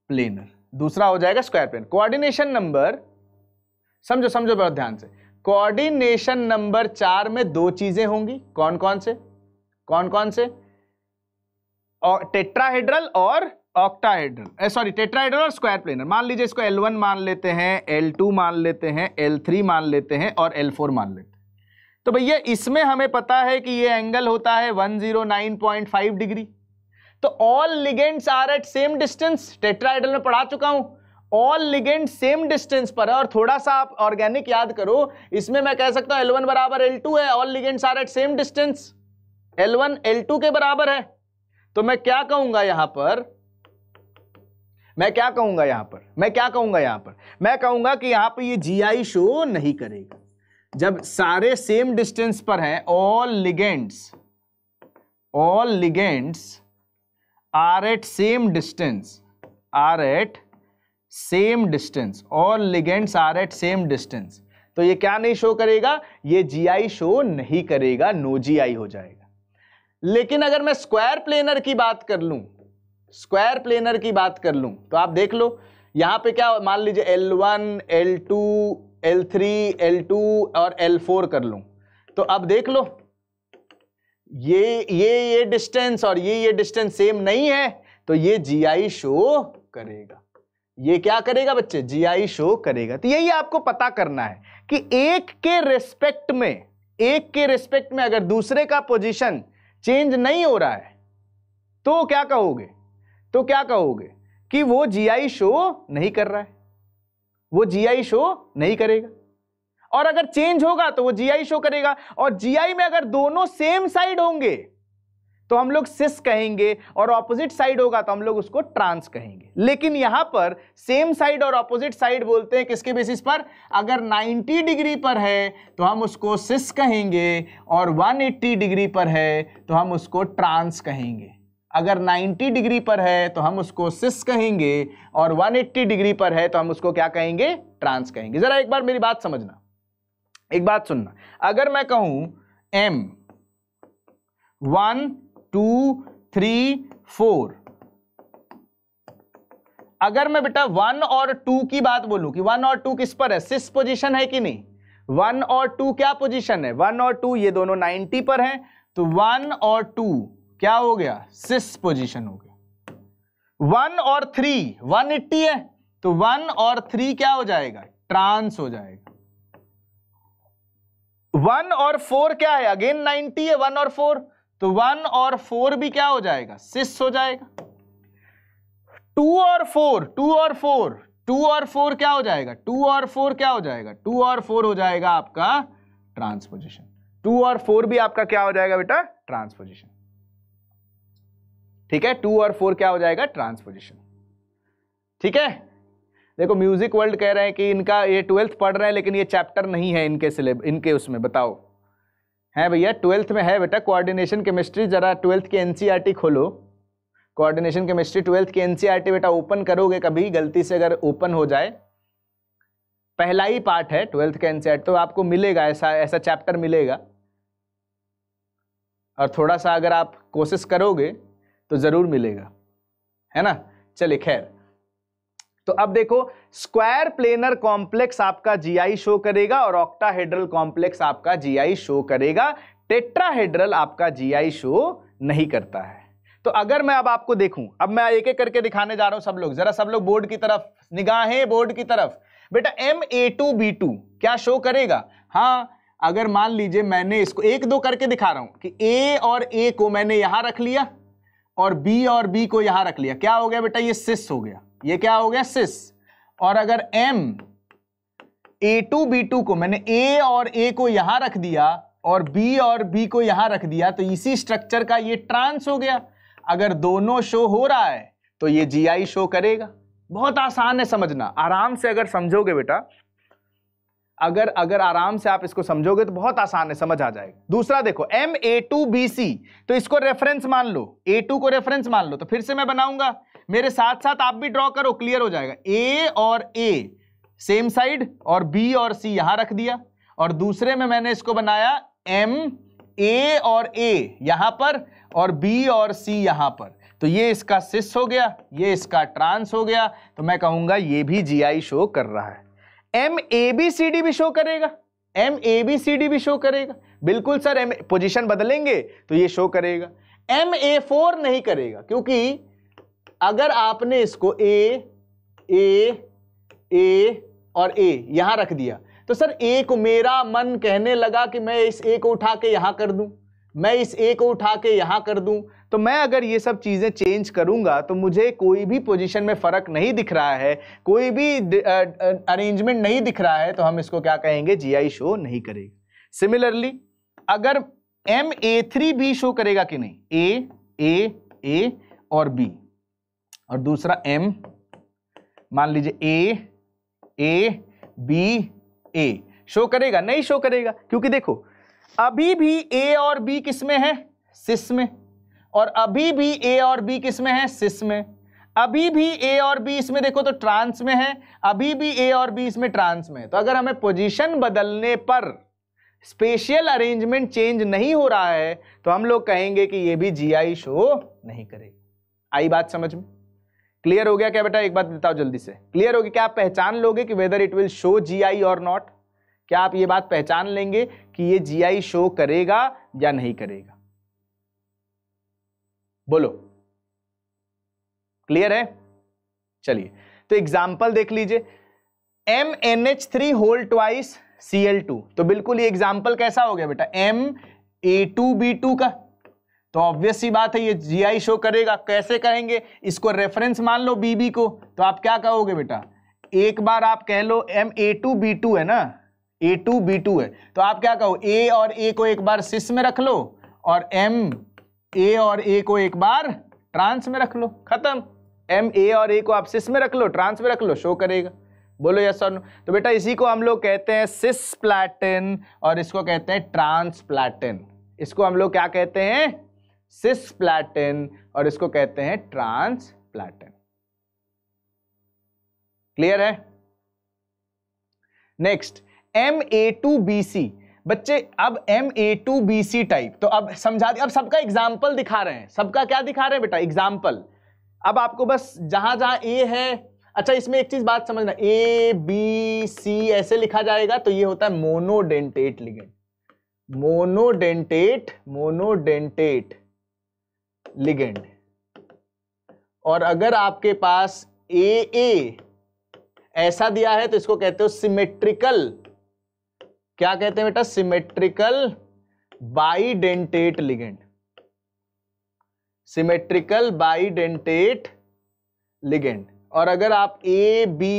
प्लेनर दूसरा हो जाएगा स्क्वायर प्लेन कोऑर्डिनेशन नंबर समझो समझो बहुत ध्यान से कोऑर्डिनेशन नंबर चार में दो चीजें होंगी कौन कौन से कौन कौन से टेट्राहेड्रल और ऑक्टाहेड्रल सॉरी टेट्राहेड्रल और स्क्वायर प्लेनर मान लीजिए इसको वन मान लेते हैं टू मान लेते हैं थ्री मान लेते हैं और फोर मान लेते हैं तो भैया इसमें हमें पता है कि ये एंगल होता है 109.5 डिग्री तो all ligands are at same distance tetrahedral में पढ़ा चुका हूं ऑल लिगेंड सेम डिस्टेंस पर है और थोड़ा सा आप ऑर्गेनिक याद करो इसमें मैं कह सकता हूं एल वन बराबर एल टू है all ligands are at same distance L one L two के बराबर है तो मैं क्या कहूंगा यहां पर मैं क्या कहूंगा यहां पर मैं क्या कहूंगा यहां पर मैं कहूंगा कि यहां पर ये जीआई शो नहीं करेगा जब सारे सेम डिस्टेंस पर हैं all ligands all ligands are at same distance are at same distance और ligands are at same distance तो ये क्या नहीं शो करेगा ये आई शो नहीं करेगा नो आई हो जाएगा लेकिन अगर मैं स्क्वायर प्लेनर की बात कर लूं स्क्वायर प्लेनर की बात कर लूं तो आप देख लो यहाँ पे क्या मान लीजिए L1, L2, L3, L2 और L4 कर लूँ तो अब देख लो ये ये ये डिस्टेंस और ये ये डिस्टेंस सेम नहीं है तो ये जीआई शो करेगा ये क्या करेगा बच्चे जीआई शो करेगा तो यही आपको पता करना है कि एक के रेस्पेक्ट में एक के रेस्पेक्ट में अगर दूसरे का पोजीशन चेंज नहीं हो रहा है तो क्या कहोगे तो क्या कहोगे कि वो जीआई शो नहीं कर रहा है वो जीआई शो नहीं करेगा और अगर चेंज होगा तो वो जीआई शो करेगा और जीआई में अगर दोनों सेम साइड होंगे तो हम लोग सिस कहेंगे और ऑपोजिट साइड होगा तो हम लोग उसको ट्रांस कहेंगे लेकिन यहां पर सेम साइड और ऑपोजिट साइड बोलते हैं किसके बेसिस पर अगर 90 डिग्री पर है तो हम उसको सिस कहेंगे और 180 डिग्री पर है तो हम उसको ट्रांस कहेंगे अगर 90 डिग्री पर है तो हम उसको सिस कहेंगे और 180 डिग्री पर है तो हम उसको क्या कहेंगे ट्रांस कहेंगे जरा एक बार मेरी बात समझना एक बात सुनना अगर मैं कहूं M one two three four अगर मैं बेटा वन और टू की बात बोलूं कि वन और टू किस पर है सिक्स पोजीशन है कि नहीं वन और टू क्या पोजीशन है वन और टू ये दोनों नाइन्टी पर हैं तो वन और टू क्या हो गया सिक्स पोजीशन हो गया वन और थ्री वन एट्टी है तो वन और थ्री क्या हो जाएगा ट्रांस हो जाएगा वन और फोर क्या है अगेन नाइनटी है वन और फोर तो वन और फोर भी क्या हो जाएगा सिक्स हो जाएगा टू और फोर टू और फोर टू और फोर क्या हो जाएगा टू और फोर क्या हो जाएगा टू और फोर हो जाएगा आपका ट्रांसपोजिशन टू और फोर भी आपका क्या हो जाएगा बेटा ट्रांसपोजिशन ठीक है टू और फोर क्या हो जाएगा ट्रांसपोजिशन ठीक है देखो म्यूजिक वर्ल्ड कह रहे हैं कि इनका ये ट्वेल्थ पढ़ रहे हैं लेकिन ये चैप्टर नहीं है इनके सिलेब इनके उसमें बताओ हैं भैया ट्वेल्थ में है बेटा कोऑर्डिनेशन केमिस्ट्री ज़रा ट्वेल्थ की एनसीईआरटी e खोलो कोऑर्डिनेशन केमिस्ट्री ट्वेल्थ की एनसीईआरटी e बेटा ओपन करोगे कभी गलती से अगर ओपन हो जाए पहला ही पार्ट है ट्वेल्थ के एनसीईआरटी तो आपको मिलेगा ऐसा ऐसा चैप्टर मिलेगा और थोड़ा सा अगर आप कोशिश करोगे तो ज़रूर मिलेगा है ना चलिए खैर तो अब देखो स्क्वायर प्लेनर कॉम्प्लेक्स आपका जीआई शो करेगा और ऑक्टाहेड्रल कॉम्प्लेक्स आपका जीआई शो करेगा टेट्राहेड्रल आपका जीआई शो नहीं करता है तो अगर मैं अब आपको देखूं अब मैं एक एक करके दिखाने जा रहा हूं सब लोग जरा सब लोग बोर्ड की तरफ निगाहें बोर्ड की तरफ बेटा M A two B two क्या शो करेगा हाँ अगर मान लीजिए मैंने इसको एक दो करके दिखा रहा हूं कि ए और ए को मैंने यहां रख लिया और बी और बी को यहां रख लिया क्या हो गया बेटा ये सिस हो गया ये क्या हो गया सिस और अगर M A two B two को मैंने ए और ए को यहां रख दिया और बी और बी को यहां रख दिया तो इसी स्ट्रक्चर का ये ट्रांस हो गया अगर दोनों शो हो रहा है तो ये जीआई शो करेगा बहुत आसान है समझना आराम से अगर समझोगे बेटा अगर अगर आराम से आप इसको समझोगे तो बहुत आसान है समझ आ जाएगा दूसरा देखो M A two B C तो इसको रेफरेंस मान लो ए टू को रेफरेंस मान लो तो फिर से मैं बनाऊंगा मेरे साथ साथ आप भी ड्रॉ करो क्लियर हो जाएगा ए और ए सेम साइड और बी और सी यहां रख दिया और दूसरे में मैंने इसको बनाया एम ए और ए यहां पर और बी और सी यहां पर तो ये इसका सिस हो गया ये इसका ट्रांस हो गया तो मैं कहूंगा ये भी आई शो कर रहा है M A B C D भी शो करेगा M A B C D भी शो करेगा बिल्कुल सर एम पोजिशन बदलेंगे तो ये शो करेगा एम ए फोर नहीं करेगा क्योंकि अगर आपने इसको ए ए ए और ए यहां रख दिया तो सर ए को मेरा मन कहने लगा कि मैं इस ए को उठा के यहां कर दूं मैं इस ए को उठा के यहां कर दूं तो मैं अगर ये सब चीज़ें चेंज करूंगा तो मुझे कोई भी पोजीशन में फ़र्क नहीं दिख रहा है कोई भी अरेंजमेंट नहीं दिख रहा है तो हम इसको क्या कहेंगे जीआई शो नहीं करेगा सिमिलरली अगर एम ए थ्री भी शो करेगा कि नहीं ए ए ए और बी और दूसरा एम मान लीजिए ए ए बी ए शो करेगा नहीं शो करेगा क्योंकि देखो अभी भी ए और बी किस में है सिस में और अभी भी ए और बी किस में है सिस में अभी भी ए और बी इसमें देखो तो ट्रांस में है अभी भी ए और बी इसमें ट्रांस में है तो अगर हमें पोजीशन बदलने पर स्पेशियल अरेंजमेंट चेंज नहीं हो रहा है तो हम लोग कहेंगे कि ये भी जीआई शो नहीं करेगा आई बात समझ में क्लियर हो गया क्या बेटा एक बात बताओ जल्दी से क्लियर हो गया क्या आप पहचान लोगे कि whether it will show GI और नॉट क्या आप ये बात पहचान लेंगे कि ये जीआई शो करेगा या नहीं करेगा बोलो क्लियर है चलिए तो एग्जाम्पल देख लीजिए M N H three whole twice C L two तो बिल्कुल ये एग्जाम्पल कैसा हो गया बेटा M A two B two का तो ऑब्वियस सी बात है ये जीआई शो करेगा कैसे करेंगे इसको रेफरेंस मान लो बीबी को तो आप क्या कहोगे बेटा एक बार आप कह लो M A two B two है ना ए टू बी टू है तो आप क्या कहो ए और ए को एक बार सिस में रख लो और एम ए और ए को एक बार ट्रांस में रख लो खत्म एम ए और ए को आप सिस में रख लो ट्रांस में रख लो शो करेगा बोलो यस और नो तो बेटा इसी को हम लोग कहते हैं सिस प्लैटिन और इसको कहते हैं ट्रांस प्लैटिन इसको हम लोग क्या कहते हैं सिस प्लैटिन और इसको कहते हैं ट्रांस प्लैटिन क्लियर है next M A two B C बच्चे अब M A two B C type तो अब समझा अब सबका एग्जाम्पल दिखा रहे हैं सबका क्या दिखा रहे हैं बेटा एग्जाम्पल अब आपको बस जहां जहां ए है अच्छा इसमें एक चीज बात समझना ए बी सी ऐसे लिखा जाएगा तो ये होता है monodentate ligand monodentate monodentate ligand और अगर आपके पास ए ए ऐसा दिया है तो इसको कहते हो सिमेट्रिकल क्या कहते हैं बेटा symmetrical bidentate ligand symmetrical bidentate ligand और अगर आप ए बी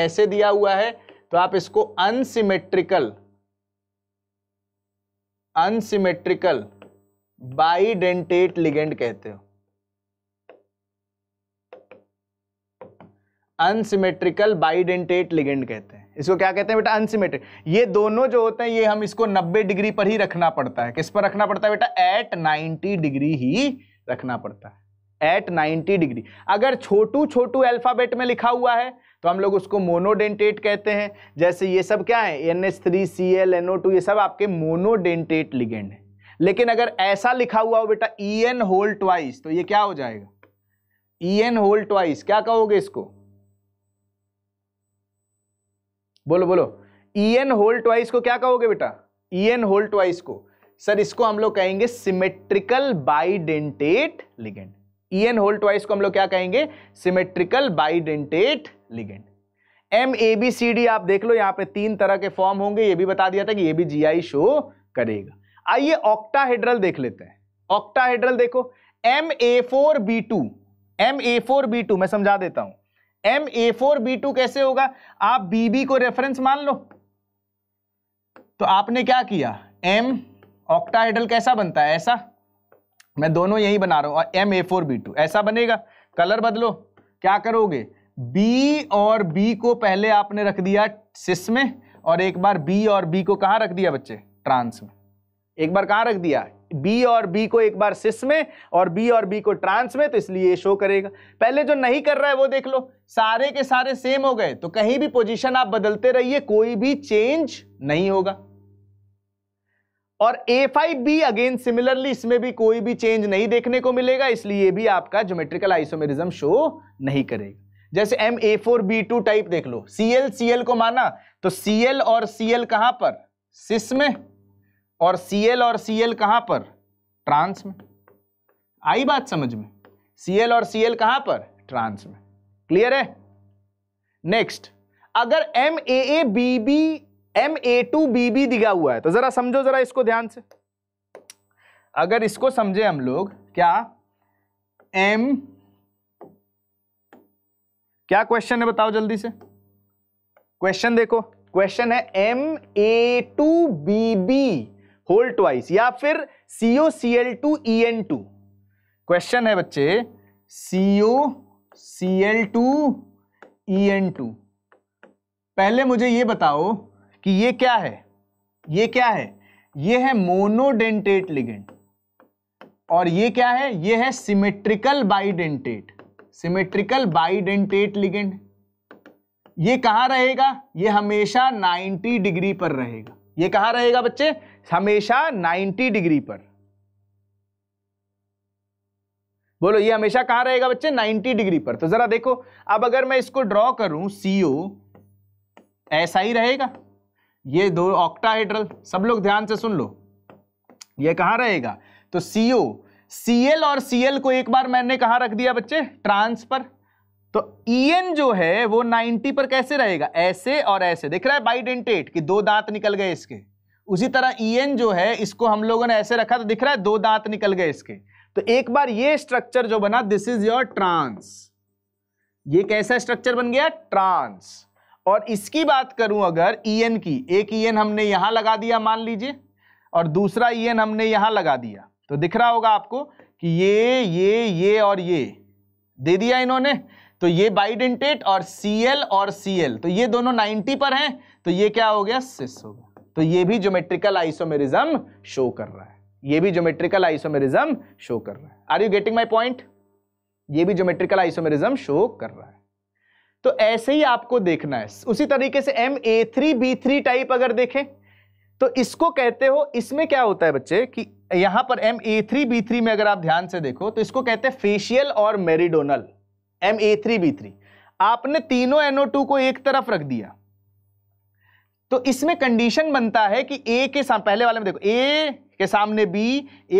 ऐसे दिया हुआ है तो आप इसको अनसिमेट्रिकल अनसिमेट्रिकल बाइडेंटेट लिगेंड कहते हो अनसिमेट्रिकल बाइडेंटेट लिगेंड कहते हैं इसको क्या कहते हैं बेटा अनसिमेट्रिक ये दोनों जो होते हैं ये हम इसको 90 डिग्री पर ही रखना पड़ता है किस पर रखना पड़ता है बेटा एट 90 डिग्री ही रखना पड़ता है एट 90 डिग्री अगर छोटू छोटू अल्फाबेट में लिखा हुआ है तो हम लोग उसको मोनोडेंटेट कहते हैं जैसे ये सब क्या है N S three C L N O two ये सब आपके मोनोडेंटेट लिगेंड है लेकिन अगर ऐसा लिखा हुआ हो बेटा ई एन होल ट्वाइस तो ये क्या हो जाएगा ई एन होल ट्वाइस क्या कहोगे इसको बोलो बोलो ई एन होल ट्वाइस को क्या कहोगे बेटा ई एन होल ट्वाइस को सर इसको हम लोग कहेंगे symmetrical bidentate ligand E N whole twice को हम लोग क्या कहेंगे symmetrical bidentate ligand M A B C D आप देख लो यहां पे तीन तरह के फॉर्म होंगे ये भी बता दिया था कि ये भी जी आई शो करेगा आइए ऑक्टाहेड्रल देख लेते हैं ऑक्टाहेड्रल देखो M A four B two M A four B two मैं समझा देता हूं M A four B two कैसे होगा आप बीबी को रेफरेंस मान लो तो आपने क्या किया एम ऑक्टाहेड्रल कैसा बनता है ऐसा मैं दोनों यही बना रहा हूं M A four B two ऐसा बनेगा कलर बदलो क्या करोगे बी और बी को पहले आपने रख दिया सिस में और एक बार बी और बी को कहा रख दिया बच्चे ट्रांस में एक बार कहां रख दिया बी और बी को एक बार सिस में और बी और बी को ट्रांस में तो इसलिए ये शो करेगा पहले जो नहीं कर रहा है वो देख लो सारे के सारे सेम हो गए तो कहीं भी पोजीशन आप बदलते रहिए कोई भी चेंज नहीं होगा और A five B again similarly इसमें भी कोई भी चेंज नहीं देखने को मिलेगा इसलिए भी आपका ज्योमेट्रिकल आइसोमेरिज्म शो नहीं करेगा जैसे M A four B two type देख लो सी एल सी एल को माना तो सी एल और सी एल कहां पर सिस में और Cl और Cl कहां पर ट्रांस में आई बात समझ में Cl और Cl कहां पर ट्रांस में क्लियर है नेक्स्ट अगर M A A B B M A two B B दिया हुआ है तो जरा समझो जरा इसको ध्यान से अगर इसको समझे हम लोग क्या एम क्या क्वेश्चन है बताओ जल्दी से क्वेश्चन देखो क्वेश्चन है M A two B B whole twice या फिर CO C L two E N two question है बच्चे CO C L two E N two पहले मुझे ये बताओ कि ये क्या है ये क्या है ये है मोनोडेंटेट लिगेंड और ये क्या है ये है symmetrical bidentate symmetrical bidentate ligand ये कहां रहेगा ये हमेशा 90 डिग्री पर रहेगा ये कहां रहेगा बच्चे हमेशा 90 डिग्री पर बोलो ये हमेशा कहां रहेगा बच्चे 90 डिग्री पर तो जरा देखो अब अगर मैं इसको ड्रॉ करूं सीओ ऐसा ही रहेगा ये दो ऑक्टाहेड्रल सब लोग ध्यान से सुन लो ये कहां रहेगा तो सीओ सीएल और सीएल को एक बार मैंने कहा रख दिया बच्चे ट्रांस पर तो ईएन जो है वो 90 पर कैसे रहेगा ऐसे और ऐसे देख रहा है बाइडेंटेट कि दो दांत निकल गए इसके उसी तरह ई e एन जो है इसको हम लोगों ने ऐसे रखा तो दिख रहा है दो दांत निकल गए इसके तो एक बार ये स्ट्रक्चर जो बना दिस इज योर ट्रांस ये कैसा स्ट्रक्चर बन गया ट्रांस और इसकी बात करूं अगर ई e एन की एक ई e एन हमने यहां लगा दिया मान लीजिए और दूसरा ई एन हमने यहां लगा दिया तो दिख रहा होगा आपको कि ये ये ये और ये दे दिया इन्होंने तो ये बाइडेंटेट और सी एल और सी एल तो ये दोनों 90 पर हैं तो ये क्या हो गया सिस हो गया तो ये भी ज्योमेट्रिकल आइसोमेरिज्म शो कर रहा है ये भी ज्योमेट्रिकल आइसोमेरिज्म शो कर रहा है are you getting my point ये भी ज्योमेट्रिकल आइसोमेरिज्म शो कर रहा है तो ऐसे ही आपको देखना है उसी तरीके से M A three B three type अगर देखें तो इसको कहते हो इसमें क्या होता है बच्चे कि यहां पर M A three B three में अगर आप ध्यान से देखो तो इसको कहते हैं फेशियल और meridional M A three B three आपने तीनों एनओ टू को एक तरफ रख दिया तो इसमें कंडीशन बनता है कि ए के सामने पहले वाले में देखो ए के सामने बी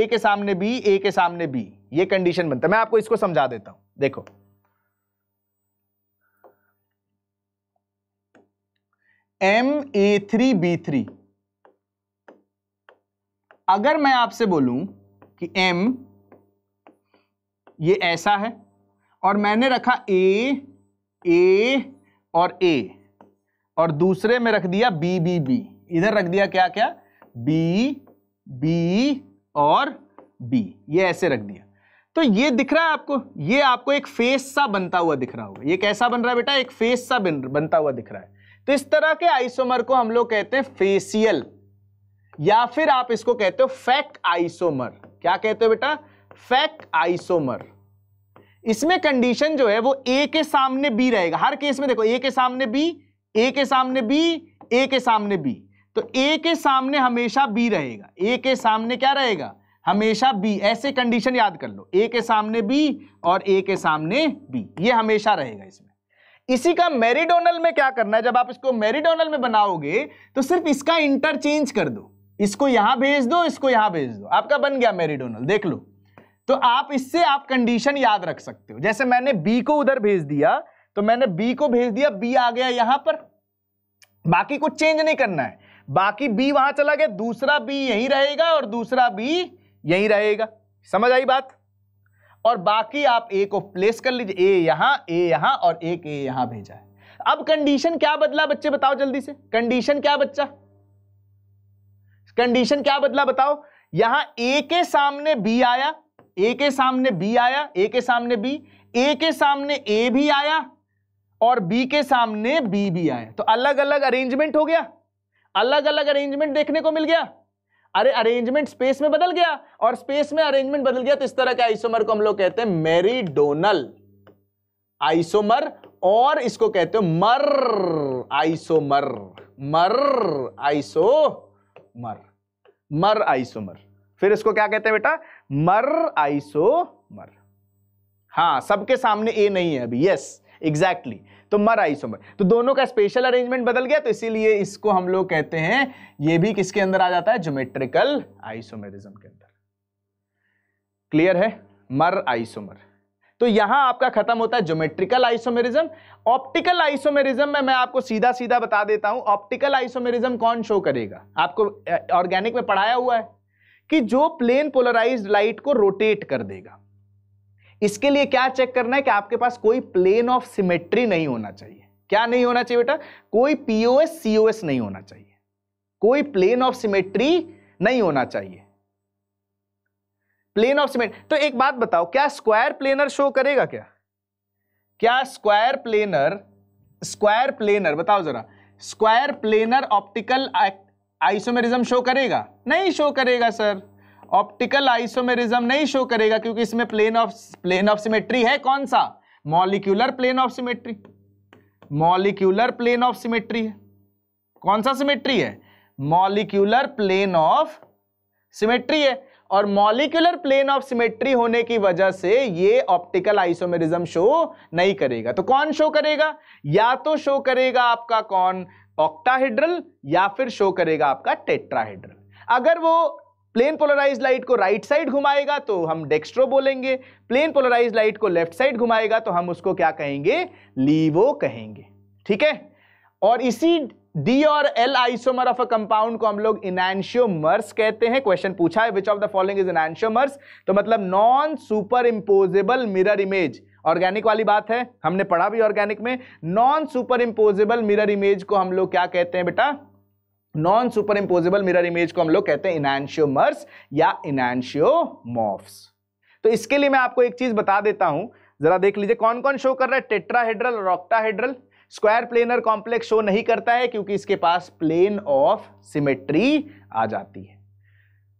ए के सामने बी ए के सामने बी ये कंडीशन बनता है मैं आपको इसको समझा देता हूं देखो M A three B three अगर मैं आपसे बोलूं कि एम ये ऐसा है और मैंने रखा ए ए और ए और दूसरे में रख दिया बी बी बी इधर रख दिया क्या क्या बी बी और बी ये ऐसे रख दिया तो ये दिख रहा है आपको ये आपको एक फेस सा बनता हुआ दिख रहा होगा ये कैसा बन रहा है बेटा एक फेस सा बन, बनता हुआ दिख रहा है तो इस तरह के आइसोमर को हम लोग कहते हैं फेसियल या फिर आप इसको कहते हो फैक आइसोमर क्या कहते हो बेटा फैक आइसोमर इसमें कंडीशन जो है वो ए के सामने बी रहेगा हर केस में देखो ए के सामने बी ए के सामने बी ए के सामने बी तो ए के सामने हमेशा बी रहेगा ए के सामने क्या रहेगा हमेशा बी ऐसे कंडीशन याद कर लो ए के सामने बी और ए के सामने बी ये हमेशा रहेगा इसमें इसी का मेरिडोनल में क्या करना है जब आप इसको मेरिडोनल में बनाओगे तो सिर्फ इसका इंटरचेंज कर दो इसको यहां भेज दो इसको यहां भेज दो आपका बन गया मेरिडोनल देख लो तो आप इससे आप कंडीशन याद रख सकते हो जैसे मैंने बी को उधर भेज दिया तो मैंने बी को भेज दिया बी आ गया यहां पर बाकी कुछ चेंज नहीं करना है बाकी बी वहां चला गया दूसरा बी यही रहेगा और दूसरा बी यही रहेगा समझ आई बात और बाकी आप ए को प्लेस कर लीजिए ए यहां ए यहां और एक ए यहां भेजा है अब कंडीशन क्या बदला बच्चे बताओ जल्दी से कंडीशन क्या बच्चा कंडीशन क्या बदला बताओ यहां ए के सामने बी आया ए के सामने बी आया ए के सामने बी ए के सामने ए भी आया और बी के सामने बी भी आए तो अलग अलग अरेंजमेंट हो गया अलग अलग अरेंजमेंट देखने को मिल गया अरे अरेंजमेंट स्पेस में बदल गया और स्पेस में अरेंजमेंट बदल गया तो इस तरह के आइसोमर को हम लोग कहते हैं मेरीडोनल आइसोमर और इसको कहते हो मर आइसोमर मर आइसो मर मर आइसोमर फिर इसको क्या कहते हैं बेटा मर आइसोमर हाँ सबके सामने ए नहीं है अभी यस एग्जैक्टली exactly. तो मराइसोमर तो दोनों का स्पेशल अरेंजमेंट बदल गया तो इसीलिए इसको हम लोग कहते हैं ये भी किसके अंदर आ जाता है ज्योमेट्रिकल आइसोमेरिज्म के अंदर क्लियर है मर आइसोमर तो यहां आपका खत्म होता है ज्योमेट्रिकल आइसोमेरिज्म ऑप्टिकल आइसोमेरिज्म में मैं आपको सीधा सीधा बता देता हूं ऑप्टिकल आइसोमेरिज्म कौन शो करेगा आपको ऑर्गेनिक में पढ़ाया हुआ है कि जो प्लेन पोलराइज्ड लाइट को रोटेट कर देगा इसके लिए क्या चेक करना है कि आपके पास कोई प्लेन ऑफ सिमेट्री नहीं होना चाहिए क्या नहीं होना चाहिए बेटा कोई पीओएस सीओएस नहीं होना चाहिए कोई प्लेन ऑफ सिमेट्री नहीं होना चाहिए प्लेन ऑफ सिमेट्री तो एक बात बताओ क्या स्क्वायर प्लेनर शो करेगा क्या क्या स्क्वायर प्लेनर स्क्वायर प्लेनर बताओ जरा square planar optical isomerism show करेगा नहीं शो करेगा सर ऑप्टिकल आइसोमेरिज्म नहीं शो करेगा क्योंकि इसमें plane of plane of symmetry है कौन सा molecular plane of symmetry molecular plane of symmetry है कौन सा सिमेट्री है मॉलिक्यूलर प्लेन ऑफ सिमेट्री है और मॉलिक्यूलर प्लेन ऑफ सिमेट्री होने की वजह से ये ऑप्टिकल आइसोमेरिज्म शो नहीं करेगा तो कौन शो करेगा या तो शो करेगा आपका कौन ऑक्टाहेड्रल या फिर शो करेगा आपका टेट्राहेड्रल अगर वो प्लेन पोलराइज लाइट को राइट साइड घुमाएगा तो हम डेक्स्ट्रो बोलेंगे प्लेन पोलराइज लाइट को लेफ्ट साइड घुमाएगा तो हम उसको क्या कहेंगे लीवो कहेंगे ठीक है और इसी डी और L isomer of a compound को हम लोग इनैंशियोमर्स कहते हैं क्वेश्चन पूछा है which of the following is enantiomers तो मतलब non superimposable mirror image organic वाली बात है हमने पढ़ा भी ऑर्गेनिक में non superimposable mirror image को हम लोग क्या कहते हैं बेटा non superimposable mirror image को हम लोग कहते हैं इनानशियोमर्स या इनानशियोमॉफ्स तो इसके लिए मैं आपको एक चीज बता देता हूं जरा देख लीजिए कौन कौन शो कर रहा है tetrahedral or octahedral square planar complex show नहीं करता है क्योंकि इसके पास प्लेन ऑफ सिमेट्री आ जाती है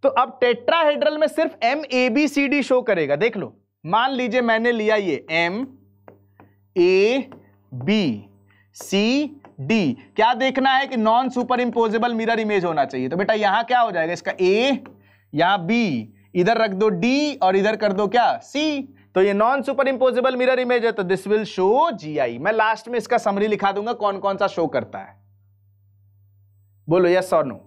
तो अब टेट्राहेड्रल में सिर्फ M A B C D show करेगा देख लो मान लीजिए मैंने लिया ये M A B C D क्या देखना है कि non superimposable mirror image होना चाहिए तो बेटा यहां क्या हो जाएगा इसका ए यहां बी इधर रख दो डी और इधर कर दो क्या सी तो ये non superimposable mirror image है तो दिस विल शो जीआई मैं लास्ट में इसका समरी लिखा दूंगा कौन कौन सा शो करता है बोलो यस और नो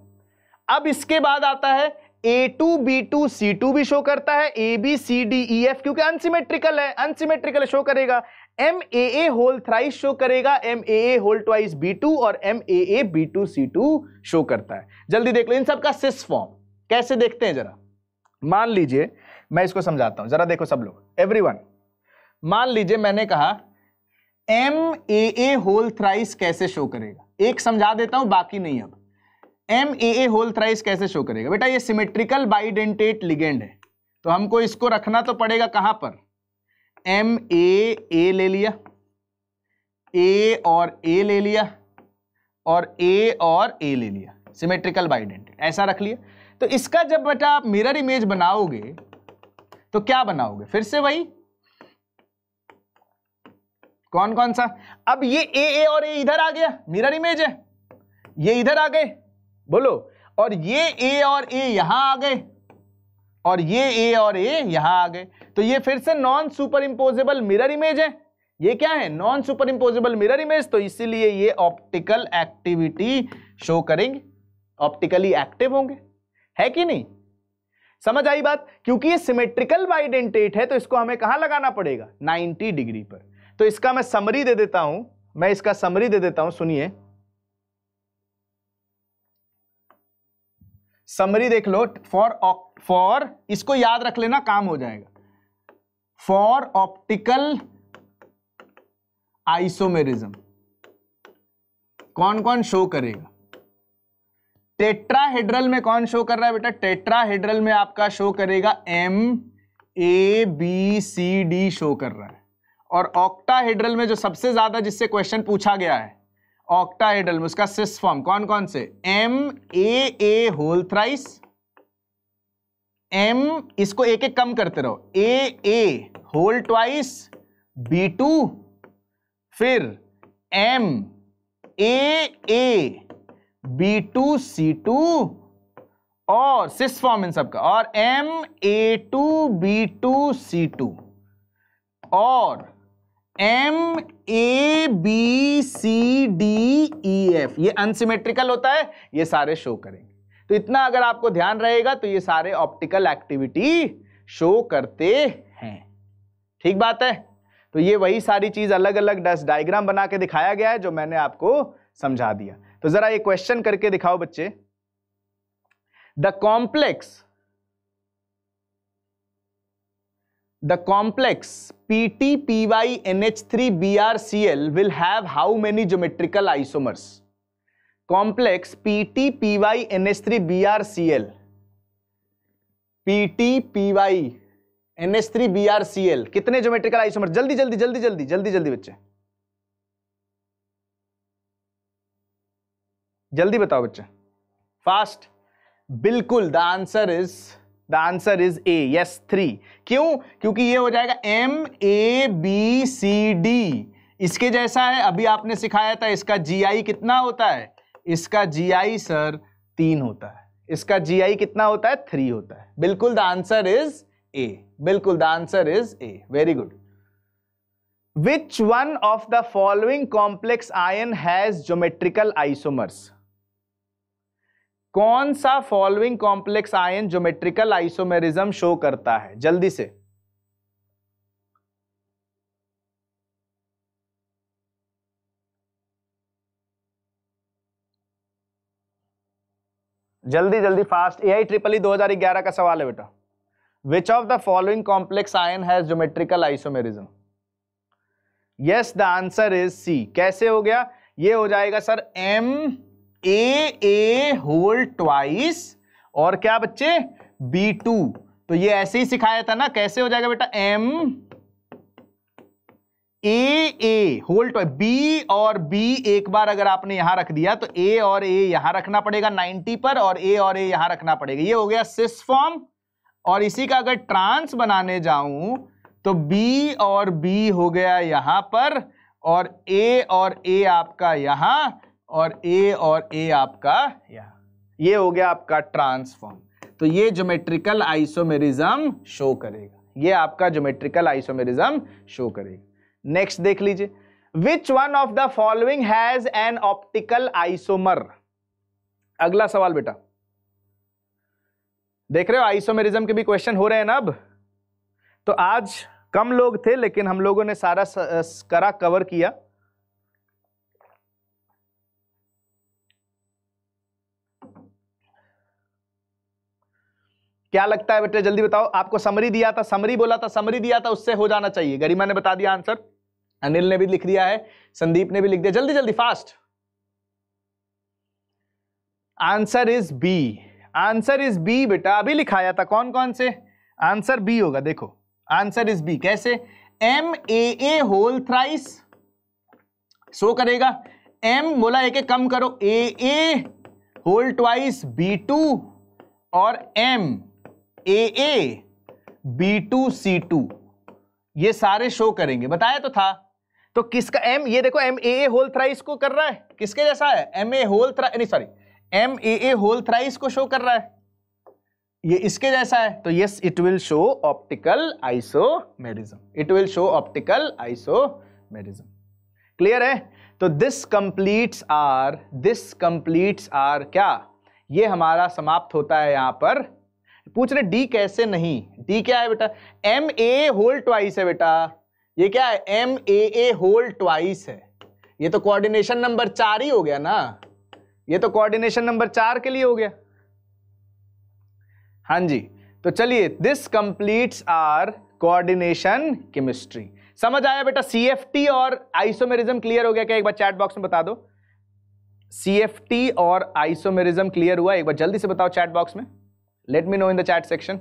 अब इसके बाद आता है A two B two C two भी शो करता है A B C D E F क्योंकि अनसिमेट्रिकल है अनसिमेट्रिकल शो करेगा M A A whole thrice show करेगा M A A whole twice B two और M A A B two C two show करता है जल्दी देख लो इन सबका सिस फॉर्म कैसे देखते हैं जरा मान लीजिए मैं इसको समझाता हूं जरा देखो सब लोग एवरीवन मान लीजिए मैंने कहा M A A whole thrice कैसे शो करेगा एक समझा देता हूं बाकी नहीं अब M A A whole thrice कैसे शो करेगा बेटा ये सिमेट्रिकल बाइडेंटेट लिगेंड है तो हमको इसको रखना तो पड़ेगा कहां पर एम ए ए ले लिया ए और ए ले लिया और ए और ए ले लिया सिमेट्रिकल बाइडेंट ऐसा रख लिया तो इसका जब बेटा आप मिरर इमेज बनाओगे तो क्या बनाओगे फिर से वही कौन कौन सा अब ये ए ए और ए इधर आ गया मिरर इमेज है ये इधर आ गए बोलो और ये ए और ए यहां आ गए और ये ए और ए यहां आ गए तो ये फिर से non superimposable mirror image है ये क्या है non superimposable mirror image तो इसीलिए ये ऑप्टिकल एक्टिविटी शो करेंगे ऑप्टिकली एक्टिव होंगे है कि नहीं समझ आई बात क्योंकि ये सिमेट्रिकल बाइडेंटेट है तो इसको हमें कहां लगाना पड़ेगा 90 डिग्री पर तो इसका मैं समरी दे देता हूं मैं इसका समरी दे देता हूं सुनिए समरी देख लो फॉर फॉर इसको याद रख लेना काम हो जाएगा फॉर ऑप्टिकल आइसोमेरिज्म कौन कौन शो करेगा टेट्राहेड्रल में कौन शो कर रहा है बेटा टेट्राहेड्रल में आपका शो करेगा M A B C D show कर रहा है और ऑक्टाहेड्रल में जो सबसे ज्यादा जिससे क्वेश्चन पूछा गया है ऑक्टाहेड्रल में उसका सिस फॉर्म कौन कौन से M A A whole thrice M इसको एक एक कम करते रहो A A whole twice B two फिर M A A B two C two और सिस फॉर्म इन सबका और M A two B two C two और M A B C D E F ये अनसिमेट्रिकल होता है ये सारे शो करेंगे तो इतना अगर आपको ध्यान रहेगा तो ये सारे ऑप्टिकल एक्टिविटी शो करते ठीक बात है तो ये वही सारी चीज अलग अलग डायग्राम बना के दिखाया गया है जो मैंने आपको समझा दिया तो जरा ये क्वेश्चन करके दिखाओ बच्चे the complex the complex P T P Y N H three B R C L will have how many geometrical isomers complex P T P Y N H three B R C L P T P Y N S three B R C L कितने geometrical isomer जल्दी जल्दी जल्दी जल्दी जल्दी जल्दी बच्चे जल्दी बताओ बच्चे फास्ट बिल्कुल the answer is the answer is A yes three क्यों क्योंकि ये हो जाएगा M A B C D इसके जैसा है अभी आपने सिखाया था इसका आई कितना होता है इसका आई सर तीन होता है इसका आई कितना होता है थ्री होता है बिल्कुल द आंसर इज ए बिल्कुल the answer is A very good which one of the following complex ion has geometrical isomers कौन सा following complex ion geometrical isomerism show करता है जल्दी से जल्दी जल्दी fast A I triple E दो हजार ग्यारह का सवाल है बेटा Which of the following complex ion has geometrical isomerism? Yes, the answer is C. कैसे हो गया ये हो जाएगा sir M A A whole twice और क्या बच्चे बी टू तो ये ऐसे ही सिखाया था ना कैसे हो जाएगा बेटा M A A whole twice B और बी एक बार अगर आपने यहां रख दिया तो ए और ए यहां रखना पड़ेगा 90 पर और ए और ए यहां रखना पड़ेगा ये हो गया सिस फॉर्म और इसी का अगर ट्रांस बनाने जाऊं तो बी और बी हो गया यहां पर और A और ए आपका यहां और ए और ए आपका यहां ये हो गया आपका ट्रांसफॉर्म तो ये ज्योमेट्रिकल आइसोमेरिज्म शो करेगा ये आपका ज्योमेट्रिकल आइसोमेरिज्म शो करेगा नेक्स्ट देख लीजिए which one of the following has an optical isomer अगला सवाल बेटा देख रहे हो आइसोमेरिज्म के भी क्वेश्चन हो रहे हैं ना अब तो आज कम लोग थे लेकिन हम लोगों ने सारा करा कवर किया क्या लगता है बेटे जल्दी बताओ आपको समरी दिया था समरी बोला था समरी दिया था उससे हो जाना चाहिए गरिमा ने बता दिया आंसर अनिल ने भी लिख दिया है संदीप ने भी लिख दिया जल्दी जल्दी fast answer is B answer is B बेटा अभी लिखाया था कौन कौन से आंसर बी होगा देखो आंसर इज बी कैसे M A A whole thrice show करेगा एम बोला एक कम करो A A whole twice B two और M A A B two C two ये सारे शो करेंगे बताया तो था तो किसका एम ये देखो M A A whole thrice को कर रहा है किसके जैसा है M A whole thrice sorry M A A whole thrice को शो कर रहा है ये इसके जैसा है तो yes it will show optical isomerism it will show optical isomerism clear है तो this completes our this completes our क्या ये हमारा समाप्त होता है यहां पर पूछ रहे डी कैसे नहीं डी क्या है बेटा एम ए होल ट्वाइस है बेटा ये क्या है M A A whole twice है ये तो कोऑर्डिनेशन नंबर चार ही हो गया ना ये तो कोऑर्डिनेशन नंबर चार के लिए हो गया हाँ जी तो चलिए this completes our coordination chemistry समझ आया बेटा सी और आइसोमेरिज्म क्लियर हो गया क्या एक बार चैट बॉक्स में बता दो सी और आइसोमेरिज्म क्लियर हुआ एक बार जल्दी से बताओ चैट बॉक्स में let me know in the chat section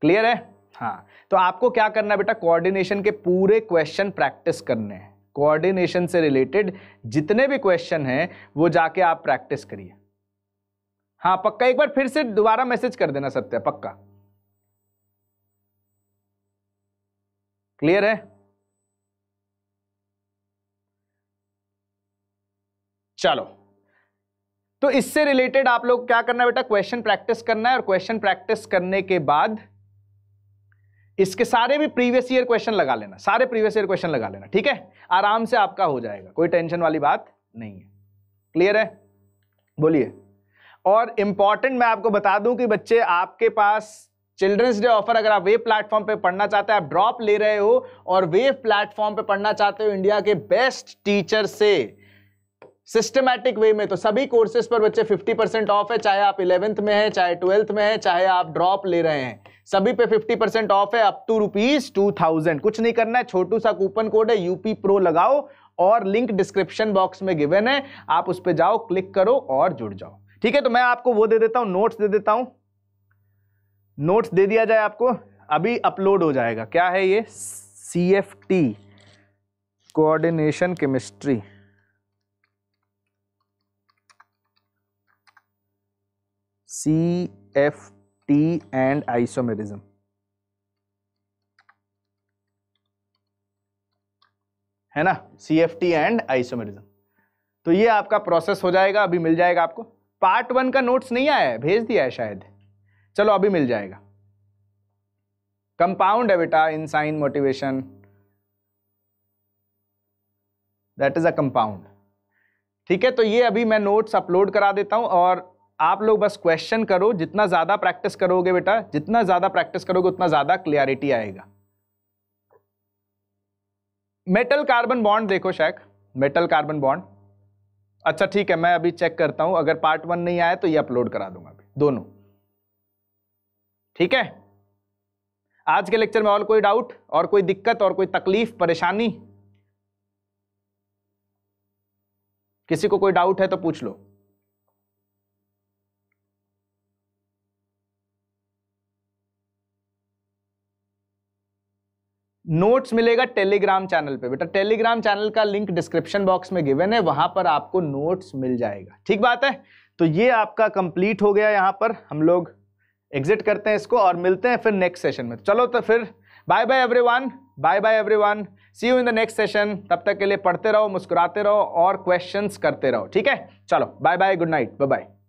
clear है हाँ तो आपको क्या करना है बेटा कोऑर्डिनेशन के पूरे क्वेश्चन प्रैक्टिस करने हैं कोऑर्डिनेशन से रिलेटेड जितने भी क्वेश्चन हैं वो जाके आप प्रैक्टिस करिए हाँ पक्का एक बार फिर से दोबारा मैसेज कर देना सत्य पक्का क्लियर है चलो तो इससे रिलेटेड आप लोग क्या करना है बेटा क्वेश्चन प्रैक्टिस करना है और क्वेश्चन प्रैक्टिस करने के बाद इसके सारे भी प्रीवियस ईयर क्वेश्चन लगा लेना सारे प्रीवियस ईयर क्वेश्चन लगा लेना ठीक है आराम से आपका हो जाएगा कोई टेंशन वाली बात नहीं है क्लियर है बोलिए और इंपॉर्टेंट मैं आपको बता दूं कि बच्चे आपके पास चिल्ड्रंस डे ऑफर अगर आप वेब प्लेटफॉर्म पे पढ़ना चाहते हैं आप ड्रॉप ले रहे हो और वेब प्लेटफॉर्म पे पढ़ना चाहते हो इंडिया के बेस्ट टीचर से सिस्टमैटिक वे में तो सभी कोर्सेज पर बच्चे 50 परसेंट ऑफ है चाहे आप इलेवेंथ में हैं चाहे ट्वेल्थ में हैं चाहे आप ड्रॉप ले रहे हैं सभी पे 50 परसेंट ऑफ है up to rupees two thousand कुछ नहीं करना है छोटू सा कूपन कोड है यूपी प्रो लगाओ और लिंक डिस्क्रिप्शन बॉक्स में गिवन है आप उस पर जाओ क्लिक करो और जुड़ जाओ ठीक है तो मैं आपको वो दे देता हूँ नोट्स दे देता हूँ नोट्स दे दिया जाए आपको अभी अपलोड हो जाएगा क्या है ये C F T coordination chemistry C F T and isomerism है ना C F T and isomerism तो ये आपका प्रोसेस हो जाएगा अभी मिल जाएगा आपको पार्ट वन का नोट्स नहीं आया है भेज दिया है शायद चलो अभी मिल जाएगा कंपाउंड है बेटा in sign motivation that is a compound ठीक है तो ये अभी मैं नोट्स अपलोड करा देता हूं और आप लोग बस क्वेश्चन करो जितना ज़्यादा प्रैक्टिस करोगे बेटा जितना ज़्यादा प्रैक्टिस करोगे उतना ज़्यादा क्लियरिटी आएगा मेटल कार्बन बॉन्ड देखो शेख मेटल कार्बन बॉन्ड अच्छा ठीक है मैं अभी चेक करता हूं अगर पार्ट वन नहीं आया तो ये अपलोड करा दूंगा अभी दोनों ठीक है आज के लेक्चर में और कोई डाउट और कोई दिक्कत और कोई तकलीफ परेशानी किसी को कोई डाउट है तो पूछ लो नोट्स मिलेगा टेलीग्राम चैनल पे बेटा टेलीग्राम चैनल का लिंक डिस्क्रिप्शन बॉक्स में गिवन है वहां पर आपको नोट्स मिल जाएगा ठीक बात है तो ये आपका कंप्लीट हो गया यहाँ पर हम लोग एग्जिट करते हैं इसको और मिलते हैं फिर नेक्स्ट सेशन में चलो तो फिर bye bye every bye bye every see you in the next session तब तक के लिए पढ़ते रहो मुस्कुराते रहो और क्वेश्चन करते रहो ठीक है चलो bye bye good night bye bye